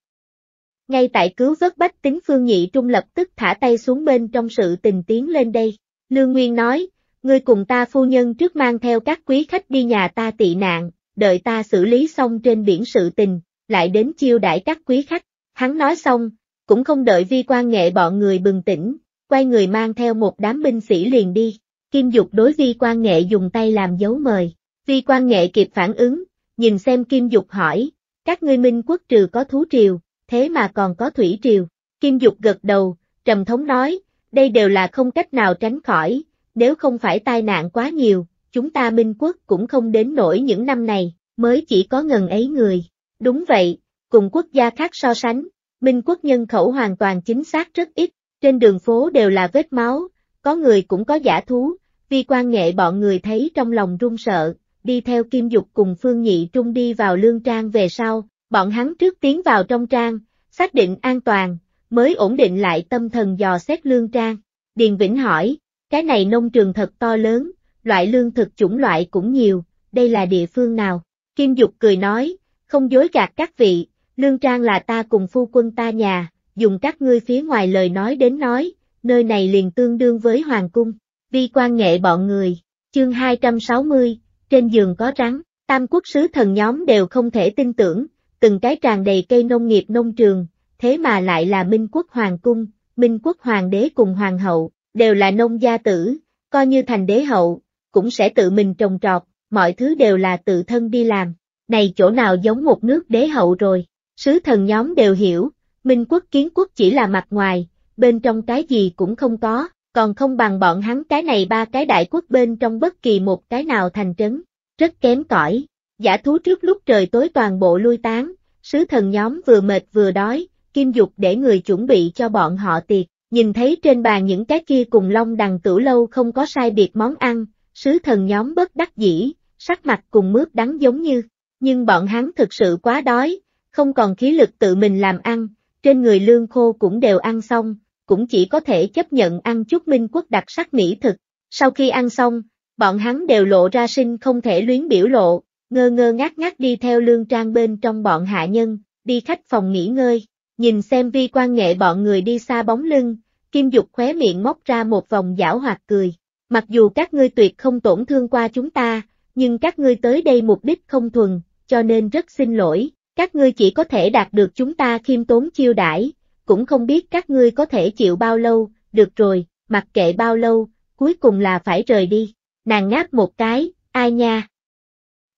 Ngay tại cứu vớt bách tính Phương Nhị Trung lập tức thả tay xuống bên trong sự tình tiến lên đây, Lương Nguyên nói, ngươi cùng ta phu nhân trước mang theo các quý khách đi nhà ta tị nạn, đợi ta xử lý xong trên biển sự tình, lại đến chiêu đãi các quý khách, hắn nói xong cũng không đợi vi quan nghệ bọn người bừng tỉnh, quay người mang theo một đám binh sĩ liền đi. Kim Dục đối vi quan nghệ dùng tay làm dấu mời, vi quan nghệ kịp phản ứng, nhìn xem Kim Dục hỏi, các ngươi minh quốc trừ có thú triều, thế mà còn có thủy triều. Kim Dục gật đầu, trầm thống nói, đây đều là không cách nào tránh khỏi, nếu không phải tai nạn quá nhiều, chúng ta minh quốc cũng không đến nổi những năm này, mới chỉ có ngần ấy người. Đúng vậy, cùng quốc gia khác so sánh, Minh quốc nhân khẩu hoàn toàn chính xác rất ít, trên đường phố đều là vết máu, có người cũng có giả thú, vi quan nghệ bọn người thấy trong lòng run sợ, đi theo Kim Dục cùng Phương Nhị Trung đi vào lương trang về sau, bọn hắn trước tiến vào trong trang, xác định an toàn, mới ổn định lại tâm thần dò xét lương trang. Điền Vĩnh hỏi, cái này nông trường thật to lớn, loại lương thực chủng loại cũng nhiều, đây là địa phương nào? Kim Dục cười nói, không dối gạt các vị, lương trang là ta cùng phu quân ta nhà, dùng các ngươi phía ngoài lời nói đến nói, nơi này liền tương đương với hoàng cung, vi quan nghệ bọn người, chương 260, trên giường có rắn, tam quốc sứ thần nhóm đều không thể tin tưởng, từng cái tràn đầy cây nông nghiệp nông trường, thế mà lại là minh quốc hoàng cung, minh quốc hoàng đế cùng hoàng hậu, đều là nông gia tử, coi như thành đế hậu, cũng sẽ tự mình trồng trọt, mọi thứ đều là tự thân đi làm, này chỗ nào giống một nước đế hậu rồi. Sứ thần nhóm đều hiểu, Minh quốc kiến quốc chỉ là mặt ngoài, bên trong cái gì cũng không có, còn không bằng bọn hắn cái này ba cái đại quốc bên trong bất kỳ một cái nào thành trấn, rất kém cỏi. Giả thú trước lúc trời tối toàn bộ lui tán, sứ thần nhóm vừa mệt vừa đói, kim dục để người chuẩn bị cho bọn họ tiệc, nhìn thấy trên bàn những cái kia cùng long đằng tử lâu không có sai biệt món ăn, sứ thần nhóm bất đắc dĩ, sắc mặt cùng mướp đắng giống như, nhưng bọn hắn thực sự quá đói, không còn khí lực tự mình làm ăn, trên người lương khô cũng đều ăn xong, cũng chỉ có thể chấp nhận ăn chút minh quốc đặc sắc mỹ thực. Sau khi ăn xong, bọn hắn đều lộ ra sinh không thể luyến biểu lộ, ngơ ngơ ngác ngác đi theo lương trang bên trong bọn hạ nhân, đi khách phòng nghỉ ngơi, nhìn xem vi quan nghệ bọn người đi xa bóng lưng, kim dục khóe miệng móc ra một vòng giảo hoạt cười. Mặc dù các ngươi tuyệt không tổn thương qua chúng ta, nhưng các ngươi tới đây mục đích không thuần, cho nên rất xin lỗi, các ngươi chỉ có thể đạt được chúng ta khiêm tốn chiêu đãi, cũng không biết các ngươi có thể chịu bao lâu, được rồi, mặc kệ bao lâu, cuối cùng là phải rời đi. Nàng ngáp một cái, ai nha?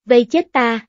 Vây chết ta!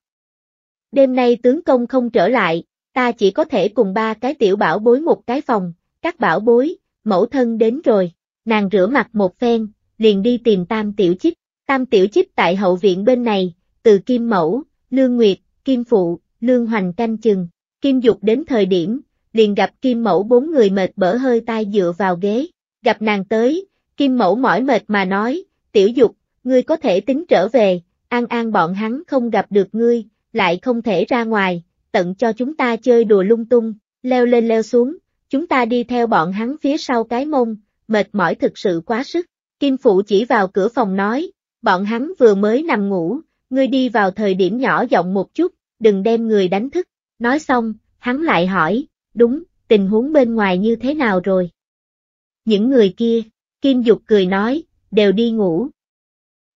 Đêm nay tướng công không trở lại, ta chỉ có thể cùng ba cái tiểu bảo bối một cái phòng, các bảo bối, mẫu thân đến rồi. Nàng rửa mặt một phen, liền đi tìm tam tiểu chích. Tam tiểu chích tại hậu viện bên này, từ kim mẫu, lương nguyệt, kim phụ, Lương Hoành canh chừng, Kim Dục đến thời điểm, liền gặp Kim Mẫu bốn người mệt bở hơi tai dựa vào ghế, gặp nàng tới, Kim Mẫu mỏi mệt mà nói, tiểu dục, ngươi có thể tính trở về, an an bọn hắn không gặp được ngươi, lại không thể ra ngoài, tận cho chúng ta chơi đùa lung tung, leo lên leo xuống, chúng ta đi theo bọn hắn phía sau cái mông, mệt mỏi thực sự quá sức. Kim Phụ chỉ vào cửa phòng nói, bọn hắn vừa mới nằm ngủ, ngươi đi vào thời điểm nhỏ giọng một chút, đừng đem người đánh thức. Nói xong, hắn lại hỏi, đúng, tình huống bên ngoài như thế nào rồi? Những người kia, Kim Dục cười nói, đều đi ngủ.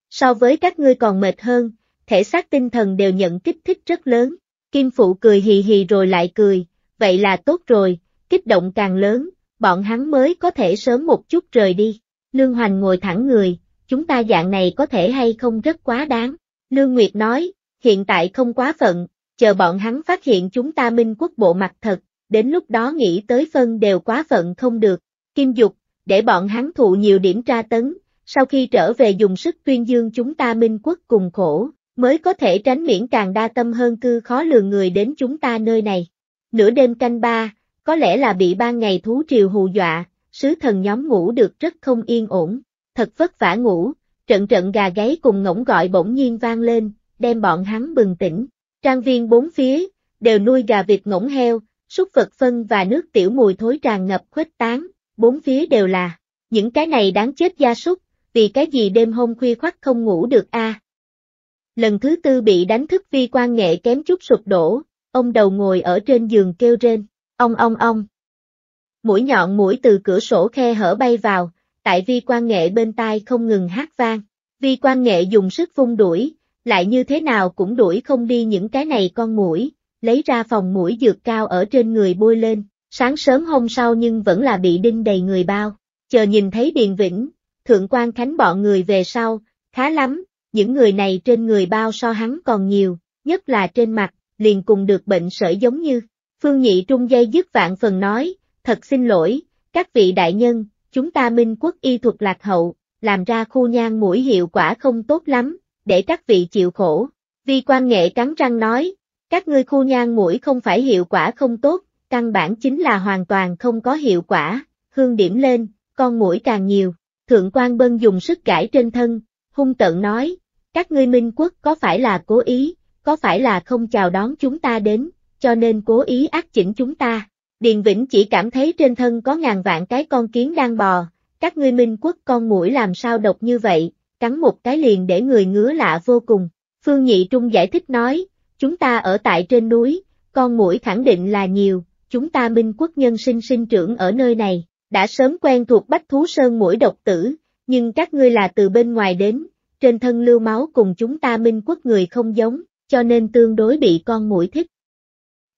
So với các ngươi còn mệt hơn, thể xác tinh thần đều nhận kích thích rất lớn. Kim Phụ cười hì hì rồi lại cười, vậy là tốt rồi, kích động càng lớn, bọn hắn mới có thể sớm một chút rời đi. Lương Hoành ngồi thẳng người, chúng ta dạng này có thể hay không rất quá đáng. Lương Nguyệt nói, hiện tại không quá phận, chờ bọn hắn phát hiện chúng ta minh quốc bộ mặt thật, đến lúc đó nghĩ tới phân đều quá phận không được, kim dục, để bọn hắn thụ nhiều điểm tra tấn, sau khi trở về dùng sức tuyên dương chúng ta minh quốc cùng khổ, mới có thể tránh miễn càng đa tâm hơn cư khó lường người đến chúng ta nơi này. Nửa đêm canh ba, có lẽ là bị ban ngày thú triều hù dọa, sứ thần nhóm ngủ được rất không yên ổn, thật vất vả ngủ, trận trận gà gáy cùng ngỗng gọi bỗng nhiên vang lên, đem bọn hắn bừng tỉnh. Trang viên bốn phía, đều nuôi gà vịt ngỗng heo, súc vật phân và nước tiểu mùi thối tràn ngập khuếch tán, bốn phía đều là, những cái này đáng chết gia súc, vì cái gì đêm hôm khuya khoắt không ngủ được a à. Lần thứ tư bị đánh thức vi quan nghệ kém chút sụp đổ, ông đầu ngồi ở trên giường kêu rên, ong ong ong. Mũi nhọn mũi từ cửa sổ khe hở bay vào, tại vi quan nghệ bên tai không ngừng hát vang, vi quan nghệ dùng sức vung đuổi, lại như thế nào cũng đuổi không đi những cái này con mũi, lấy ra phòng mũi dược cao ở trên người bôi lên, sáng sớm hôm sau nhưng vẫn là bị đinh đầy người bao, chờ nhìn thấy Điền Vĩnh, Thượng quan Khánh bọn người về sau, khá lắm, những người này trên người bao so hắn còn nhiều, nhất là trên mặt, liền cùng được bệnh sởi giống như, Phương Nhị Trung dây dứt vạn phần nói, thật xin lỗi, các vị đại nhân, chúng ta minh quốc y thuật lạc hậu, làm ra khu nhang mũi hiệu quả không tốt lắm, để các vị chịu khổ. Vi quan nghệ cắn răng nói, các ngươi khu nhang mũi không phải hiệu quả không tốt, căn bản chính là hoàn toàn không có hiệu quả, hương điểm lên, con mũi càng nhiều. Thượng quan bân dùng sức cãi trên thân, hung tận nói, các ngươi minh quốc có phải là cố ý, có phải là không chào đón chúng ta đến, cho nên cố ý ác chỉnh chúng ta. Điền Vĩnh chỉ cảm thấy trên thân có ngàn vạn cái con kiến đang bò, các ngươi minh quốc con mũi làm sao độc như vậy, cắn một cái liền để người ngứa lạ vô cùng. Phương Nhị Trung giải thích nói, chúng ta ở tại trên núi, con mũi khẳng định là nhiều, chúng ta minh quốc nhân sinh sinh trưởng ở nơi này, đã sớm quen thuộc bách thú sơn mũi độc tử, nhưng các ngươi là từ bên ngoài đến, trên thân lưu máu cùng chúng ta minh quốc người không giống, cho nên tương đối bị con mũi thích.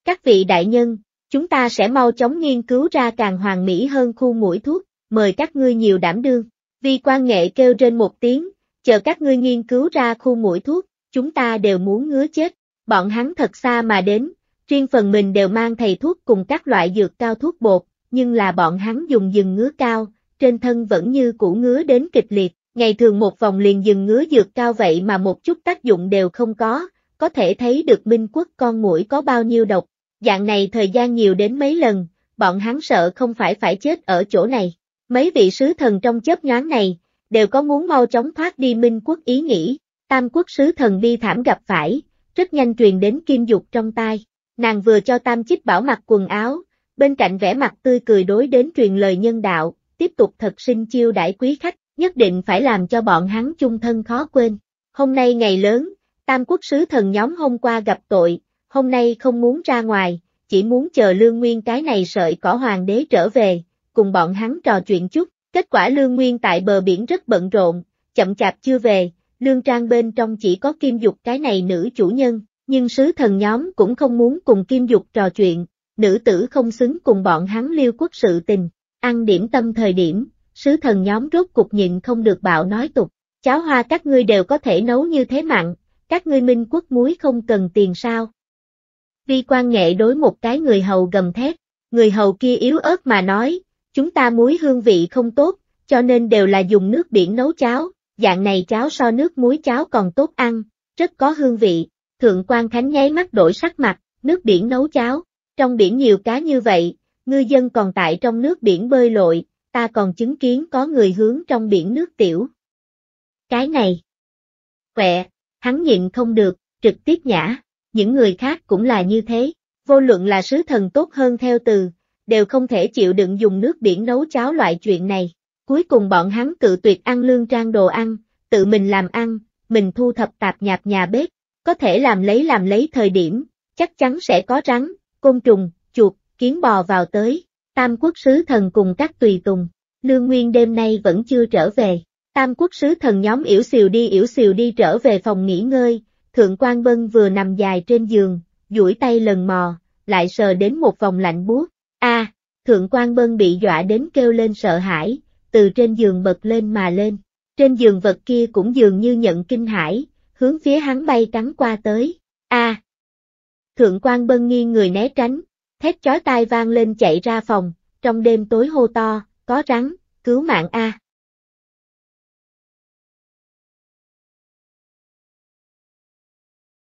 Các vị đại nhân, chúng ta sẽ mau chóng nghiên cứu ra càng hoàn mỹ hơn khu mũi thuốc, mời các ngươi nhiều đảm đương. Vi quan nghệ kêu trên một tiếng, chờ các ngươi nghiên cứu ra khu mũi thuốc, chúng ta đều muốn ngứa chết, bọn hắn thật xa mà đến, riêng phần mình đều mang thầy thuốc cùng các loại dược cao thuốc bột, nhưng là bọn hắn dùng dừng ngứa cao, trên thân vẫn như cũ ngứa đến kịch liệt, ngày thường một vòng liền dừng ngứa dược cao vậy mà một chút tác dụng đều không có, có thể thấy được minh quốc con mũi có bao nhiêu độc, dạng này thời gian nhiều đến mấy lần, bọn hắn sợ không phải phải chết ở chỗ này. Mấy vị sứ thần trong chớp nhoáng này, đều có muốn mau chóng thoát đi minh quốc ý nghĩ, tam quốc sứ thần bi thảm gặp phải, rất nhanh truyền đến kim dục trong tai. Nàng vừa cho tam chích bảo mặc quần áo, bên cạnh vẻ mặt tươi cười đối đến truyền lời nhân đạo, tiếp tục thật sinh chiêu đãi quý khách, nhất định phải làm cho bọn hắn chung thân khó quên. Hôm nay ngày lớn, tam quốc sứ thần nhóm hôm qua gặp tội, hôm nay không muốn ra ngoài, chỉ muốn chờ lương nguyên cái này sợi cỏ hoàng đế trở về, cùng bọn hắn trò chuyện chút, kết quả Lương Nguyên tại bờ biển rất bận rộn, chậm chạp chưa về, Lương Trang bên trong chỉ có Kim Dục cái này nữ chủ nhân, nhưng sứ thần nhóm cũng không muốn cùng Kim Dục trò chuyện, nữ tử không xứng cùng bọn hắn liêu quốc sự tình, ăn điểm tâm thời điểm, sứ thần nhóm rốt cục nhịn không được bạo nói tục, cháo hoa các ngươi đều có thể nấu như thế mặn, các ngươi minh quốc muối không cần tiền sao. Vi quan nghệ đối một cái người hầu gầm thét, người hầu kia yếu ớt mà nói, Chúng ta muối hương vị không tốt, cho nên đều là dùng nước biển nấu cháo, dạng này cháo so nước muối cháo còn tốt ăn, rất có hương vị. Thượng quan Khánh nháy mắt đổi sắc mặt, nước biển nấu cháo, trong biển nhiều cá như vậy, ngư dân còn tại trong nước biển bơi lội, ta còn chứng kiến có người hướng trong biển nước tiểu. Cái này. Quẹ, hắn nhịn không được, trực tiếp nhã, những người khác cũng là như thế, vô luận là sứ thần tốt hơn theo từ, đều không thể chịu đựng dùng nước biển nấu cháo loại chuyện này. Cuối cùng bọn hắn cự tuyệt ăn lương trang đồ ăn, tự mình làm ăn, mình thu thập tạp nhạp nhà bếp, có thể làm lấy làm lấy thời điểm, chắc chắn sẽ có rắn, côn trùng, chuột, kiến bò vào tới. Tam quốc sứ thần cùng các tùy tùng, lương nguyên đêm nay vẫn chưa trở về. Tam quốc sứ thần nhóm yểu xìu đi yểu xìu đi trở về phòng nghỉ ngơi, thượng quan bân vừa nằm dài trên giường, duỗi tay lần mò, lại sờ đến một vòng lạnh buốt, A, à, thượng quan bân bị dọa đến kêu lên sợ hãi, từ trên giường bật lên mà lên. Trên giường vật kia cũng dường như nhận kinh hãi, hướng phía hắn bay cắn qua tới. A. À, thượng quan bân nghiêng người né tránh, thét chói tai vang lên chạy ra phòng, trong đêm tối hô to, có rắn, cứu mạng A.